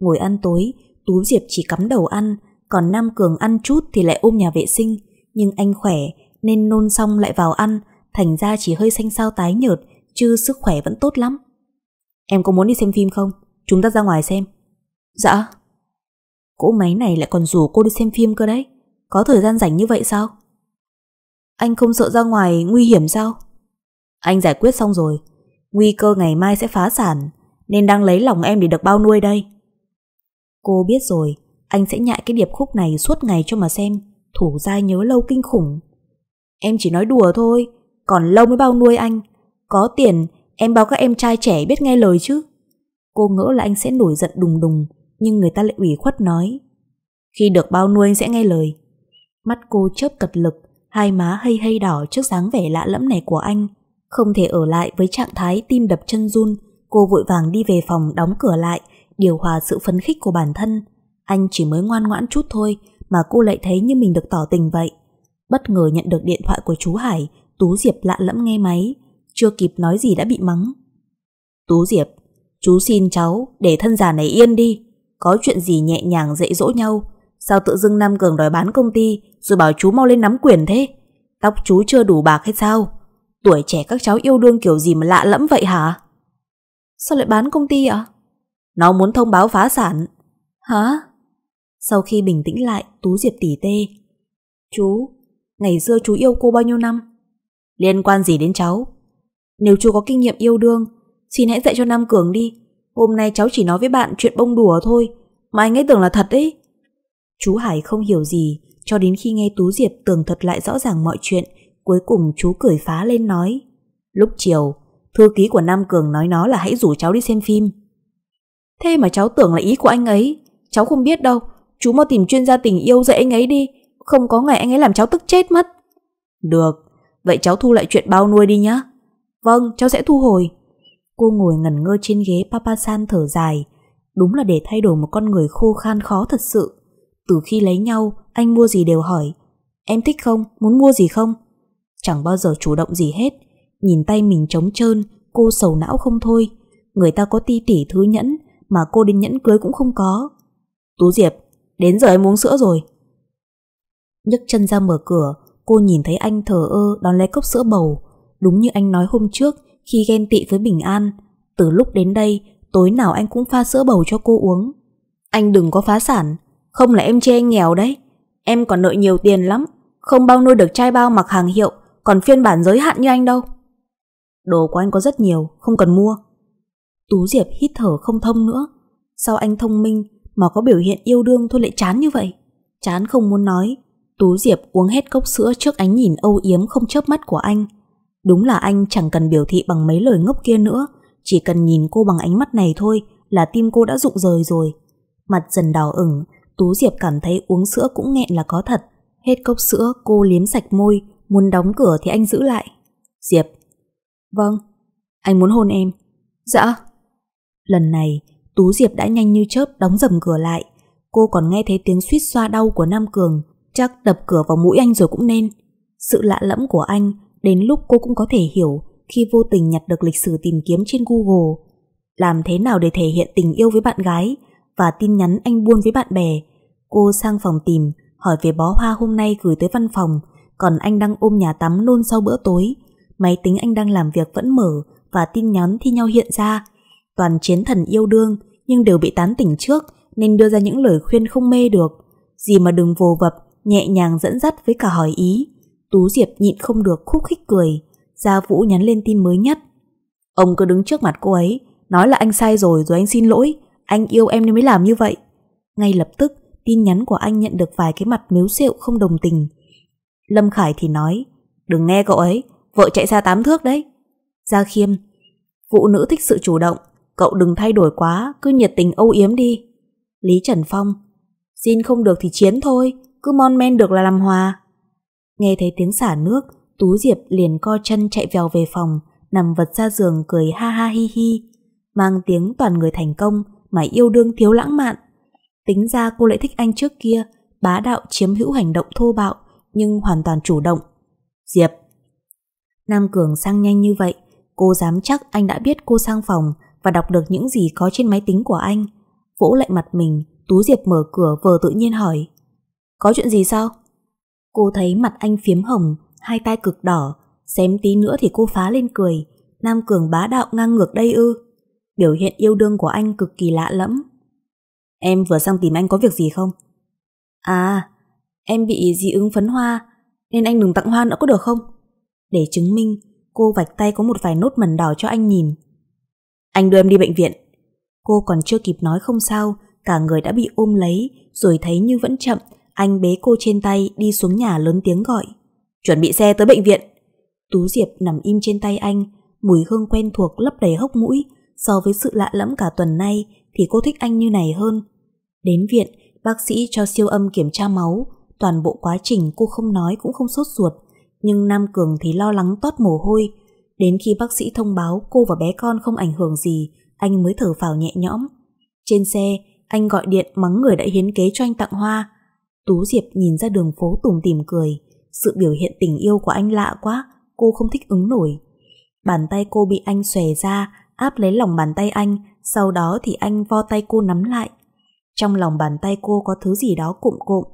Ngồi ăn tối, Tú Diệp chỉ cắm đầu ăn, còn Nam Cường ăn chút thì lại ôm nhà vệ sinh. Nhưng anh khỏe nên nôn xong lại vào ăn, thành ra chỉ hơi xanh xao tái nhợt, chứ sức khỏe vẫn tốt lắm. Em có muốn đi xem phim không? Chúng ta ra ngoài xem. Dạ. Cỗ máy này lại còn rủ cô đi xem phim cơ đấy Có thời gian rảnh như vậy sao Anh không sợ ra ngoài nguy hiểm sao Anh giải quyết xong rồi Nguy cơ ngày mai sẽ phá sản Nên đang lấy lòng em để được bao nuôi đây Cô biết rồi Anh sẽ nhại cái điệp khúc này suốt ngày cho mà xem Thủ gia nhớ lâu kinh khủng Em chỉ nói đùa thôi Còn lâu mới bao nuôi anh Có tiền em bao các em trai trẻ biết nghe lời chứ Cô ngỡ là anh sẽ nổi giận đùng đùng nhưng người ta lại ủy khuất nói. Khi được bao nuôi sẽ nghe lời. Mắt cô chớp cật lực, hai má hây hây đỏ trước dáng vẻ lạ lẫm này của anh. Không thể ở lại với trạng thái tim đập chân run, cô vội vàng đi về phòng đóng cửa lại, điều hòa sự phấn khích của bản thân. Anh chỉ mới ngoan ngoãn chút thôi mà cô lại thấy như mình được tỏ tình vậy. Bất ngờ nhận được điện thoại của chú Hải, Tú Diệp lạ lẫm nghe máy, chưa kịp nói gì đã bị mắng. Tú Diệp, chú xin cháu để thân già này yên đi, có chuyện gì nhẹ nhàng dạy dỗ nhau. Sao tự dưng Nam Cường đòi bán công ty rồi bảo chú mau lên nắm quyền thế? Tóc chú chưa đủ bạc hay sao? Tuổi trẻ các cháu yêu đương kiểu gì mà lạ lẫm vậy hả? Sao lại bán công ty ạ? Nó muốn thông báo phá sản. Hả? Sau khi bình tĩnh lại, Tú Diệp tỉ tê. Chú, ngày xưa chú yêu cô bao nhiêu năm? Liên quan gì đến cháu? Nếu chú có kinh nghiệm yêu đương, xin hãy dạy cho Nam Cường đi. Hôm nay cháu chỉ nói với bạn chuyện bông đùa thôi, mà anh ấy tưởng là thật ấy. Chú Hải không hiểu gì, cho đến khi nghe Tú Diệp tường thuật lại rõ ràng mọi chuyện, cuối cùng chú cười phá lên nói. Lúc chiều, thư ký của Nam Cường nói nó là hãy rủ cháu đi xem phim. Thế mà cháu tưởng là ý của anh ấy, cháu không biết đâu, chú mau tìm chuyên gia tình yêu dạy anh ấy đi, không có ngày anh ấy làm cháu tức chết mất. Được, vậy cháu thu lại chuyện bao nuôi đi nhá. Vâng, cháu sẽ thu hồi. Cô ngồi ngẩn ngơ trên ghế Papasan thở dài. Đúng là để thay đổi một con người khô khan khó thật sự. Từ khi lấy nhau, anh mua gì đều hỏi. Em thích không? Muốn mua gì không? Chẳng bao giờ chủ động gì hết. Nhìn tay mình trống trơn, cô sầu não không thôi. Người ta có ti tỉ thứ nhẫn, mà cô đến nhẫn cưới cũng không có. Tú Diệp, đến giờ em uống sữa rồi. Nhấc chân ra mở cửa, cô nhìn thấy anh thờ ơ đón lấy cốc sữa bầu. Đúng như anh nói hôm trước, khi ghen tị với Bình An. Từ lúc đến đây, tối nào anh cũng pha sữa bầu cho cô uống. Anh đừng có phá sản, không là em chê anh nghèo đấy. Em còn nợ nhiều tiền lắm, không bao nuôi được trai bao mặc hàng hiệu, còn phiên bản giới hạn như anh đâu. Đồ của anh có rất nhiều, không cần mua. Tú Diệp hít thở không thông nữa. Sao anh thông minh mà có biểu hiện yêu đương thôi lại chán như vậy? Chán không muốn nói. Tú Diệp uống hết cốc sữa trước ánh nhìn âu yếm không chớp mắt của anh. Đúng là anh chẳng cần biểu thị bằng mấy lời ngốc kia nữa, chỉ cần nhìn cô bằng ánh mắt này thôi là tim cô đã rụng rời rồi. Mặt dần đỏ ửng, Tú Diệp cảm thấy uống sữa cũng nghẹn là có thật. Hết cốc sữa cô liếm sạch môi, muốn đóng cửa thì anh giữ lại. Diệp Vâng, anh muốn hôn em. Dạ. Lần này, Tú Diệp đã nhanh như chớp đóng dầm cửa lại. Cô còn nghe thấy tiếng suýt xoa đau của Nam Cường, chắc đập cửa vào mũi anh rồi cũng nên. Sự lạ lẫm của anh đến lúc cô cũng có thể hiểu khi vô tình nhặt được lịch sử tìm kiếm trên Google. Làm thế nào để thể hiện tình yêu với bạn gái và tin nhắn anh buôn với bạn bè. Cô sang phòng tìm, hỏi về bó hoa hôm nay gửi tới văn phòng, còn anh đang ôm nhà tắm nôn sau bữa tối. Máy tính anh đang làm việc vẫn mở và tin nhắn thi nhau hiện ra. Toàn chiến thần yêu đương nhưng đều bị tán tỉnh trước nên đưa ra những lời khuyên không mê được. Gì mà đừng vồ vập, nhẹ nhàng dẫn dắt với cả hỏi ý. Tú Diệp nhịn không được khúc khích cười. Gia Vũ nhắn lên tin mới nhất. Ông cứ đứng trước mặt cô ấy, nói là anh sai rồi rồi anh xin lỗi, anh yêu em nên mới làm như vậy. Ngay lập tức, tin nhắn của anh nhận được vài cái mặt miếu xẹo không đồng tình. Lâm Khải thì nói, đừng nghe cậu ấy, vợ chạy xa tám thước đấy. Gia Khiêm, phụ nữ thích sự chủ động, cậu đừng thay đổi quá, cứ nhiệt tình âu yếm đi. Lý Trần Phong, xin không được thì chiến thôi, cứ mon men được là làm hòa. Nghe thấy tiếng xả nước, Tú Diệp liền co chân chạy vèo về phòng, nằm vật ra giường cười ha ha hi hi. Mang tiếng toàn người thành công mà yêu đương thiếu lãng mạn. Tính ra cô lại thích anh trước kia, bá đạo chiếm hữu hành động thô bạo nhưng hoàn toàn chủ động. Diệp Nam Cường sang nhanh như vậy, cô dám chắc anh đã biết cô sang phòng và đọc được những gì có trên máy tính của anh. Vỗ lại mặt mình, Tú Diệp mở cửa vờ tự nhiên hỏi Có chuyện gì sao? Cô thấy mặt anh phiếm hồng, hai tay cực đỏ, xém tí nữa thì cô phá lên cười. Nam Cường bá đạo ngang ngược đây ư. Biểu hiện yêu đương của anh cực kỳ lạ lẫm. Em vừa sang tìm anh có việc gì không? À, em bị dị ứng phấn hoa, nên anh đừng tặng hoa nữa có được không? Để chứng minh, cô vạch tay có một vài nốt mẩn đỏ cho anh nhìn. Anh đưa em đi bệnh viện. Cô còn chưa kịp nói không sao, cả người đã bị ôm lấy, rồi thấy như vẫn chậm, anh bế cô trên tay đi xuống nhà lớn tiếng gọi. Chuẩn bị xe tới bệnh viện. Tú Diệp nằm im trên tay anh, mùi hương quen thuộc lấp đầy hốc mũi. So với sự lạ lẫm cả tuần nay thì cô thích anh như này hơn. Đến viện, bác sĩ cho siêu âm kiểm tra máu. Toàn bộ quá trình cô không nói cũng không sốt ruột. Nhưng Nam Cường thì lo lắng toát mồ hôi. Đến khi bác sĩ thông báo cô và bé con không ảnh hưởng gì, anh mới thở phào nhẹ nhõm. Trên xe, anh gọi điện mắng người đã hiến kế cho anh tặng hoa. Tú Diệp nhìn ra đường phố tùng tìm cười, sự biểu hiện tình yêu của anh lạ quá, cô không thích ứng nổi. Bàn tay cô bị anh xòe ra, áp lấy lòng bàn tay anh, sau đó thì anh vo tay cô nắm lại. Trong lòng bàn tay cô có thứ gì đó cụm cụm.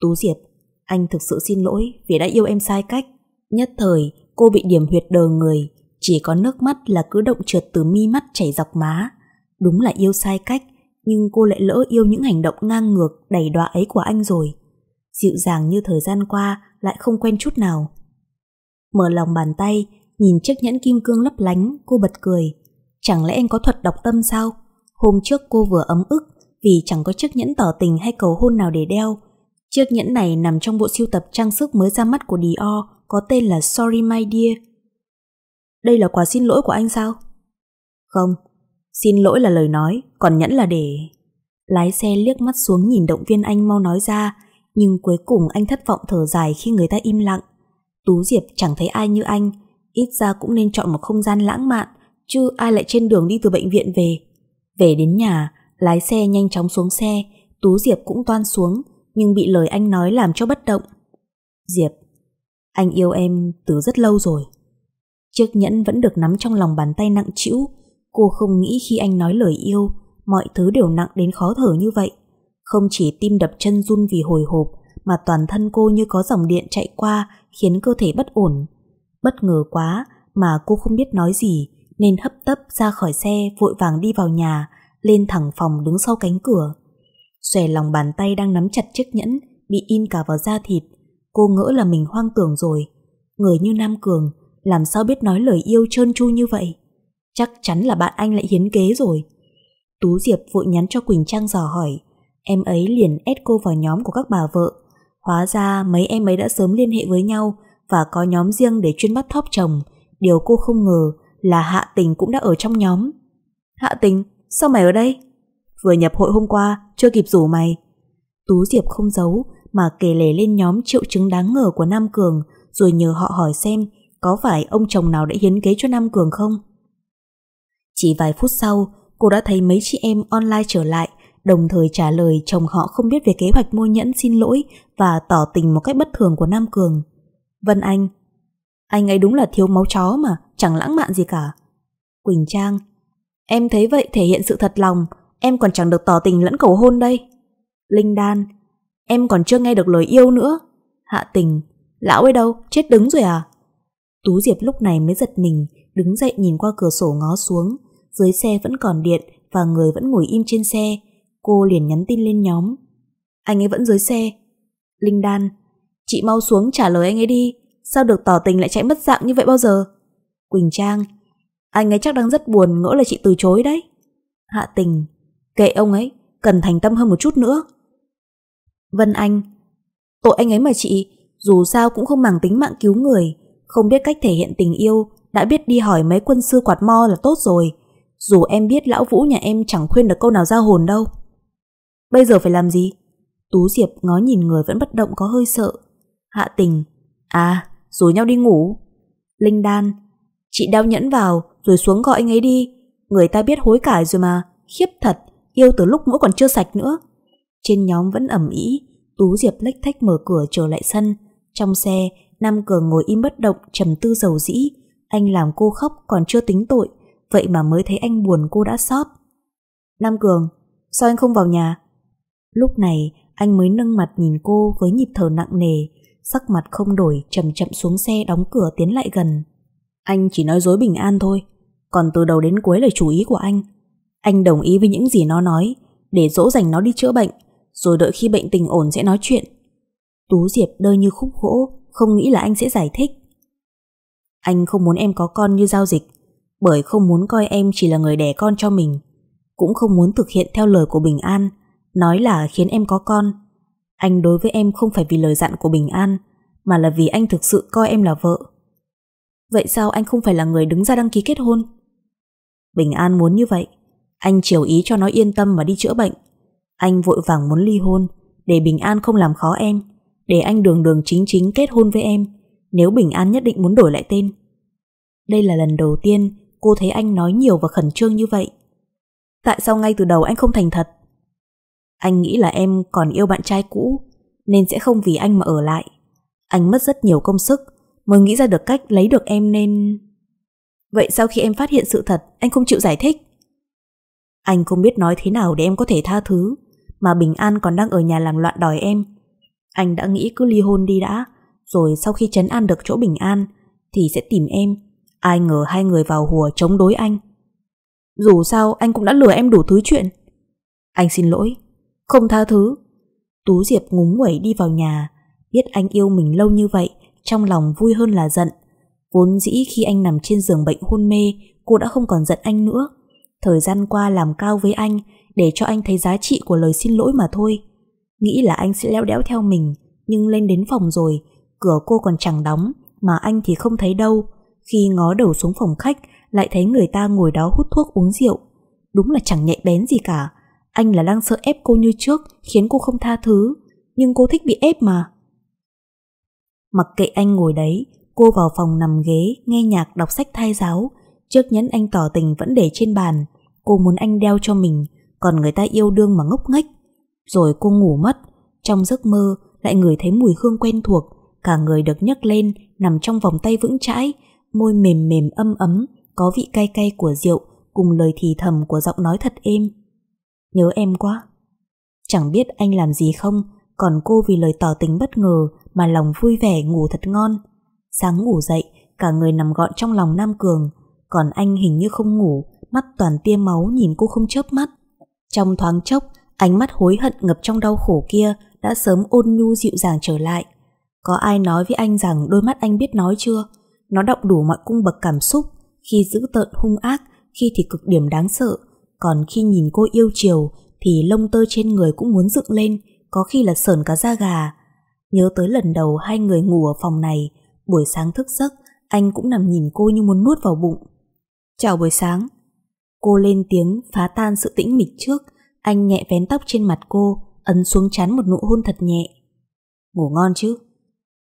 Tú Diệp, anh thực sự xin lỗi vì đã yêu em sai cách. Nhất thời, cô bị điểm huyệt đờ người, chỉ có nước mắt là cứ động trượt từ mi mắt chảy dọc má. Đúng là yêu sai cách, nhưng cô lại lỡ yêu những hành động ngang ngược đầy đọa ấy của anh rồi. Dịu dàng như thời gian qua lại không quen chút nào. Mở lòng bàn tay, nhìn chiếc nhẫn kim cương lấp lánh, cô bật cười. Chẳng lẽ anh có thuật đọc tâm sao? Hôm trước cô vừa ấm ức vì chẳng có chiếc nhẫn tỏ tình hay cầu hôn nào để đeo. Chiếc nhẫn này nằm trong bộ siêu tập trang sức mới ra mắt của Dior có tên là Sorry My Dear. Đây là quà xin lỗi của anh sao? Không, Xin lỗi là lời nói, còn nhẫn là để... Lái xe liếc mắt xuống nhìn động viên anh mau nói ra, nhưng cuối cùng anh thất vọng thở dài khi người ta im lặng. Tú Diệp chẳng thấy ai như anh, ít ra cũng nên chọn một không gian lãng mạn, chứ ai lại trên đường đi từ bệnh viện về. Về đến nhà, lái xe nhanh chóng xuống xe, Tú Diệp cũng toan xuống, nhưng bị lời anh nói làm cho bất động. Diệp, anh yêu em từ rất lâu rồi. Chiếc nhẫn vẫn được nắm trong lòng bàn tay nặng chịu Cô không nghĩ khi anh nói lời yêu, mọi thứ đều nặng đến khó thở như vậy. Không chỉ tim đập chân run vì hồi hộp, mà toàn thân cô như có dòng điện chạy qua khiến cơ thể bất ổn. Bất ngờ quá mà cô không biết nói gì nên hấp tấp ra khỏi xe vội vàng đi vào nhà, lên thẳng phòng đứng sau cánh cửa. Xòe lòng bàn tay đang nắm chặt chiếc nhẫn, bị in cả vào da thịt. Cô ngỡ là mình hoang tưởng rồi. Người như Nam Cường, làm sao biết nói lời yêu trơn tru như vậy? Chắc chắn là bạn anh lại hiến kế rồi. Tú Diệp vội nhắn cho Quỳnh Trang dò hỏi. Em ấy liền ép cô vào nhóm của các bà vợ. Hóa ra mấy em ấy đã sớm liên hệ với nhau và có nhóm riêng để chuyên bắt thóp chồng. Điều cô không ngờ là Hạ Tình cũng đã ở trong nhóm. Hạ Tình, sao mày ở đây? Vừa nhập hội hôm qua, chưa kịp rủ mày. Tú Diệp không giấu mà kể lể lên nhóm triệu chứng đáng ngờ của Nam Cường rồi nhờ họ hỏi xem có phải ông chồng nào đã hiến kế cho Nam Cường không? Chỉ vài phút sau, cô đã thấy mấy chị em online trở lại, đồng thời trả lời chồng họ không biết về kế hoạch mua nhẫn xin lỗi và tỏ tình một cách bất thường của Nam Cường. Vân Anh Anh ấy đúng là thiếu máu chó mà, chẳng lãng mạn gì cả. Quỳnh Trang Em thấy vậy thể hiện sự thật lòng, em còn chẳng được tỏ tình lẫn cầu hôn đây. Linh Đan Em còn chưa nghe được lời yêu nữa. Hạ tình Lão ấy đâu, chết đứng rồi à? Tú Diệp lúc này mới giật mình, đứng dậy nhìn qua cửa sổ ngó xuống dưới xe vẫn còn điện và người vẫn ngồi im trên xe, cô liền nhắn tin lên nhóm. Anh ấy vẫn dưới xe. Linh Đan, chị mau xuống trả lời anh ấy đi, sao được tỏ tình lại chạy mất dạng như vậy bao giờ? Quỳnh Trang, anh ấy chắc đang rất buồn ngỡ là chị từ chối đấy. Hạ tình, kệ ông ấy, cần thành tâm hơn một chút nữa. Vân Anh, tội anh ấy mà chị, dù sao cũng không màng tính mạng cứu người, không biết cách thể hiện tình yêu, đã biết đi hỏi mấy quân sư quạt mo là tốt rồi, dù em biết lão Vũ nhà em chẳng khuyên được câu nào ra hồn đâu. Bây giờ phải làm gì? Tú Diệp ngó nhìn người vẫn bất động có hơi sợ. Hạ tình. À, rủ nhau đi ngủ. Linh đan. Chị đeo nhẫn vào, rồi xuống gọi anh ấy đi. Người ta biết hối cải rồi mà. Khiếp thật, yêu từ lúc mũi còn chưa sạch nữa. Trên nhóm vẫn ẩm ý, Tú Diệp lách thách mở cửa trở lại sân. Trong xe, Nam Cường ngồi im bất động, trầm tư dầu dĩ. Anh làm cô khóc còn chưa tính tội, vậy mà mới thấy anh buồn cô đã sót. Nam Cường, sao anh không vào nhà? Lúc này, anh mới nâng mặt nhìn cô với nhịp thở nặng nề, sắc mặt không đổi chậm chậm xuống xe đóng cửa tiến lại gần. Anh chỉ nói dối bình an thôi, còn từ đầu đến cuối là chủ ý của anh. Anh đồng ý với những gì nó nói, để dỗ dành nó đi chữa bệnh, rồi đợi khi bệnh tình ổn sẽ nói chuyện. Tú Diệp đơ như khúc gỗ, không nghĩ là anh sẽ giải thích. Anh không muốn em có con như giao dịch, bởi không muốn coi em chỉ là người đẻ con cho mình. Cũng không muốn thực hiện theo lời của Bình An, nói là khiến em có con. Anh đối với em không phải vì lời dặn của Bình An, mà là vì anh thực sự coi em là vợ. Vậy sao anh không phải là người đứng ra đăng ký kết hôn? Bình An muốn như vậy. Anh chiều ý cho nó yên tâm mà đi chữa bệnh. Anh vội vàng muốn ly hôn, để Bình An không làm khó em, để anh đường đường chính chính kết hôn với em, nếu Bình An nhất định muốn đổi lại tên. Đây là lần đầu tiên cô thấy anh nói nhiều và khẩn trương như vậy. Tại sao ngay từ đầu anh không thành thật? Anh nghĩ là em còn yêu bạn trai cũ, nên sẽ không vì anh mà ở lại. Anh mất rất nhiều công sức, mới nghĩ ra được cách lấy được em nên... Vậy sau khi em phát hiện sự thật, anh không chịu giải thích? Anh không biết nói thế nào để em có thể tha thứ, mà Bình An còn đang ở nhà làm loạn đòi em. Anh đã nghĩ cứ ly hôn đi đã, rồi sau khi chấn an được chỗ Bình An, thì sẽ tìm em Ai ngờ hai người vào hùa chống đối anh Dù sao anh cũng đã lừa em đủ thứ chuyện Anh xin lỗi Không tha thứ Tú Diệp ngúng quẩy đi vào nhà Biết anh yêu mình lâu như vậy Trong lòng vui hơn là giận Vốn dĩ khi anh nằm trên giường bệnh hôn mê Cô đã không còn giận anh nữa Thời gian qua làm cao với anh Để cho anh thấy giá trị của lời xin lỗi mà thôi Nghĩ là anh sẽ leo đẽo theo mình Nhưng lên đến phòng rồi Cửa cô còn chẳng đóng Mà anh thì không thấy đâu khi ngó đầu xuống phòng khách lại thấy người ta ngồi đó hút thuốc uống rượu. Đúng là chẳng nhạy bén gì cả. Anh là đang sợ ép cô như trước, khiến cô không tha thứ. Nhưng cô thích bị ép mà. Mặc kệ anh ngồi đấy, cô vào phòng nằm ghế, nghe nhạc đọc sách thai giáo. Chiếc nhẫn anh tỏ tình vẫn để trên bàn. Cô muốn anh đeo cho mình, còn người ta yêu đương mà ngốc nghếch. Rồi cô ngủ mất. Trong giấc mơ, lại ngửi thấy mùi hương quen thuộc. Cả người được nhấc lên, nằm trong vòng tay vững chãi, môi mềm mềm âm ấm, có vị cay cay của rượu cùng lời thì thầm của giọng nói thật êm. Nhớ em quá. Chẳng biết anh làm gì không, còn cô vì lời tỏ tình bất ngờ mà lòng vui vẻ ngủ thật ngon. Sáng ngủ dậy, cả người nằm gọn trong lòng Nam Cường, còn anh hình như không ngủ, mắt toàn tia máu nhìn cô không chớp mắt. Trong thoáng chốc, ánh mắt hối hận ngập trong đau khổ kia đã sớm ôn nhu dịu dàng trở lại. Có ai nói với anh rằng đôi mắt anh biết nói chưa? Nó động đủ mọi cung bậc cảm xúc, khi giữ tợn hung ác, khi thì cực điểm đáng sợ. Còn khi nhìn cô yêu chiều, thì lông tơ trên người cũng muốn dựng lên, có khi là sờn cả da gà. Nhớ tới lần đầu hai người ngủ ở phòng này, buổi sáng thức giấc, anh cũng nằm nhìn cô như muốn nuốt vào bụng. Chào buổi sáng. Cô lên tiếng phá tan sự tĩnh mịch trước, anh nhẹ vén tóc trên mặt cô, ấn xuống chán một nụ hôn thật nhẹ. Ngủ ngon chứ?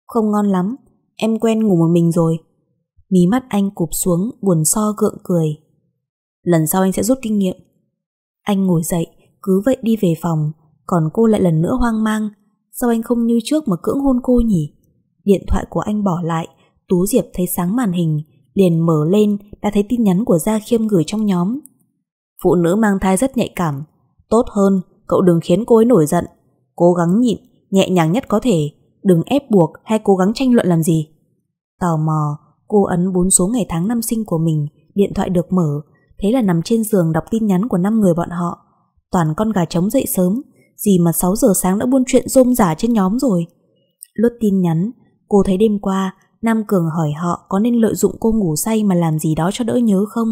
Không ngon lắm, em quen ngủ một mình rồi. Mí mắt anh cụp xuống buồn so gượng cười Lần sau anh sẽ rút kinh nghiệm Anh ngồi dậy Cứ vậy đi về phòng Còn cô lại lần nữa hoang mang Sao anh không như trước mà cưỡng hôn cô nhỉ Điện thoại của anh bỏ lại Tú Diệp thấy sáng màn hình Liền mở lên đã thấy tin nhắn của Gia Khiêm gửi trong nhóm Phụ nữ mang thai rất nhạy cảm Tốt hơn cậu đừng khiến cô ấy nổi giận Cố gắng nhịn Nhẹ nhàng nhất có thể Đừng ép buộc hay cố gắng tranh luận làm gì Tò mò Cô ấn bốn số ngày tháng năm sinh của mình, điện thoại được mở, thế là nằm trên giường đọc tin nhắn của năm người bọn họ. Toàn con gà trống dậy sớm, gì mà 6 giờ sáng đã buôn chuyện rôm giả trên nhóm rồi. Lướt tin nhắn, cô thấy đêm qua Nam Cường hỏi họ có nên lợi dụng cô ngủ say mà làm gì đó cho đỡ nhớ không.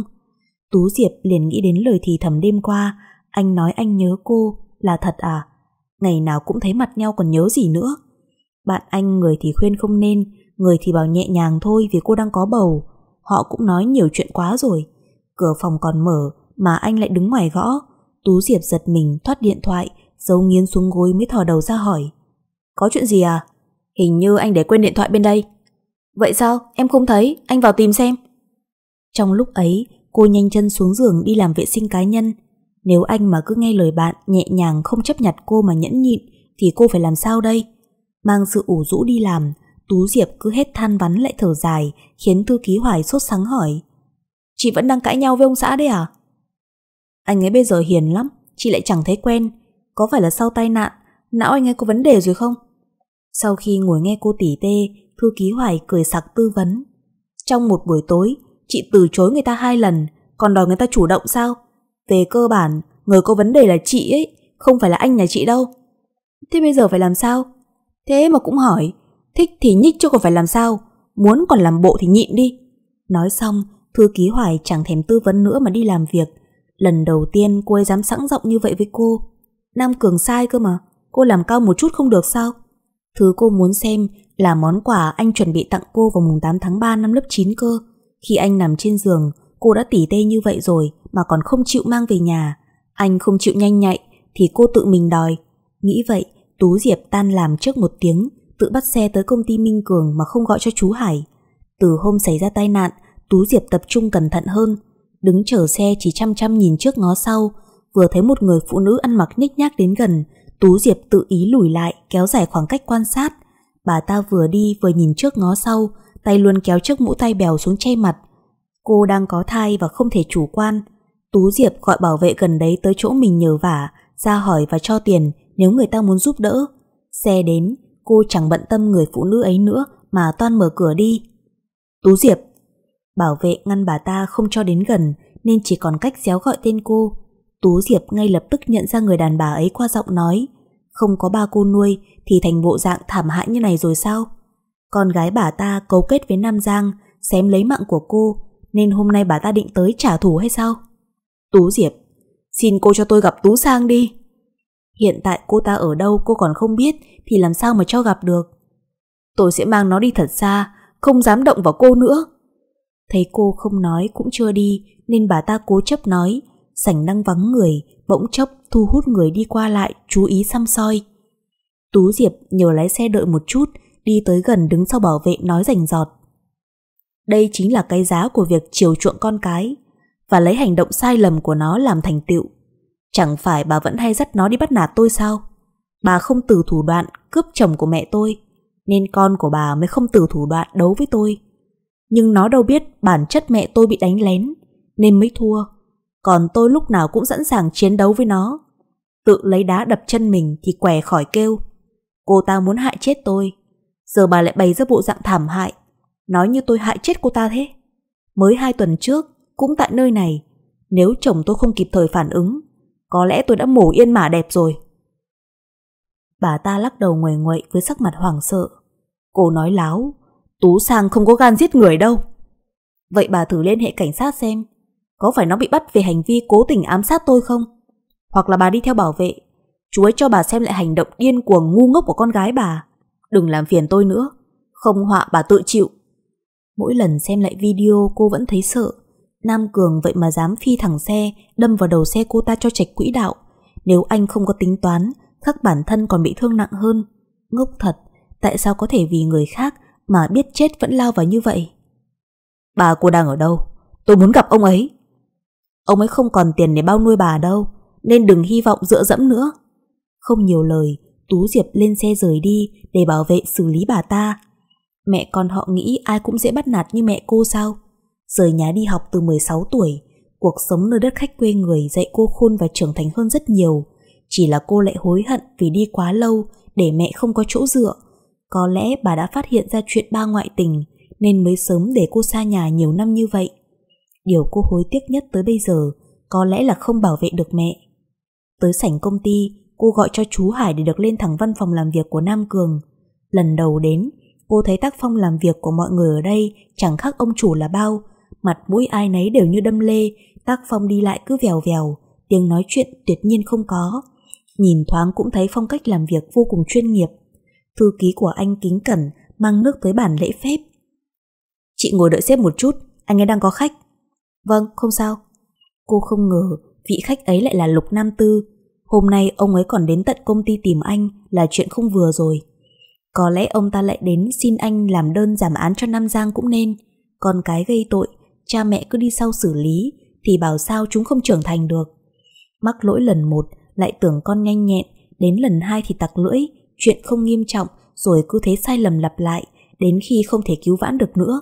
Tú Diệp liền nghĩ đến lời thì thầm đêm qua, anh nói anh nhớ cô, là thật à? Ngày nào cũng thấy mặt nhau còn nhớ gì nữa. Bạn anh người thì khuyên không nên, Người thì bảo nhẹ nhàng thôi vì cô đang có bầu. Họ cũng nói nhiều chuyện quá rồi. Cửa phòng còn mở mà anh lại đứng ngoài gõ. Tú Diệp giật mình thoát điện thoại, giấu nghiến xuống gối mới thò đầu ra hỏi. Có chuyện gì à? Hình như anh để quên điện thoại bên đây. Vậy sao? Em không thấy. Anh vào tìm xem. Trong lúc ấy, cô nhanh chân xuống giường đi làm vệ sinh cá nhân. Nếu anh mà cứ nghe lời bạn nhẹ nhàng không chấp nhặt cô mà nhẫn nhịn thì cô phải làm sao đây? Mang sự ủ rũ đi làm, Tú Diệp cứ hết than vắn lại thở dài, khiến thư ký Hoài sốt sắng hỏi. Chị vẫn đang cãi nhau với ông xã đấy à? Anh ấy bây giờ hiền lắm, chị lại chẳng thấy quen. Có phải là sau tai nạn, não anh ấy có vấn đề rồi không? Sau khi ngồi nghe cô tỉ tê, thư ký Hoài cười sặc tư vấn. Trong một buổi tối, chị từ chối người ta hai lần, còn đòi người ta chủ động sao? Về cơ bản, người có vấn đề là chị ấy, không phải là anh nhà chị đâu. Thế bây giờ phải làm sao? Thế mà cũng hỏi, Thích thì nhích chứ còn phải làm sao Muốn còn làm bộ thì nhịn đi Nói xong Thư ký Hoài chẳng thèm tư vấn nữa mà đi làm việc Lần đầu tiên cô ấy dám sẵn rộng như vậy với cô Nam Cường sai cơ mà Cô làm cao một chút không được sao Thứ cô muốn xem là món quà anh chuẩn bị tặng cô vào mùng 8 tháng 3 năm lớp 9 cơ. Khi anh nằm trên giường, cô đã tỉ tê như vậy rồi mà còn không chịu mang về nhà. Anh không chịu nhanh nhạy thì cô tự mình đòi. Nghĩ vậy, Tú Diệp tan làm trước một tiếng tự bắt xe tới công ty Minh Cường mà không gọi cho chú Hải. Từ hôm xảy ra tai nạn, Tú Diệp tập trung cẩn thận hơn, đứng chở xe chỉ chăm chăm nhìn trước ngó sau, vừa thấy một người phụ nữ ăn mặc nhích nhác đến gần, Tú Diệp tự ý lùi lại, kéo dài khoảng cách quan sát. Bà ta vừa đi vừa nhìn trước ngó sau, tay luôn kéo chiếc mũ tay bèo xuống che mặt. Cô đang có thai và không thể chủ quan. Tú Diệp gọi bảo vệ gần đấy tới chỗ mình nhờ vả, ra hỏi và cho tiền nếu người ta muốn giúp đỡ. Xe đến, cô chẳng bận tâm người phụ nữ ấy nữa mà toan mở cửa đi. Tú Diệp! Bảo vệ ngăn bà ta không cho đến gần nên chỉ còn cách réo gọi tên cô. Tú Diệp ngay lập tức nhận ra người đàn bà ấy qua giọng nói. Không có ba cô nuôi thì thành bộ dạng thảm hại như này rồi sao? Con gái bà ta cấu kết với Nam Giang, xém lấy mạng của cô, nên hôm nay bà ta định tới trả thù hay sao? Tú Diệp, xin cô cho tôi gặp Tú Sang đi. Hiện tại cô ta ở đâu cô còn không biết Thì làm sao mà cho gặp được Tôi sẽ mang nó đi thật xa Không dám động vào cô nữa Thấy cô không nói cũng chưa đi Nên bà ta cố chấp nói Sảnh đang vắng người Bỗng chốc thu hút người đi qua lại Chú ý xăm soi Tú Diệp nhờ lái xe đợi một chút Đi tới gần đứng sau bảo vệ nói rành giọt Đây chính là cái giá của việc chiều chuộng con cái Và lấy hành động sai lầm của nó làm thành tựu Chẳng phải bà vẫn hay dắt nó đi bắt nạt tôi sao? Bà không từ thủ đoạn cướp chồng của mẹ tôi, nên con của bà mới không từ thủ đoạn đấu với tôi. Nhưng nó đâu biết bản chất mẹ tôi bị đánh lén, nên mới thua. Còn tôi lúc nào cũng sẵn sàng chiến đấu với nó. Tự lấy đá đập chân mình thì què khỏi kêu. Cô ta muốn hại chết tôi. Giờ bà lại bày ra bộ dạng thảm hại. Nói như tôi hại chết cô ta thế. Mới hai tuần trước, cũng tại nơi này, nếu chồng tôi không kịp thời phản ứng, có lẽ tôi đã mổ yên mả đẹp rồi. Bà ta lắc đầu ngoài ngoậy với sắc mặt hoảng sợ. Cô nói láo, Tú Sang không có gan giết người đâu. Vậy bà thử liên hệ cảnh sát xem, có phải nó bị bắt về hành vi cố tình ám sát tôi không? Hoặc là bà đi theo bảo vệ, chú ấy cho bà xem lại hành động điên cuồng ngu ngốc của con gái bà. Đừng làm phiền tôi nữa, không họa bà tự chịu. Mỗi lần xem lại video cô vẫn thấy sợ, Nam Cường vậy mà dám phi thẳng xe, đâm vào đầu xe cô ta cho trạch quỹ đạo. Nếu anh không có tính toán, khắc bản thân còn bị thương nặng hơn. Ngốc thật, tại sao có thể vì người khác mà biết chết vẫn lao vào như vậy? Bà cô đang ở đâu? Tôi muốn gặp ông ấy. Ông ấy không còn tiền để bao nuôi bà đâu, nên đừng hy vọng dựa dẫm nữa. Không nhiều lời, Tú Diệp lên xe rời đi để bảo vệ xử lý bà ta. Mẹ con họ nghĩ ai cũng dễ bắt nạt như mẹ cô sao? rời nhà đi học từ 16 tuổi, cuộc sống nơi đất khách quê người dạy cô khôn và trưởng thành hơn rất nhiều. Chỉ là cô lại hối hận vì đi quá lâu để mẹ không có chỗ dựa. Có lẽ bà đã phát hiện ra chuyện ba ngoại tình nên mới sớm để cô xa nhà nhiều năm như vậy. Điều cô hối tiếc nhất tới bây giờ có lẽ là không bảo vệ được mẹ. Tới sảnh công ty, cô gọi cho chú Hải để được lên thẳng văn phòng làm việc của Nam Cường. Lần đầu đến, cô thấy tác phong làm việc của mọi người ở đây chẳng khác ông chủ là bao, mặt mũi ai nấy đều như đâm lê, tác phong đi lại cứ vèo vèo, tiếng nói chuyện tuyệt nhiên không có. Nhìn thoáng cũng thấy phong cách làm việc vô cùng chuyên nghiệp. Thư ký của anh kính cẩn, mang nước tới bàn lễ phép. Chị ngồi đợi xếp một chút, anh ấy đang có khách. Vâng, không sao. Cô không ngờ vị khách ấy lại là Lục Nam Tư. Hôm nay ông ấy còn đến tận công ty tìm anh là chuyện không vừa rồi. Có lẽ ông ta lại đến xin anh làm đơn giảm án cho Nam Giang cũng nên. Con cái gây tội cha mẹ cứ đi sau xử lý thì bảo sao chúng không trưởng thành được. Mắc lỗi lần một lại tưởng con nhanh nhẹn, đến lần hai thì tặc lưỡi, chuyện không nghiêm trọng rồi cứ thế sai lầm lặp lại đến khi không thể cứu vãn được nữa.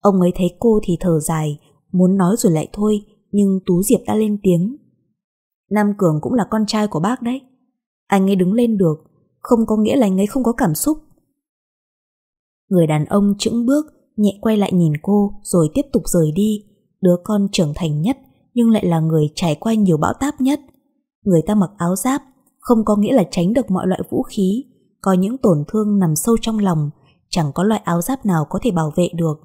Ông ấy thấy cô thì thở dài, muốn nói rồi lại thôi, nhưng Tú Diệp đã lên tiếng. Nam Cường cũng là con trai của bác đấy. Anh ấy đứng lên được, không có nghĩa là anh ấy không có cảm xúc. Người đàn ông chững bước nhẹ quay lại nhìn cô rồi tiếp tục rời đi. Đứa con trưởng thành nhất nhưng lại là người trải qua nhiều bão táp nhất. Người ta mặc áo giáp không có nghĩa là tránh được mọi loại vũ khí, có những tổn thương nằm sâu trong lòng, chẳng có loại áo giáp nào có thể bảo vệ được.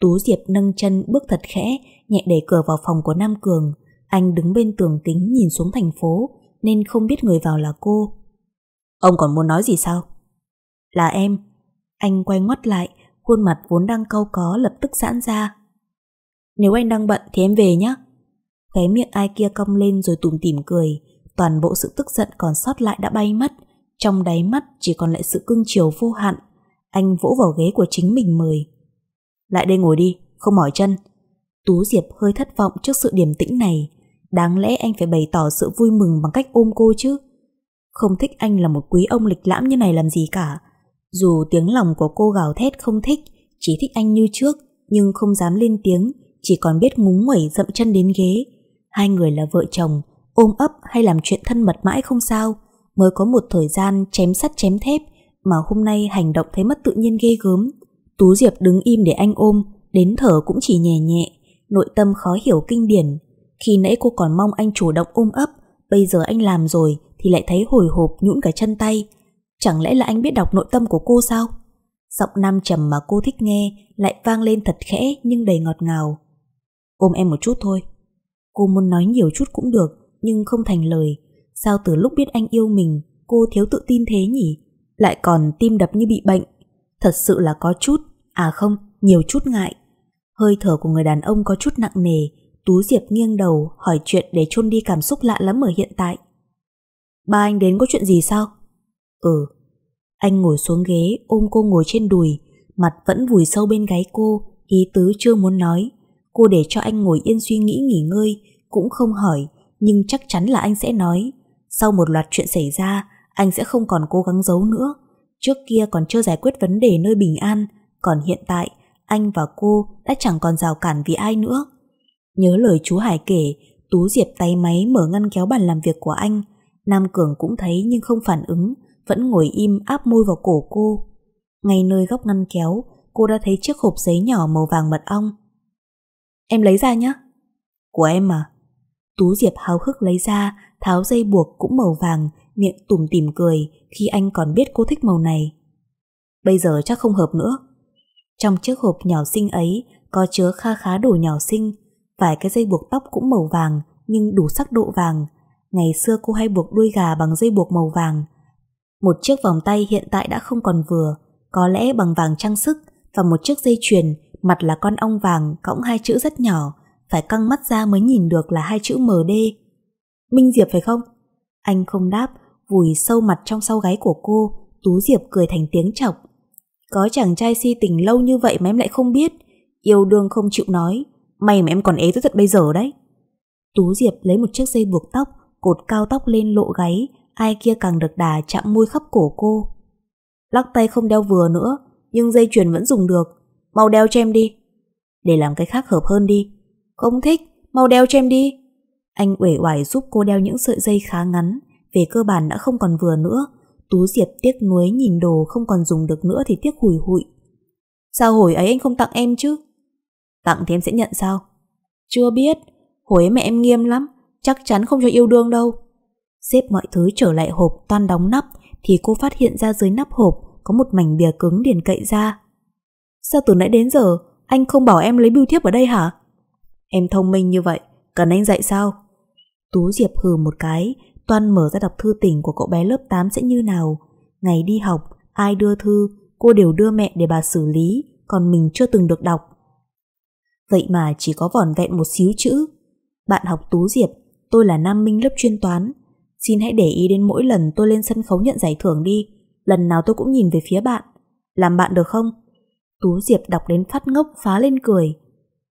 Tú Diệp nâng chân bước thật khẽ, nhẹ đẩy cửa vào phòng của Nam Cường. Anh đứng bên tường kính nhìn xuống thành phố, nên không biết người vào là cô. Ông còn muốn nói gì sao? Là em. Anh quay ngoắt lại, khuôn mặt vốn đang câu có lập tức giãn ra. Nếu anh đang bận thì em về nhé. Cái miệng ai kia cong lên rồi tùm tìm cười, toàn bộ sự tức giận còn sót lại đã bay mất, trong đáy mắt chỉ còn lại sự cưng chiều vô hạn. Anh vỗ vào ghế của chính mình mời. Lại đây ngồi đi, không mỏi chân. Tú Diệp hơi thất vọng trước sự điềm tĩnh này. Đáng lẽ anh phải bày tỏ sự vui mừng bằng cách ôm cô chứ. Không thích anh là một quý ông lịch lãm như này làm gì cả. Dù tiếng lòng của cô gào thét không thích, chỉ thích anh như trước, nhưng không dám lên tiếng, chỉ còn biết ngúng nguẩy dậm chân đến ghế. Hai người là vợ chồng, ôm ấp hay làm chuyện thân mật mãi không sao, mới có một thời gian chém sắt chém thép, mà hôm nay hành động thấy mất tự nhiên ghê gớm. Tú Diệp đứng im để anh ôm, đến thở cũng chỉ nhẹ nhẹ, nội tâm khó hiểu kinh điển. Khi nãy cô còn mong anh chủ động ôm ấp, bây giờ anh làm rồi thì lại thấy hồi hộp nhũn cả chân tay, Chẳng lẽ là anh biết đọc nội tâm của cô sao? Giọng nam trầm mà cô thích nghe lại vang lên thật khẽ nhưng đầy ngọt ngào. Ôm em một chút thôi. Cô muốn nói nhiều chút cũng được, nhưng không thành lời. Sao từ lúc biết anh yêu mình, cô thiếu tự tin thế nhỉ? Lại còn tim đập như bị bệnh. Thật sự là có chút, à không, nhiều chút ngại. Hơi thở của người đàn ông có chút nặng nề, Tú Diệp nghiêng đầu hỏi chuyện để chôn đi cảm xúc lạ lắm ở hiện tại. Ba anh đến có chuyện gì sao? Ừ. Anh ngồi xuống ghế ôm cô ngồi trên đùi, mặt vẫn vùi sâu bên gáy cô, ý tứ chưa muốn nói. Cô để cho anh ngồi yên suy nghĩ nghỉ ngơi, cũng không hỏi, nhưng chắc chắn là anh sẽ nói. Sau một loạt chuyện xảy ra, anh sẽ không còn cố gắng giấu nữa. Trước kia còn chưa giải quyết vấn đề nơi bình an, còn hiện tại, anh và cô đã chẳng còn rào cản vì ai nữa. Nhớ lời chú Hải kể, Tú Diệp tay máy mở ngăn kéo bàn làm việc của anh. Nam Cường cũng thấy nhưng không phản ứng, vẫn ngồi im áp môi vào cổ cô. Ngay nơi góc ngăn kéo, cô đã thấy chiếc hộp giấy nhỏ màu vàng mật ong. Em lấy ra nhé. Của em mà. Tú Diệp háo hức lấy ra, tháo dây buộc cũng màu vàng, miệng tủm tỉm cười khi anh còn biết cô thích màu này. Bây giờ chắc không hợp nữa. Trong chiếc hộp nhỏ xinh ấy có chứa kha khá đồ nhỏ xinh, vài cái dây buộc tóc cũng màu vàng nhưng đủ sắc độ vàng. Ngày xưa cô hay buộc đuôi gà bằng dây buộc màu vàng, một chiếc vòng tay hiện tại đã không còn vừa, có lẽ bằng vàng trang sức và một chiếc dây chuyền, mặt là con ong vàng cõng hai chữ rất nhỏ, phải căng mắt ra mới nhìn được là hai chữ MD. Minh Diệp phải không? Anh không đáp, vùi sâu mặt trong sau gáy của cô, Tú Diệp cười thành tiếng chọc. Có chàng trai si tình lâu như vậy mà em lại không biết, yêu đương không chịu nói, may mà em còn ế tới tận bây giờ đấy. Tú Diệp lấy một chiếc dây buộc tóc, cột cao tóc lên lộ gáy, ai kia càng được đà chạm môi khắp cổ cô. Lắc tay không đeo vừa nữa, nhưng dây chuyền vẫn dùng được. Mau đeo cho em đi. Để làm cái khác hợp hơn đi. Không thích, mau đeo cho em đi. Anh uể oải giúp cô đeo những sợi dây khá ngắn, về cơ bản đã không còn vừa nữa. Tú Diệp tiếc nuối nhìn đồ không còn dùng được nữa thì tiếc hùi hụi. Sao hồi ấy anh không tặng em chứ? Tặng thì em sẽ nhận sao? Chưa biết, hồi ấy mẹ em nghiêm lắm, chắc chắn không cho yêu đương đâu. Xếp mọi thứ trở lại hộp toan đóng nắp thì cô phát hiện ra dưới nắp hộp có một mảnh bìa cứng điền cậy ra. Sao từ nãy đến giờ anh không bảo em lấy bưu thiếp ở đây hả? Em thông minh như vậy, cần anh dạy sao? Tú Diệp hừ một cái, Toan mở ra đọc thư tình của cậu bé lớp 8 sẽ như nào. Ngày đi học, ai đưa thư, cô đều đưa mẹ để bà xử lý, còn mình chưa từng được đọc. Vậy mà chỉ có vỏn vẹn một xíu chữ. Bạn học Tú Diệp, tôi là Nam Minh lớp chuyên toán, Xin hãy để ý đến mỗi lần tôi lên sân khấu nhận giải thưởng đi, lần nào tôi cũng nhìn về phía bạn. Làm bạn được không? Tú Diệp đọc đến phát ngốc phá lên cười.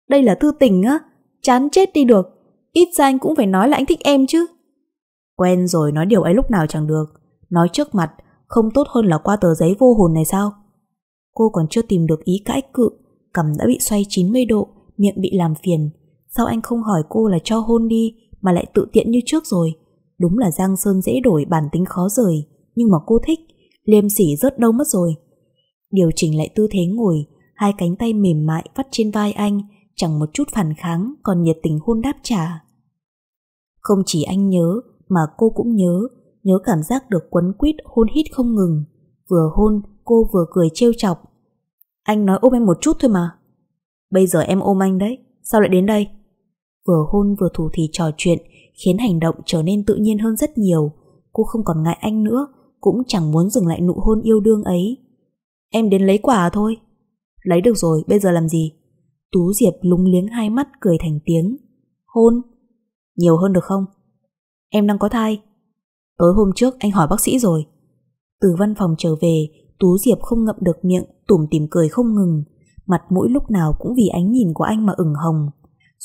Đây là thư tình á, chán chết đi được. Ít ra anh cũng phải nói là anh thích em chứ. Quen rồi nói điều ấy lúc nào chẳng được. Nói trước mặt, không tốt hơn là qua tờ giấy vô hồn này sao? Cô còn chưa tìm được ý cãi cự, cầm đã bị xoay 90 độ, miệng bị làm phiền. Sao anh không hỏi cô là cho hôn đi, mà lại tự tiện như trước rồi? Đúng là Giang Sơn dễ đổi bản tính khó rời, nhưng mà cô thích, liêm sỉ rớt đâu mất rồi. Điều chỉnh lại tư thế ngồi, hai cánh tay mềm mại vắt trên vai anh, chẳng một chút phản kháng còn nhiệt tình hôn đáp trả. Không chỉ anh nhớ, mà cô cũng nhớ, nhớ cảm giác được quấn quýt hôn hít không ngừng. Vừa hôn, cô vừa cười trêu chọc. Anh nói ôm em một chút thôi mà. Bây giờ em ôm anh đấy, sao lại đến đây? Vừa hôn vừa thủ thì trò chuyện, khiến hành động trở nên tự nhiên hơn rất nhiều. Cô không còn ngại anh nữa, cũng chẳng muốn dừng lại nụ hôn yêu đương ấy. Em đến lấy quả thôi. Lấy được rồi, bây giờ làm gì? Tú Diệp lúng liếng hai mắt cười thành tiếng. Hôn? Nhiều hơn được không? Em đang có thai. Tối hôm trước anh hỏi bác sĩ rồi. Từ văn phòng trở về, Tú Diệp không ngậm được miệng, tủm tỉm cười không ngừng. Mặt mũi lúc nào cũng vì ánh nhìn của anh mà ửng hồng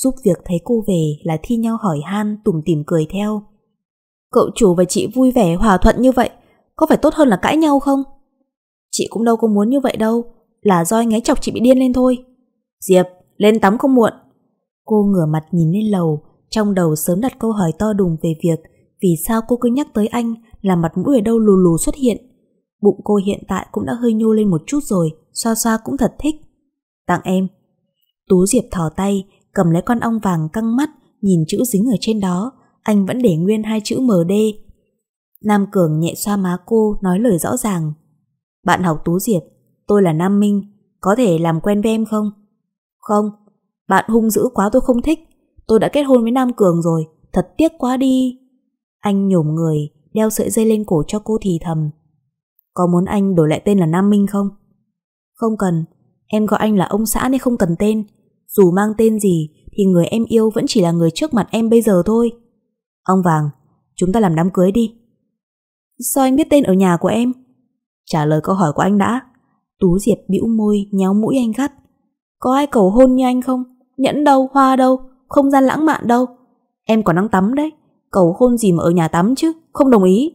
giúp việc thấy cô về là thi nhau hỏi han tủm tỉm cười theo. Cậu chủ và chị vui vẻ hòa thuận như vậy, có phải tốt hơn là cãi nhau không? Chị cũng đâu có muốn như vậy đâu, là do anh ấy chọc chị bị điên lên thôi. Diệp, lên tắm không muộn. Cô ngửa mặt nhìn lên lầu, trong đầu sớm đặt câu hỏi to đùng về việc vì sao cô cứ nhắc tới anh là mặt mũi ở đâu lù lù xuất hiện. Bụng cô hiện tại cũng đã hơi nhô lên một chút rồi, xoa xoa cũng thật thích. Tặng em. Tú Diệp thò tay, cầm lấy con ong vàng căng mắt, nhìn chữ dính ở trên đó, anh vẫn để nguyên hai chữ MD. Nam Cường nhẹ xoa má cô, nói lời rõ ràng. Bạn học Tú Diệp, tôi là Nam Minh, có thể làm quen với em không? Không, bạn hung dữ quá tôi không thích, tôi đã kết hôn với Nam Cường rồi, thật tiếc quá đi. Anh nhổm người, đeo sợi dây lên cổ cho cô thì thầm. Có muốn anh đổi lại tên là Nam Minh không? Không cần, em gọi anh là ông xã nên không cần tên, dù mang tên gì thì người em yêu vẫn chỉ là người trước mặt em bây giờ thôi. Ông Vàng, chúng ta làm đám cưới đi. Sao anh biết tên ở nhà của em? Trả lời câu hỏi của anh đã. Tú Diệp bĩu môi, nhéo mũi anh gắt. Có ai cầu hôn như anh không? Nhẫn đâu, hoa đâu, không gian lãng mạn đâu. Em còn đang tắm đấy, cầu hôn gì mà ở nhà tắm chứ, không đồng ý.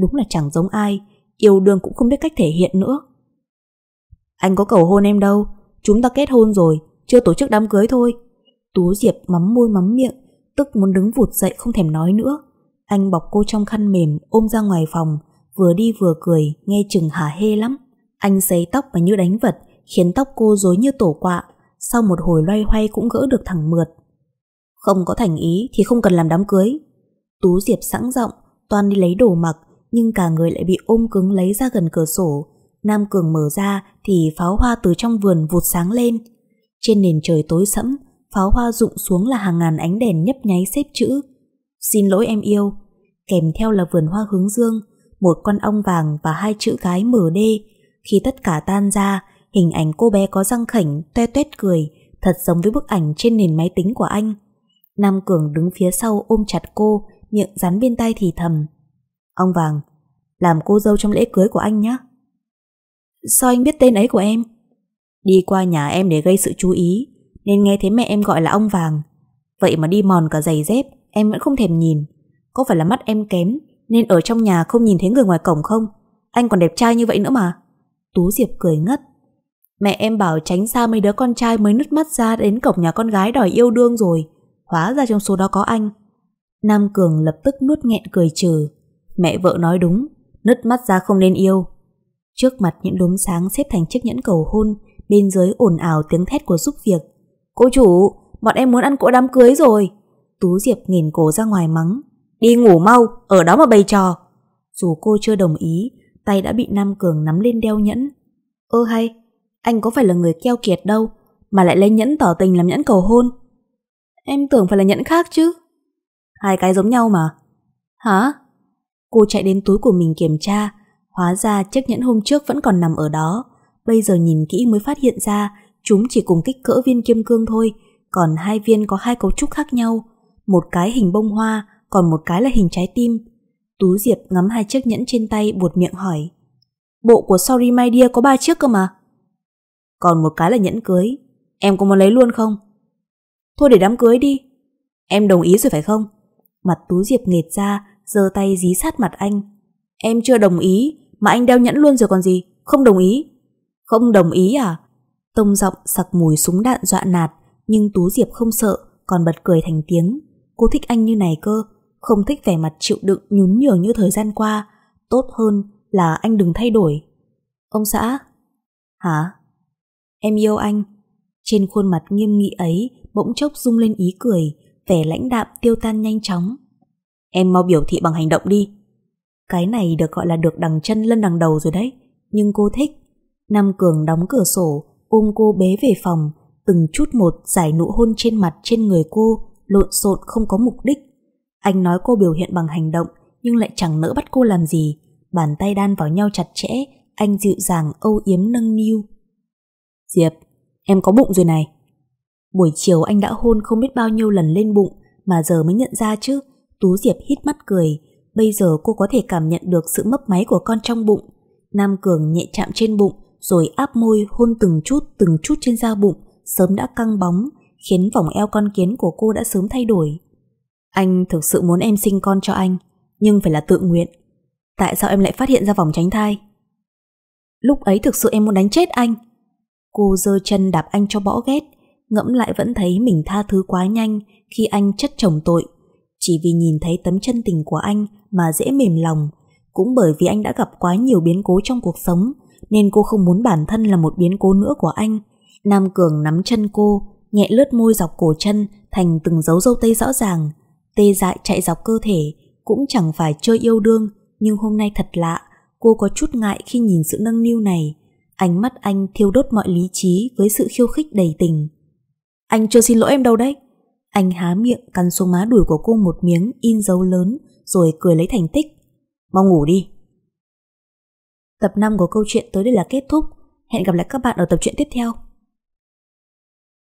Đúng là chẳng giống ai, yêu đương cũng không biết cách thể hiện nữa. Anh có cầu hôn em đâu, chúng ta kết hôn rồi, chưa tổ chức đám cưới thôi. Tú Diệp mắm môi mắm miệng, tức muốn đứng vụt dậy không thèm nói nữa. Anh bọc cô trong khăn mềm ôm ra ngoài phòng, vừa đi vừa cười, nghe chừng hả hê lắm. Anh sấy tóc và như đánh vật, khiến tóc cô rối như tổ quạ, sau một hồi loay hoay cũng gỡ được thẳng mượt. Không có thành ý thì không cần làm đám cưới. Tú Diệp sẵn giọng, toan đi lấy đồ mặc, nhưng cả người lại bị ôm cứng lấy ra gần cửa sổ. Nam Cường mở ra thì pháo hoa từ trong vườn vụt sáng lên, trên nền trời tối sẫm, pháo hoa rụng xuống là hàng ngàn ánh đèn nhấp nháy xếp chữ. Xin lỗi em yêu. Kèm theo là vườn hoa hướng dương, một con ong vàng và hai chữ gái mở đê. Khi tất cả tan ra, hình ảnh cô bé có răng khảnh, toe toét cười, thật giống với bức ảnh trên nền máy tính của anh. Nam Cường đứng phía sau ôm chặt cô, miệng dán bên tay thì thầm. Ông Vàng, làm cô dâu trong lễ cưới của anh nhé. Sao anh biết tên ấy của em? Đi qua nhà em để gây sự chú ý Nên nghe thấy mẹ em gọi là ông vàng Vậy mà đi mòn cả giày dép Em vẫn không thèm nhìn Có phải là mắt em kém Nên ở trong nhà không nhìn thấy người ngoài cổng không Anh còn đẹp trai như vậy nữa mà Tú Diệp cười ngất Mẹ em bảo tránh xa mấy đứa con trai mới nứt mắt ra Đến cổng nhà con gái đòi yêu đương rồi Hóa ra trong số đó có anh Nam Cường lập tức nuốt nghẹn cười trừ Mẹ vợ nói đúng Nứt mắt ra không nên yêu Trước mặt những đốm sáng xếp thành chiếc nhẫn cầu hôn bên dưới ồn ào tiếng thét của giúp việc. Cô chủ, bọn em muốn ăn cỗ đám cưới rồi. Tú Diệp nghìn cổ ra ngoài mắng. Đi ngủ mau, ở đó mà bày trò. Dù cô chưa đồng ý, tay đã bị Nam Cường nắm lên đeo nhẫn. Ơ hay, anh có phải là người keo kiệt đâu, mà lại lấy nhẫn tỏ tình làm nhẫn cầu hôn. Em tưởng phải là nhẫn khác chứ. Hai cái giống nhau mà. Hả? Cô chạy đến túi của mình kiểm tra, hóa ra chiếc nhẫn hôm trước vẫn còn nằm ở đó bây giờ nhìn kỹ mới phát hiện ra chúng chỉ cùng kích cỡ viên kim cương thôi, còn hai viên có hai cấu trúc khác nhau, một cái hình bông hoa, còn một cái là hình trái tim. Tú Diệp ngắm hai chiếc nhẫn trên tay buột miệng hỏi. Bộ của Sorry My Dear có ba chiếc cơ mà. Còn một cái là nhẫn cưới, em có muốn lấy luôn không? Thôi để đám cưới đi, em đồng ý rồi phải không? Mặt Tú Diệp nghệt ra, giơ tay dí sát mặt anh. Em chưa đồng ý, mà anh đeo nhẫn luôn rồi còn gì, không đồng ý. Không đồng ý à? Tông giọng sặc mùi súng đạn dọa nạt, nhưng Tú Diệp không sợ, còn bật cười thành tiếng. Cô thích anh như này cơ, không thích vẻ mặt chịu đựng nhún nhường như thời gian qua. Tốt hơn là anh đừng thay đổi. Ông xã? Hả? Em yêu anh. Trên khuôn mặt nghiêm nghị ấy bỗng chốc rung lên ý cười, vẻ lãnh đạm tiêu tan nhanh chóng. Em mau biểu thị bằng hành động đi. Cái này được gọi là được đằng chân lân đằng đầu rồi đấy, nhưng cô thích. Nam Cường đóng cửa sổ, ôm cô bé về phòng, từng chút một giải nụ hôn trên mặt trên người cô, lộn xộn không có mục đích. Anh nói cô biểu hiện bằng hành động, nhưng lại chẳng nỡ bắt cô làm gì. Bàn tay đan vào nhau chặt chẽ, anh dịu dàng âu yếm nâng niu. Diệp, em có bụng rồi này. Buổi chiều anh đã hôn không biết bao nhiêu lần lên bụng, mà giờ mới nhận ra chứ. Tú Diệp hít mắt cười, bây giờ cô có thể cảm nhận được sự mấp máy của con trong bụng. Nam Cường nhẹ chạm trên bụng, rồi áp môi hôn từng chút từng chút trên da bụng sớm đã căng bóng, khiến vòng eo con kiến của cô đã sớm thay đổi. Anh thực sự muốn em sinh con cho anh, nhưng phải là tự nguyện. Tại sao em lại phát hiện ra vòng tránh thai? Lúc ấy thực sự em muốn đánh chết anh. Cô giơ chân đạp anh cho bõ ghét, ngẫm lại vẫn thấy mình tha thứ quá nhanh khi anh chất chồng tội. Chỉ vì nhìn thấy tấm chân tình của anh mà dễ mềm lòng, cũng bởi vì anh đã gặp quá nhiều biến cố trong cuộc sống nên cô không muốn bản thân là một biến cố nữa của anh. Nam Cường nắm chân cô, nhẹ lướt môi dọc cổ chân thành từng dấu dâu tây rõ ràng. Tê dại chạy dọc cơ thể, cũng chẳng phải chơi yêu đương, nhưng hôm nay thật lạ, cô có chút ngại khi nhìn sự nâng niu này. Ánh mắt anh thiêu đốt mọi lý trí với sự khiêu khích đầy tình. Anh chưa xin lỗi em đâu đấy. Anh há miệng cắn xuống má đuổi của cô một miếng in dấu lớn rồi cười lấy thành tích. Mau ngủ đi, Tập 5 của câu chuyện tới đây là kết thúc. Hẹn gặp lại các bạn ở tập truyện tiếp theo.